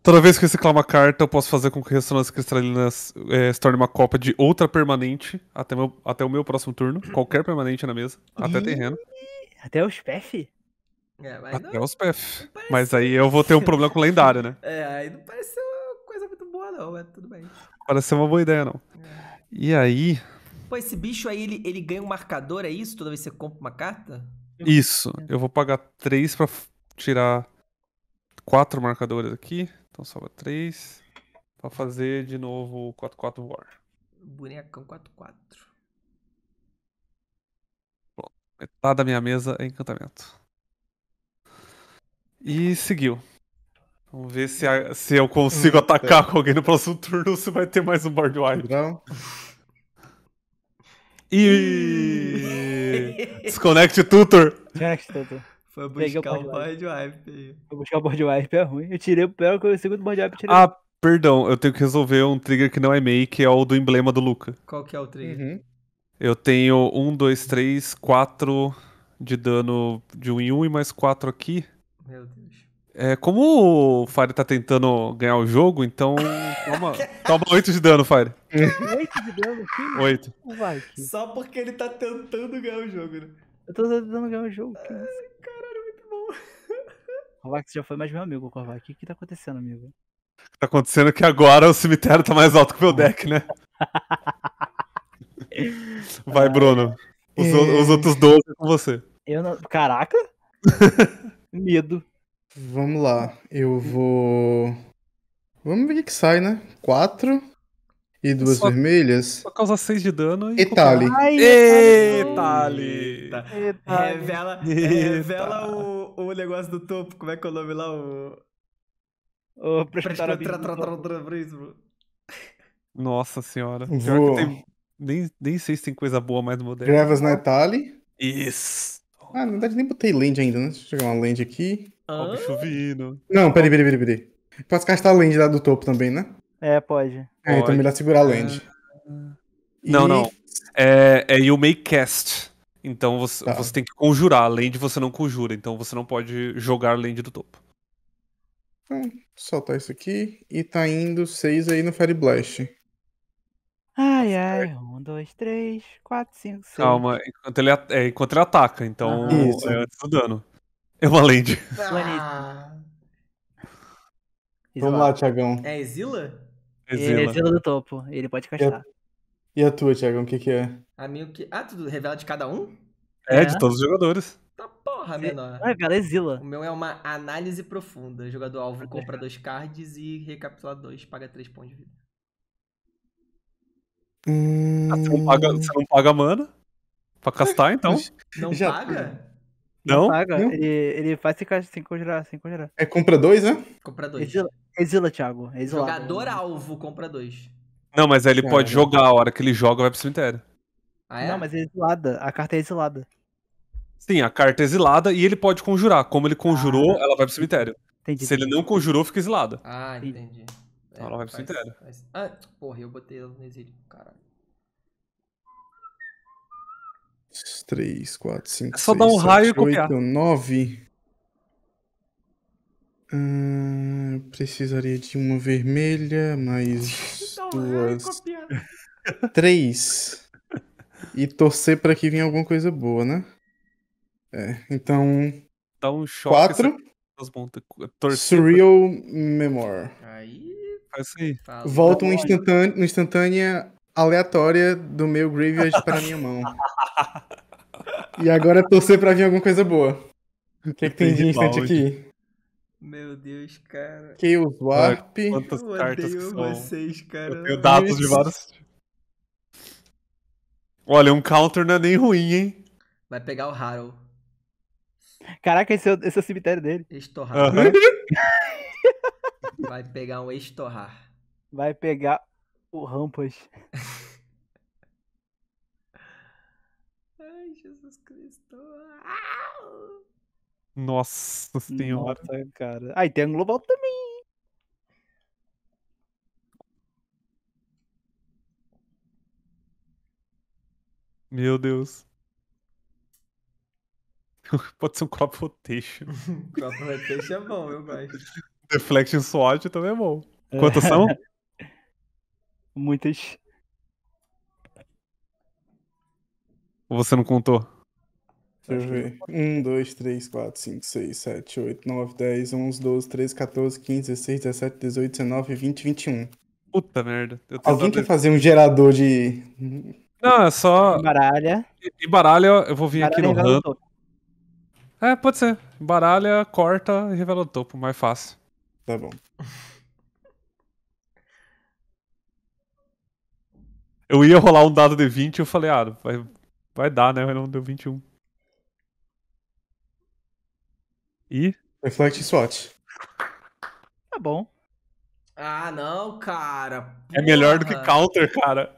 Speaker 3: Toda vez que eu reciclar uma carta, eu posso fazer com que a ressonância cristalina é, se torne uma cópia de outra permanente até, meu, até o meu próximo turno. Qualquer permanente na mesa, até terreno. Até os
Speaker 1: PF? É,
Speaker 3: até não, os PF. Mas aí eu vou ter um problema com lendário, né?
Speaker 1: É, aí não pareceu coisa muito boa, não, mas tudo bem.
Speaker 3: Pareceu uma boa ideia, não. É. E aí,
Speaker 1: Pô, esse bicho aí, ele, ele ganha um marcador, é isso? Toda vez que você compra uma carta?
Speaker 3: Isso. Eu vou pagar 3 pra tirar 4 marcadores aqui. Então sobra 3. Pra fazer de novo o 4-4 War.
Speaker 1: Bonecão 4-4.
Speaker 3: Metade da minha mesa é encantamento. E seguiu. Vamos ver se, a, se eu consigo hum, atacar com alguém no próximo turno ou se vai ter mais um Bardwire. Não. E. Tutor.
Speaker 1: Tutor. Foi
Speaker 3: buscar o board
Speaker 1: wipe. Foi
Speaker 2: buscar o board wipe, é ruim. Eu tirei o pior que o segundo board wipe tirei. Ah,
Speaker 3: perdão, eu tenho que resolver um trigger que não é meio que é o do emblema do Luca.
Speaker 1: Qual que é o trigger? Uhum.
Speaker 3: Eu tenho 1, 2, 3, 4 de dano de 1 um em 1 um, e mais 4 aqui. Meu Deus. É, como o Fire tá tentando ganhar o jogo, então. Toma, toma 8 de dano, Fire.
Speaker 1: 8 de dano? Sim. 8. Vai, Só porque ele tá tentando ganhar
Speaker 2: o jogo, né? Eu tô tentando ganhar o jogo. Que isso? Caralho, muito bom.
Speaker 3: Kovacs já
Speaker 2: foi mais meu amigo, Kovacs. O que, que tá acontecendo, amigo? O
Speaker 3: que tá acontecendo é que agora o cemitério tá mais alto que o meu deck, né? Vai, Bruno. Os, os
Speaker 2: é. outros 12 com você. Eu não... Caraca!
Speaker 4: Medo. Vamos lá, eu vou. Vamos ver o que sai, né? Quatro e é duas só, vermelhas. Só
Speaker 3: causa seis de dano e. Etali. Etali! Revela, é, revela
Speaker 1: o, o negócio do
Speaker 3: topo, como é que é o nome
Speaker 1: lá? O. O Prestatorabrismo.
Speaker 3: Nossa senhora. Tem... Nem, nem sei se tem coisa boa mais moderna. Grevas na
Speaker 4: Etali. Isso. Ah, na verdade nem botei land ainda, né? Deixa eu jogar uma land aqui. Ó, o bicho vindo. Não, peraí, peraí, peraí, peraí. Posso gastar a land lá do topo também, né?
Speaker 2: É, pode. É,
Speaker 4: então é melhor segurar a lente. Ah. Não, E- não.
Speaker 3: É, é you may cast. Então você, Tá. você tem que conjurar. Land você não conjura, então você não pode jogar Land do topo.
Speaker 2: Então,
Speaker 4: Soltar isso aqui. E tá indo 6 aí no Fairy Blast.
Speaker 2: Ai, tá ai. 1, 2, 3, 4, 5, 6. Calma,
Speaker 3: enquanto ele, é, enquanto ele ataca, então Aham. é antes do dano. É uma land.
Speaker 1: Ah.
Speaker 4: Vamos lá, Thiagão.
Speaker 1: É Exila?
Speaker 4: Exila. É Exila
Speaker 2: do topo.
Speaker 1: Ele pode
Speaker 4: castar. E a, e a tua, Thiagão? o que, que é?
Speaker 1: A minha que. Ah, tudo revela de cada um?
Speaker 4: É, é. de todos os jogadores.
Speaker 3: Tá
Speaker 1: porra, menor. Ah, cara, Exila. É o meu é uma análise profunda. O jogador alvo compra dois cards e recapitula dois, paga três pontos de vida.
Speaker 3: Hum... Ah, você, não paga, você não paga mana? Pra castar, então? Não Já paga? Não? não paga. Não.
Speaker 2: Ele, ele faz sem, sem congelar, sem congelar. É compra dois, né? Compra dois. Exila, exila Thiago. Jogador
Speaker 1: alvo, compra dois.
Speaker 3: Não, mas ele é, pode jogar. A hora que ele joga, vai pro cemitério.
Speaker 2: Ah, é? Não, mas é exilada. A carta é exilada.
Speaker 3: Sim, a carta é exilada e ele pode conjurar. Como ele conjurou, ah, ela vai pro cemitério. Entendi. Se ele não conjurou, fica exilada. Ah, entendi. É, então ela vai pro é, faz, cemitério.
Speaker 1: Faz... Ah, porra, eu botei ela no exílio. Caralho.
Speaker 4: 3, 4, 5, 6. é só 6, dar um 7, raio 8, e copiar. 9. Hum, ah, precisaria de uma vermelha, mais então,
Speaker 3: duas.
Speaker 4: três. E torcer para que venha alguma coisa boa, né? É, então.
Speaker 3: Dá um choque. Quatro.
Speaker 4: Assim, Surreal pra... Memoir. Aí.
Speaker 3: Tá Volta tá um
Speaker 4: instantânea, instantânea aleatória do meu graveyard para minha mão. E agora é torcer para vir alguma coisa boa. O que, é que tem de instante aqui?
Speaker 1: Meu Deus, cara.
Speaker 3: Chaos Warp. Olha, ah, quantas eu cartas que são. vocês, cara. Eu tenho dados de vários. Olha, um counter não é nem ruim, hein?
Speaker 1: Vai pegar o Harold. Caraca, esse é, o, esse é o cemitério dele. Estorrar. Uhum. Vai pegar um estorrar.
Speaker 2: Vai pegar o Rampas.
Speaker 5: Ai, Jesus Cristo.
Speaker 2: Nossa senhora. Nossa, cara. Aí ah, tem a Global também.
Speaker 3: Meu Deus. Pode ser um crop rotation.
Speaker 1: crop rotation é bom, eu gosto.
Speaker 3: Deflection SWAT também é bom. É. Quantas são?
Speaker 4: muitas.
Speaker 3: Ou Você não contou?
Speaker 4: Deixa eu ver. 1, 2, 3, 4, 5, 6, 7, 8, 9, 10, 11, 12, 13, 14, 15, 16, 17, 18, 19, 20, 21.
Speaker 3: Puta merda. Alguém quer
Speaker 4: fazer um gerador de.
Speaker 3: Não, é só. Baralha. E baralha, eu vou vir baralha aqui no random. É, pode ser. Baralha, corta e revela o topo, mais fácil. Tá bom. Eu ia rolar um dado de 20 e eu falei, ah, vai, vai dar, né? Mas não deu 21.
Speaker 4: E? Reflect SWAT.
Speaker 3: Tá bom. Ah,
Speaker 4: não, cara. Porra. É melhor do que
Speaker 3: counter, cara.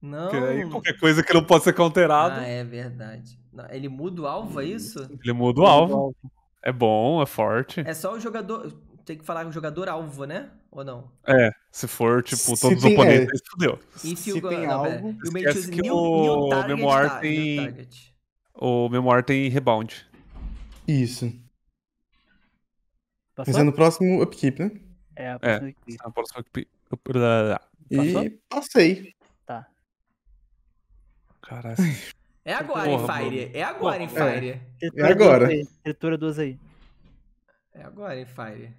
Speaker 1: Não. Porque aí qualquer coisa que não pode ser counterado. Ah, é verdade. Não, ele muda o alvo, é isso? Ele muda o alvo.
Speaker 3: É bom, é forte. É
Speaker 1: só o jogador tem que falar com o jogador alvo, né? Ou não?
Speaker 3: É, se for, tipo, se todos os é. oponentes, é. E se, se go... tem não, é. algo, esquece que new, o new tá? Memoir tem... O Memoir tem rebound. Isso.
Speaker 4: Passou? Mas é no próximo upkeep, né? É, a próxima é,
Speaker 3: tá upkeep.
Speaker 4: É, próxima upkeep. Passou? passei. Tá. Caralho. É agora, Porra, Fire. É agora, é. Fire. É, é agora.
Speaker 2: Escritura duas aí.
Speaker 4: É
Speaker 1: agora, hein, Fire.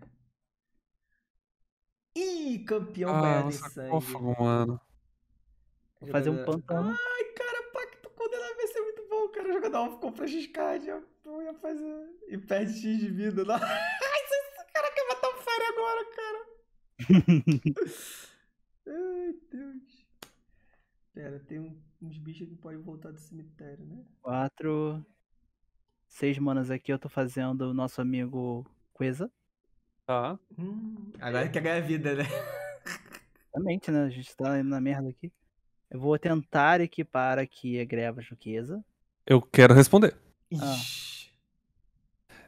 Speaker 1: Ih, campeão ah, banhado em sangue. mano. Vou fazer um pantão. Ai, cara, pacto quando ela vai ser muito bom, cara. O jogador ficou X card. eu ia fazer. E perde X de vida. Ai, esse cara quer matar o Fire agora, cara. Ai, Deus. Pera, tem uns bichos que podem voltar do cemitério, né?
Speaker 2: Quatro. Seis manas aqui, eu tô fazendo o nosso amigo coisa.
Speaker 1: Tá. Hum, agora que é a vida, né?
Speaker 2: Exatamente, né? A gente tá na merda aqui. Eu vou tentar equipar aqui a greva juqueza.
Speaker 3: Eu quero responder. Ah.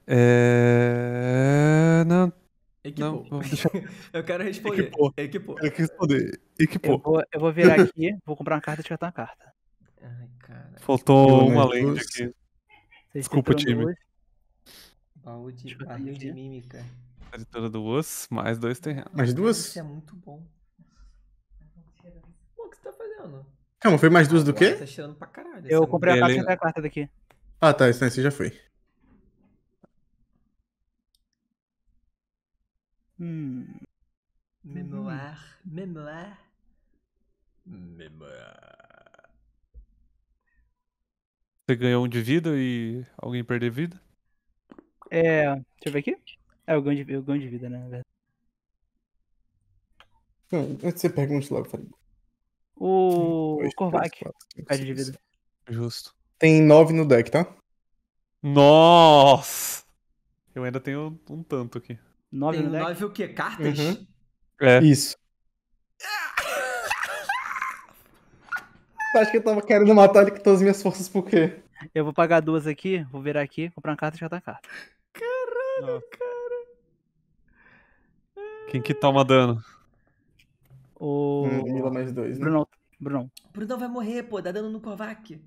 Speaker 3: É... Não. Equipou. Não,
Speaker 1: eu quero responder. Equipou. Equipou. Eu quero responder.
Speaker 2: Equipou. Eu vou, eu vou virar aqui, vou comprar uma carta e descartar uma carta.
Speaker 3: Ai, cara. Faltou uma lente aqui. Desculpa, time.
Speaker 1: Baú de, baú de mímica
Speaker 3: editora do Osso, mais dois terrenos. Mais duas?
Speaker 4: Isso é muito bom. Pô, o que você tá fazendo? Calma, foi mais duas do quê? Tá
Speaker 1: cheirando pra caralho. Eu comprei
Speaker 4: a caixa da quarta daqui. Ah, tá. Isso, isso já foi.
Speaker 1: Hum. Memoir. Memoir.
Speaker 2: Memoir.
Speaker 3: Você ganhou um de vida e alguém perdeu vida?
Speaker 2: É. Deixa eu ver aqui. É o ganho de, o ganho de vida, né?
Speaker 4: Não, é, você pergunte logo, falei. O,
Speaker 2: o Korvac perde de vida.
Speaker 3: Justo. Tem nove no deck, tá? Nossa! Eu ainda tenho um tanto aqui.
Speaker 2: Nove no deck? Nove o quê? Cartas? Uhum. É. Isso. acho
Speaker 4: que eu tava querendo matar ele com todas as minhas forças, por quê?
Speaker 2: Eu vou pagar duas aqui, vou virar aqui, comprar uma carta e já tá carta. Caralho, Nossa. cara.
Speaker 3: Quem que toma dano?
Speaker 4: O. Mila hum, mais dois, né? Bruno. Bruno.
Speaker 1: Brunão vai morrer, pô. Dá dano no Kovac.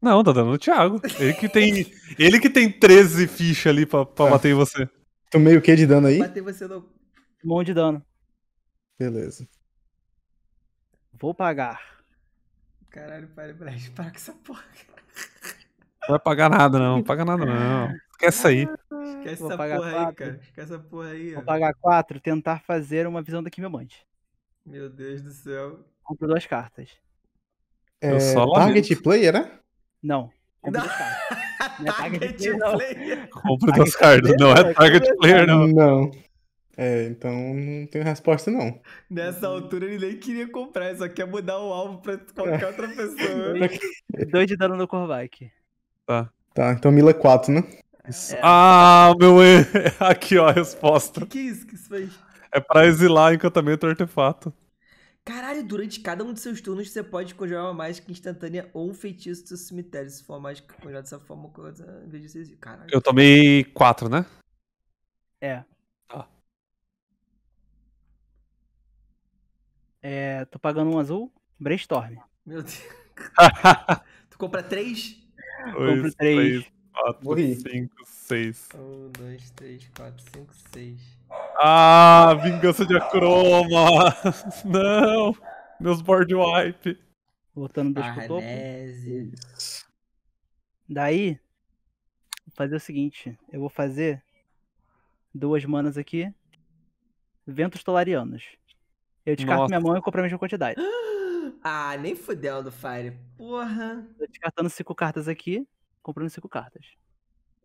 Speaker 3: Não, dá dano no Thiago. Ele que tem. ele que tem 13 fichas ali pra, pra ah. bater em você. Tomei o que de dano aí?
Speaker 2: Batei
Speaker 1: você no. Um
Speaker 3: monte de dano. Beleza.
Speaker 1: Vou pagar. Caralho, para, para, para com essa porra.
Speaker 3: Não vai pagar nada, não. Não paga nada, não. Esquece aí.
Speaker 1: Ah. Quer
Speaker 2: essa porra quatro. aí, cara. Quer essa porra aí. Vou ó. pagar quatro, tentar fazer uma visão da quimamante. Meu Deus do céu. Compro duas cartas. É, só target player, né? Não. Compro duas cartas. É target, target player.
Speaker 5: Compro duas cartas. Não é target player, não.
Speaker 4: Não. É, então não tenho resposta, não. Nessa altura ele nem queria
Speaker 1: comprar, só quer mudar o alvo pra qualquer
Speaker 2: outra pessoa. Dois de dano no Korvac.
Speaker 3: Tá.
Speaker 4: Tá, então Mila é 4, né? É. Ah, meu E!
Speaker 3: Aqui, ó, a resposta. Que que é isso que isso fez? É pra exilar encantamento artefato. Caralho,
Speaker 1: durante cada um de seus turnos você pode conjurar uma mágica instantânea ou um feitiço do seu cemitério. Se for uma mágica conjurada dessa forma, em vez de vocês. Caralho. Eu
Speaker 3: tomei quatro, né? É. Ah.
Speaker 1: É.
Speaker 2: Tô pagando um azul, brainstorm. Meu Deus. tu
Speaker 1: compra três?
Speaker 3: Compro três. 4, 5, 6.
Speaker 1: 1, 2, 3, 4, 5, 6.
Speaker 3: Ah, vingança de acroma! Não! Meus board wipe. Voltando desde o topo.
Speaker 2: Daí, vou fazer o seguinte. Eu vou fazer duas manas aqui. Ventos Tolarianos. Eu descarto Nossa. minha mão e compro a mesma
Speaker 1: quantidade. Ah, nem fudeu do Fire. Porra. Tô descartando cinco cartas aqui comprando cinco cartas.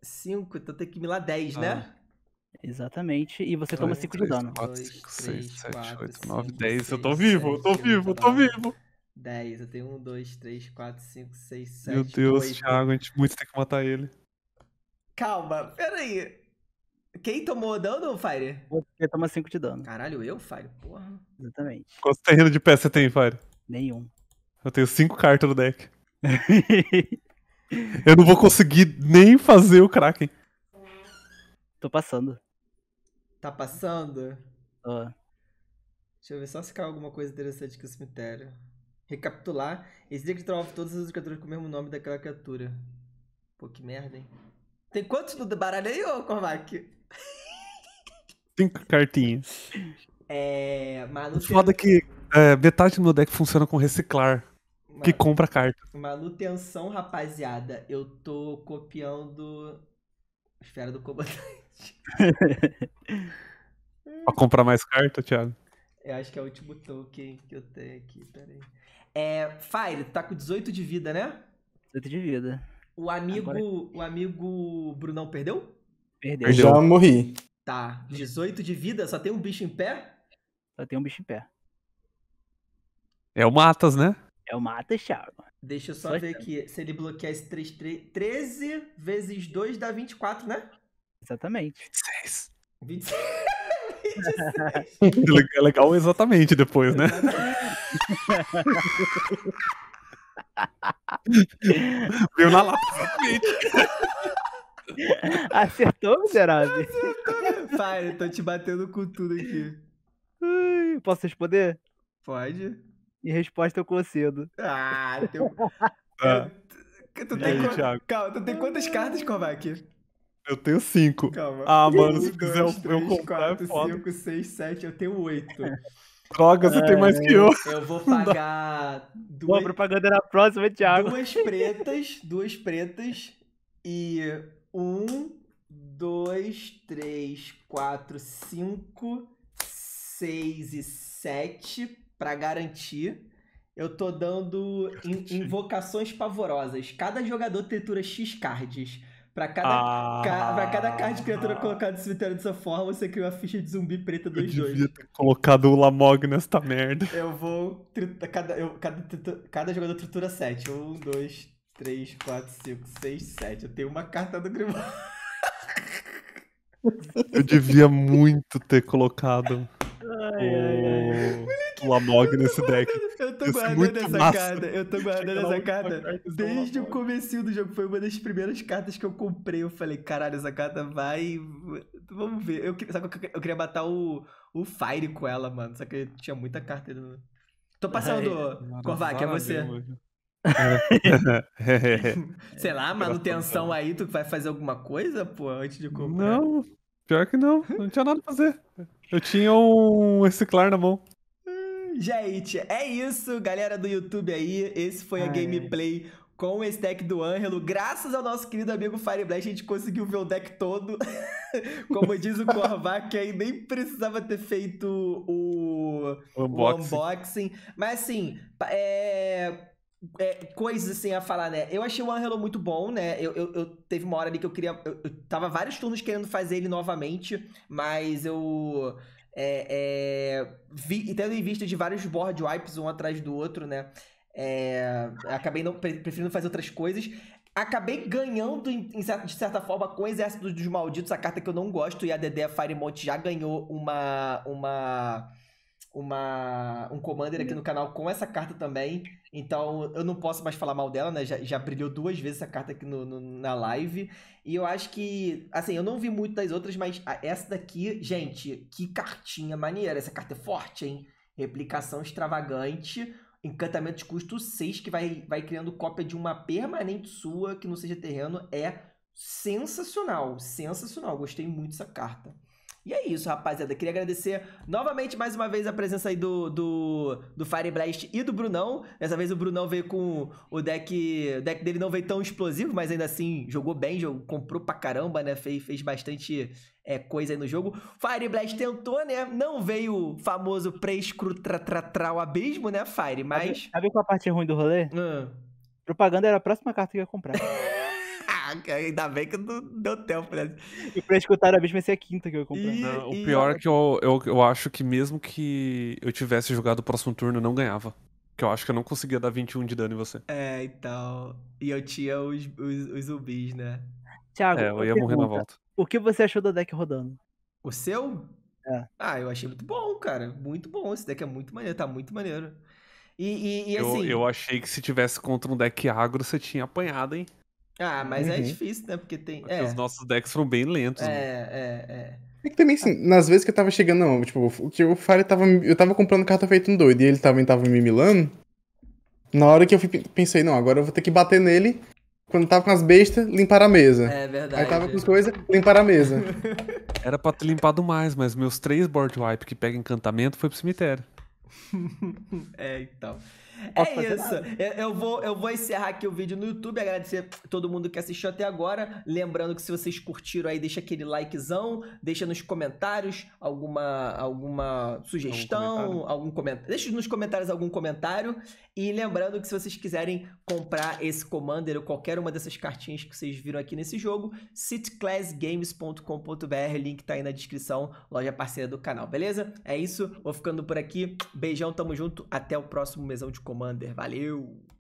Speaker 1: Cinco? Então tem que milar 10, ah. né? É. Exatamente, e você toma 5 de dano. 4, 5, 6, 7,
Speaker 3: 8, 9, 10. Eu tô vivo, eu tô
Speaker 1: vivo, eu tô vivo. 10, eu tenho 1, 2, 3, 4, 5, 6, 7. 8. Meu Deus, 8.
Speaker 3: Thiago, a gente muito tem que matar ele.
Speaker 1: Calma, peraí. Quem tomou dano, Fire? Você toma 5 de dano. Caralho, eu, Fire? Porra. Exatamente.
Speaker 3: Quantos terrenos de pé você tem, Fire? Nenhum. Eu tenho 5 cartas no deck. Eu não vou conseguir nem fazer o Kraken.
Speaker 1: Tô passando. Tá passando? Ó. Deixa eu ver só se cai alguma coisa interessante aqui no cemitério. Recapitular. Esse dia que trova todas as criaturas com o mesmo nome daquela criatura. Pô, que merda, hein? Tem quantos no baralho aí, ô Cormac?
Speaker 3: Cinco cartinhas.
Speaker 1: É. Mas não sei... Foda é
Speaker 3: que é, metade do meu deck funciona com reciclar que compra carta.
Speaker 1: Manutenção, rapaziada. Eu tô copiando. Esfera do comandante.
Speaker 3: pra comprar mais carta, Thiago?
Speaker 1: Eu acho que é o último token que eu tenho aqui, peraí. É, Fire, tá com 18 de vida, né? 18 de vida. O amigo, Agora... o amigo Brunão perdeu? Perdeu. Eu já morri. Tá, 18 de vida, só tem um bicho em pé? Só tem um bicho em pé.
Speaker 3: É o Matas, né?
Speaker 1: Eu mato o Sharon. Deixa eu só, só ver aqui. Se ele bloquear esse 3, 3, 13 vezes 2 dá 24, né? Exatamente. 26. 26.
Speaker 3: 26. É legal exatamente depois, né?
Speaker 2: Veio na lata, exatamente. Acertou, miserável? Acertou. Pai, eu tô te batendo com tudo aqui. Posso responder? Pode.
Speaker 1: Em resposta, eu concedo. Ah, teu.
Speaker 3: Ah. Tu, tu, tem aí,
Speaker 1: Calma, tu tem quantas cartas, Kovac? Eu tenho cinco. Calma. Ah, mano, um, se quiser dois, eu, eu comprar. 4, é foda. eu tenho oito. Droga, você é, tem mais que eu. É, eu vou pagar duas. Boa, propaganda na próxima, Thiago. Duas pretas, duas pretas e um, dois, três, quatro, cinco, seis e sete para garantir, eu tô dando invocações pavorosas. Cada jogador tritura X cards. Pra cada, ah, ca, pra cada card de criatura colocada no cemitério dessa forma, você cria uma ficha de zumbi preta 2-2. Eu devia dois.
Speaker 3: ter colocado o Lamog nesta merda.
Speaker 1: Eu vou... Cada, eu, cada, cada jogador tritura 7. 1, 2, 3, 4, 5, 6, 7. Eu tenho uma carta do Grimório.
Speaker 3: Eu devia muito ter colocado. Ai, oh. ai, ai. Lamog nesse deck. Eu tô guardando é essa massa.
Speaker 1: carta. Eu tô guardando essa carta desde o começo do jogo. Foi uma das primeiras cartas que eu comprei. Eu falei, caralho, essa carta vai. Vamos ver. Eu, que eu queria matar o, o Fire com ela, mano. Só que tinha muita carta no. Tô passando, Ai, Korvac, é você. Sei lá, manutenção aí, tu vai fazer alguma coisa, pô, antes de
Speaker 3: comprar? Não, pior que não, não tinha nada pra fazer. Eu tinha um reciclar na mão.
Speaker 1: Gente, é isso, galera do YouTube aí. Esse foi a gameplay com esse deck do Ângelo. Graças ao nosso querido amigo Fireblast, a gente conseguiu ver o deck todo. Como diz o Korvac, aí nem precisava ter feito o, o, unboxing. o unboxing. Mas assim, é... É, coisas assim a falar, né? Eu achei o Angelo muito bom, né? Eu, eu, eu teve uma hora ali que eu queria. Eu, eu, tava vários turnos querendo fazer ele novamente, mas eu. É, é, vi, e tendo em vista de vários board wipes um atrás do outro, né? É, acabei não, preferindo fazer outras coisas. Acabei ganhando, em, de certa forma, com o Exército dos Malditos, a carta que eu não gosto, e a Dedé Firemont já ganhou uma. uma uma, um Commander aqui no canal com essa carta também. Então eu não posso mais falar mal dela, né? Já, já brilhou duas vezes essa carta aqui no, no, na live. E eu acho que, assim, eu não vi muito das outras, mas essa daqui, gente, que cartinha maneira. Essa carta é forte, hein? Replicação extravagante. Encantamento de custo 6, que vai, vai criando cópia de uma permanente sua que não seja terreno. É sensacional, sensacional. Gostei muito dessa carta. E é isso, rapaziada. Queria agradecer novamente, mais uma vez, a presença aí do, do, do Blast e do Brunão. Dessa vez o Brunão veio com o deck. O deck dele não veio tão explosivo, mas ainda assim jogou bem, jogou, comprou pra caramba, né? Fez, fez bastante é, coisa aí no jogo. Fire Blast tentou, né? Não veio o famoso pré o abismo, né, Fire? Mas. Sabe,
Speaker 2: sabe qual a parte ruim do rolê? Hum. Propaganda era a próxima carta que eu ia comprar.
Speaker 1: Caraca, ainda bem que não deu tempo, né?
Speaker 2: E pra escutar a mesma, essa é a quinta que eu comprei. Não, O pior
Speaker 3: é que eu, eu, eu acho que mesmo que eu tivesse jogado o próximo turno, eu não ganhava. Que eu acho que eu não conseguia dar 21 de dano em você.
Speaker 1: É, então. E eu tinha os, os, os zumbis, né? Thiago, é, eu
Speaker 3: ia pergunta, morrer na volta.
Speaker 1: O que você achou do deck rodando? O seu? É. Ah, eu achei muito bom, cara. Muito bom. Esse deck é muito maneiro, tá muito maneiro. E, e, e assim. Eu, eu,
Speaker 3: achei que se tivesse contra um deck agro, você tinha apanhado, hein?
Speaker 1: Ah, mas é uhum. é difícil, né? Porque tem. Porque é. os
Speaker 3: nossos decks foram bem lentos. Né? É,
Speaker 1: né? é, é.
Speaker 4: É que também, assim, nas vezes que eu tava chegando, não, tipo, o que o Fire tava. Eu tava comprando carta feito um doido e ele também tava me milando. Na hora que eu fui, pensei, não, agora eu vou ter que bater nele. Quando tava com as bestas, limpar a mesa. É verdade. Aí tava com as coisas, limpar a mesa.
Speaker 3: Era pra ter limpado mais, mas meus três board wipe que pega encantamento foi pro cemitério.
Speaker 1: é, então é isso. Eu, eu, vou, eu vou encerrar aqui o vídeo no YouTube, agradecer todo mundo que assistiu até agora. Lembrando que se vocês curtiram aí, deixa aquele likezão, deixa nos comentários alguma, alguma sugestão, algum comentário. algum Deixa nos comentários algum comentário. E lembrando que se vocês quiserem comprar esse Commander ou qualquer uma dessas cartinhas que vocês viram aqui nesse jogo, sitclassgames.com.br, link tá aí na descrição, loja parceira do canal, beleza? É isso, vou ficando por aqui. Beijão, tamo junto, até o próximo mesão de Commander. Valeu!